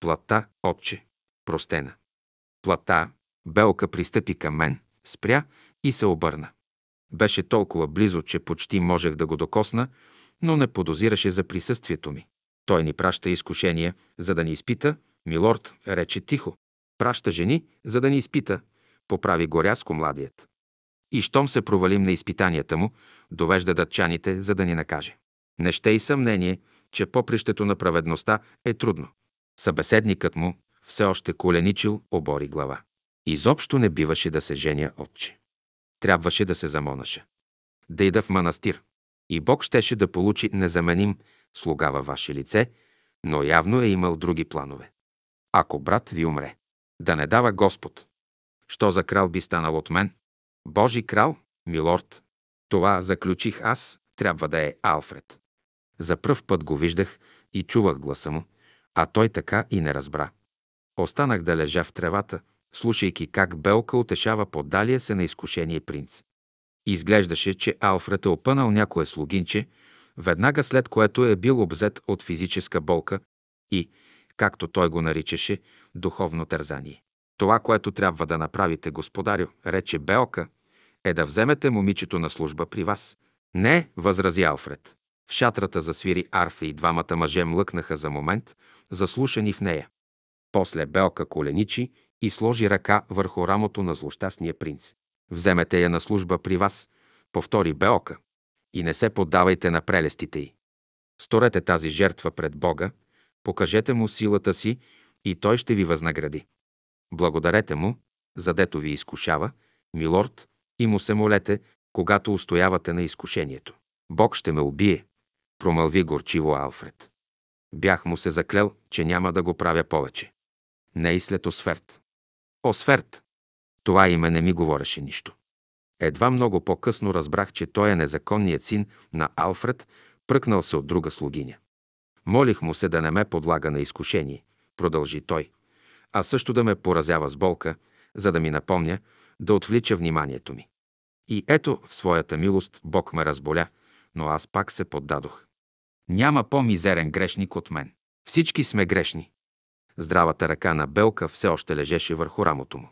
Плата, отче, простена. Плата, белка пристъпи към мен, спря и се обърна. Беше толкова близо, че почти можех да го докосна, но не подозираше за присъствието ми. Той ни праща изкушения, за да ни изпита. Милорд рече тихо. Праща жени, за да ни изпита. Поправи горяско младият. И щом се провалим на изпитанията му, довежда датчаните, за да ни накаже. Не ще и съмнение, че попрището на праведността е трудно. Събеседникът му, все още коленичил, обори глава. Изобщо не биваше да се женя отче. Трябваше да се замонаше. Да ида в манастир. И Бог щеше да получи незаменим, слуга във ваше лице, но явно е имал други планове. Ако брат ви умре, да не дава Господ. Що за крал би станал от мен? Божи крал, милорд. Това заключих аз, трябва да е Алфред. За пръв път го виждах и чувах гласа му, а той така и не разбра. Останах да лежа в тревата, слушайки как Белка утешава подалия се на изкушение принц. Изглеждаше, че Алфред е опънал някое слугинче веднага след което е бил обзет от физическа болка и, както той го наричаше, духовно тързание. Това, което трябва да направите, господарю, рече Беока, е да вземете момичето на служба при вас. Не, възрази Алфред. В шатрата засвири арфа и двамата мъже млъкнаха за момент, заслушани в нея. После Белка коленичи и сложи ръка върху рамото на злощастния принц. Вземете я на служба при вас, повтори Белка и не се поддавайте на прелестите й. Сторете тази жертва пред Бога, покажете му силата си и той ще ви възнагради. Благодарете му, задето ви изкушава, милорд, и му се молете, когато устоявате на изкушението. Бог ще ме убие, промълви горчиво Алфред. Бях му се заклел, че няма да го правя повече. Не и след Осферт. Осферт! Това име не ми говореше нищо. Едва много по-късно разбрах, че той е незаконният син на Алфред, пръкнал се от друга слугиня. Молих му се да не ме подлага на изкушение, продължи той, а също да ме поразява с болка, за да ми напомня, да отвлича вниманието ми. И ето, в своята милост, Бог ме разболя, но аз пак се поддадох. Няма по-мизерен грешник от мен. Всички сме грешни. Здравата ръка на Белка все още лежеше върху рамото му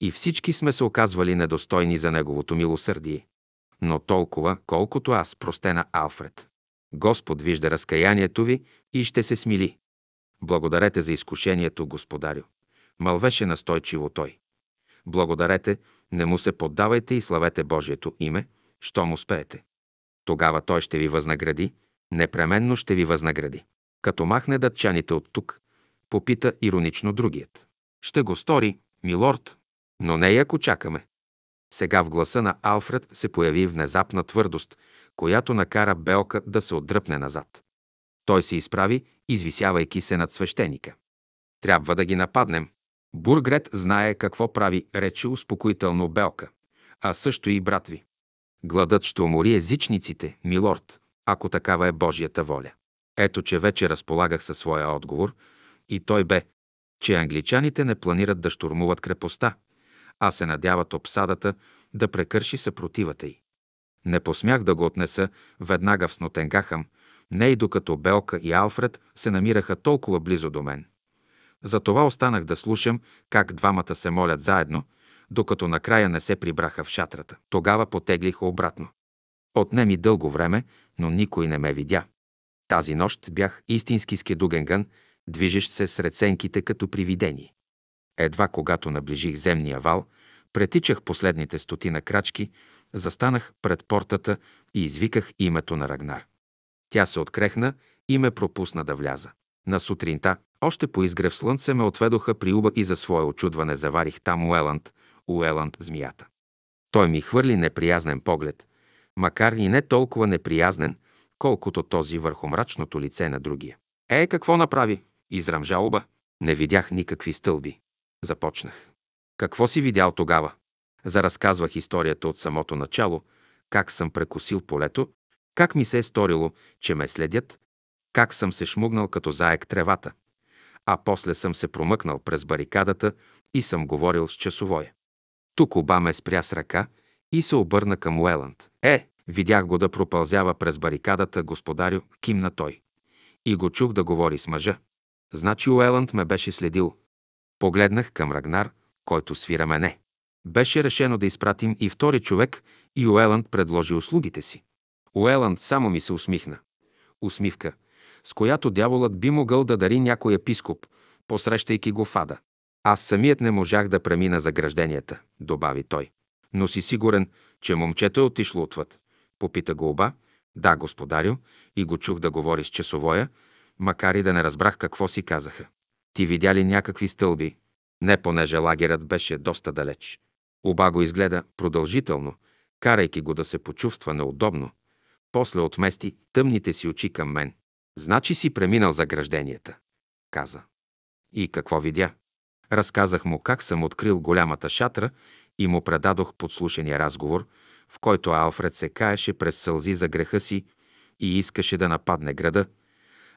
и всички сме се оказвали недостойни за Неговото милосърдие. Но толкова, колкото аз, простена Алфред. Господ вижда разкаянието ви и ще се смили. Благодарете за изкушението, господарю. Мълвеше настойчиво той. Благодарете, не му се поддавайте и славете Божието име, що му успеете. Тогава той ще ви възнагради, непременно ще ви възнагради. Като махне датчаните от тук, попита иронично другият. Ще го стори, милорд, но не ако чакаме. Сега в гласа на Алфред се появи внезапна твърдост, която накара Белка да се отдръпне назад. Той се изправи, извисявайки се над свещеника. Трябва да ги нападнем. Бургрет знае какво прави, рече успокоително Белка, а също и брат ви. Гладът ще умори езичниците, милорд, ако такава е Божията воля. Ето, че вече разполагах със своя отговор и той бе, че англичаните не планират да штурмуват крепостта, а се надяват обсадата да прекърши съпротивата й. Не посмях да го отнеса веднага в Снотенгахам, не и докато Белка и Алфред се намираха толкова близо до мен. Затова останах да слушам как двамата се молят заедно, докато накрая не се прибраха в шатрата. Тогава потеглиха обратно. Отне ми дълго време, но никой не ме видя. Тази нощ бях истински скедугенган, движещ се сред сенките като привидение. Едва когато наближих земния вал, претичах последните стотина крачки, застанах пред портата и извиках името на Рагнар. Тя се открехна и ме пропусна да вляза. На сутринта, още по изгрев слънце, ме отведоха при уба и за свое очудване заварих там Уеланд, Уеланд змията. Той ми хвърли неприязнен поглед, макар и не толкова неприязнен, колкото този върху мрачното лице на другия. Е, какво направи? Израмжа оба. Не видях никакви стълби. Започнах. Какво си видял тогава? Заразказвах историята от самото начало, как съм прекусил полето, как ми се е сторило, че ме следят, как съм се шмугнал като заек тревата, а после съм се промъкнал през барикадата и съм говорил с часовоя. Тук оба ме спря с ръка и се обърна към Уеланд. Е, видях го да пропълзява през барикадата, господарю, кимна той. И го чух да говори с мъжа. Значи Уеланд ме беше следил. Погледнах към Рагнар, който свира мене. Беше решено да изпратим и втори човек и Уеланд предложи услугите си. Уеланд само ми се усмихна. Усмивка, с която дяволът би могъл да дари някой епископ, посрещайки го фада. Аз самият не можах да премина загражденията, добави той. Но си сигурен, че момчето е отишло отвъд. Попита го оба. Да, господарю, и го чух да говори с часовоя, макар и да не разбрах какво си казаха. Ти видя ли някакви стълби? Не, понеже лагерът беше доста далеч. Оба го изгледа продължително, карайки го да се почувства неудобно. После отмести тъмните си очи към мен. Значи си преминал загражденията, каза. И какво видя? Разказах му как съм открил голямата шатра и му предадох подслушения разговор, в който Алфред се каеше през сълзи за греха си и искаше да нападне града,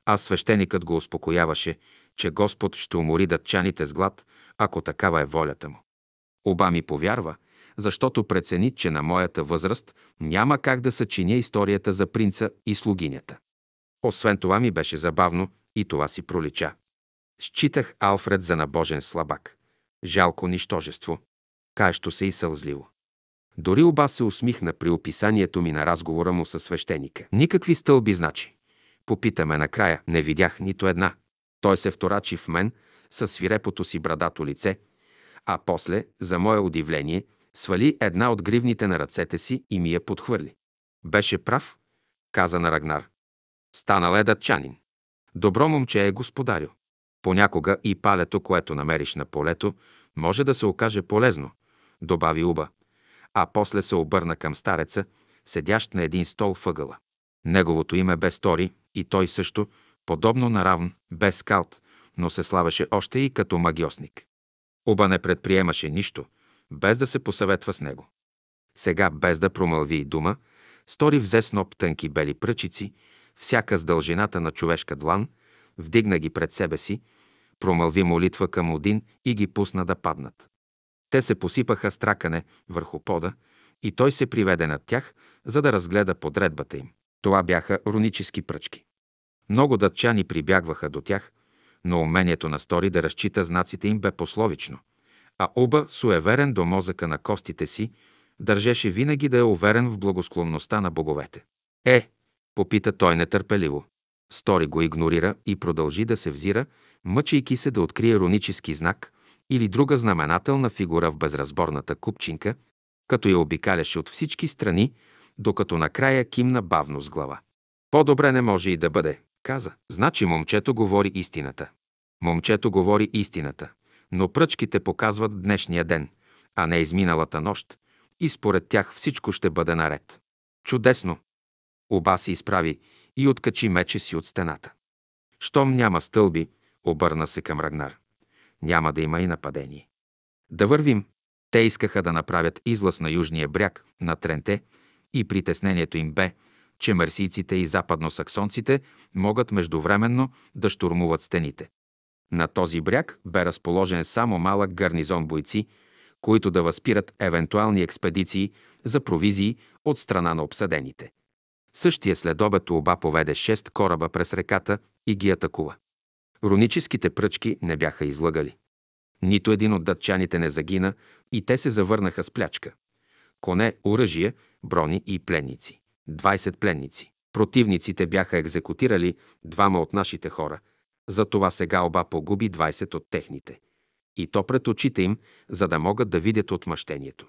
а свещеникът го успокояваше, че Господ ще умори датчаните с глад, ако такава е волята му. Оба ми повярва, защото прецени, че на моята възраст няма как да съчиня историята за принца и слугинята. Освен това ми беше забавно и това си пролича. Считах Алфред за набожен слабак. Жалко нищожество. Каещо се и сълзливо. Дори оба се усмихна при описанието ми на разговора му със свещеника. Никакви стълби, значи. Попитаме накрая. Не видях нито една. Той се вторачи в мен със свирепото си брадато лице, а после, за мое удивление, свали една от гривните на ръцете си и ми я подхвърли. Беше прав, каза на Рагнар. Стана ледатчанин. Добро момче е господарю. Понякога и палето, което намериш на полето, може да се окаже полезно, добави Уба, а после се обърна към стареца, седящ на един стол въгъла. Неговото име бе Стори и той също, подобно на равн, без калт, но се славеше още и като магиосник. Оба не предприемаше нищо, без да се посъветва с него. Сега, без да промълви и дума, стори взе сноп тънки бели пръчици, всяка с дължината на човешка длан, вдигна ги пред себе си, промълви молитва към Один и ги пусна да паднат. Те се посипаха стракане върху пода и той се приведе над тях, за да разгледа подредбата им. Това бяха рунически пръчки. Много датчани прибягваха до тях, но умението на Стори да разчита знаците им бе пословично, а Уба, суеверен до мозъка на костите си, държеше винаги да е уверен в благосклонността на боговете. Е, попита той нетърпеливо. Стори го игнорира и продължи да се взира, мъчейки се да открие рунически знак или друга знаменателна фигура в безразборната купчинка, като я обикаляше от всички страни, докато накрая кимна бавно с глава. По-добре не може и да бъде, каза, значи момчето говори истината. Момчето говори истината, но пръчките показват днешния ден, а не изминалата нощ, и според тях всичко ще бъде наред. Чудесно! Оба се изправи и откачи мече си от стената. Щом няма стълби, обърна се към Рагнар. Няма да има и нападение. Да вървим. Те искаха да направят излъз на южния бряг, на Тренте, и притеснението им бе, че марсийците и западносаксонците могат междувременно да штурмуват стените. На този бряг бе разположен само малък гарнизон бойци, които да възпират евентуални експедиции за провизии от страна на обсадените. Същия следобед оба поведе шест кораба през реката и ги атакува. Руническите пръчки не бяха излъгали. Нито един от датчаните не загина и те се завърнаха с плячка. Коне, оръжие, брони и пленници. 20 пленници. Противниците бяха екзекутирали двама от нашите хора, затова сега оба погуби 20 от техните. И то пред очите им, за да могат да видят отмъщението.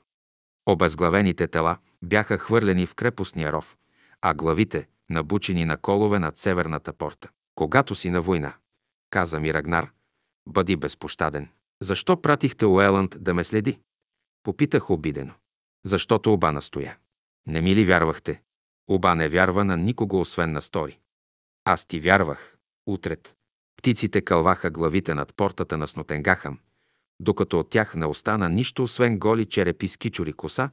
Обезглавените тела бяха хвърлени в крепостния ров, а главите – набучени на колове над северната порта. Когато си на война, каза ми Рагнар, бъди безпощаден. Защо пратихте Уеланд да ме следи? Попитах обидено. Защото оба настоя. Не ми ли вярвахте? Оба не вярва на никого, освен на стори. Аз ти вярвах. Утрет. Птиците кълваха главите над портата на Снотенгахам, докато от тях не остана нищо, освен голи черепи с кичури коса,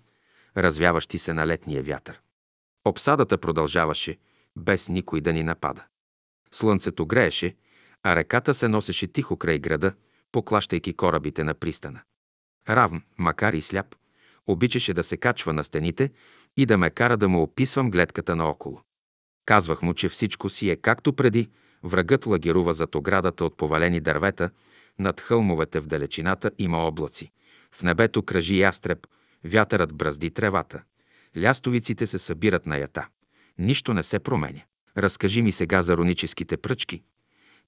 развяващи се на летния вятър. Обсадата продължаваше, без никой да ни напада. Слънцето грееше, а реката се носеше тихо край града, поклащайки корабите на пристана. Равн, макар и сляп, обичаше да се качва на стените, и да ме кара да му описвам гледката наоколо. Казвах му, че всичко си е както преди, врагът лагерува зад оградата от повалени дървета, над хълмовете в далечината има облаци. В небето кръжи ястреб, вятърът бразди тревата. Лястовиците се събират на ята. Нищо не се променя. Разкажи ми сега за руническите пръчки.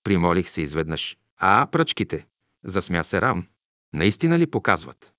Примолих се изведнъж. А, пръчките! Засмя се Рам. Наистина ли показват?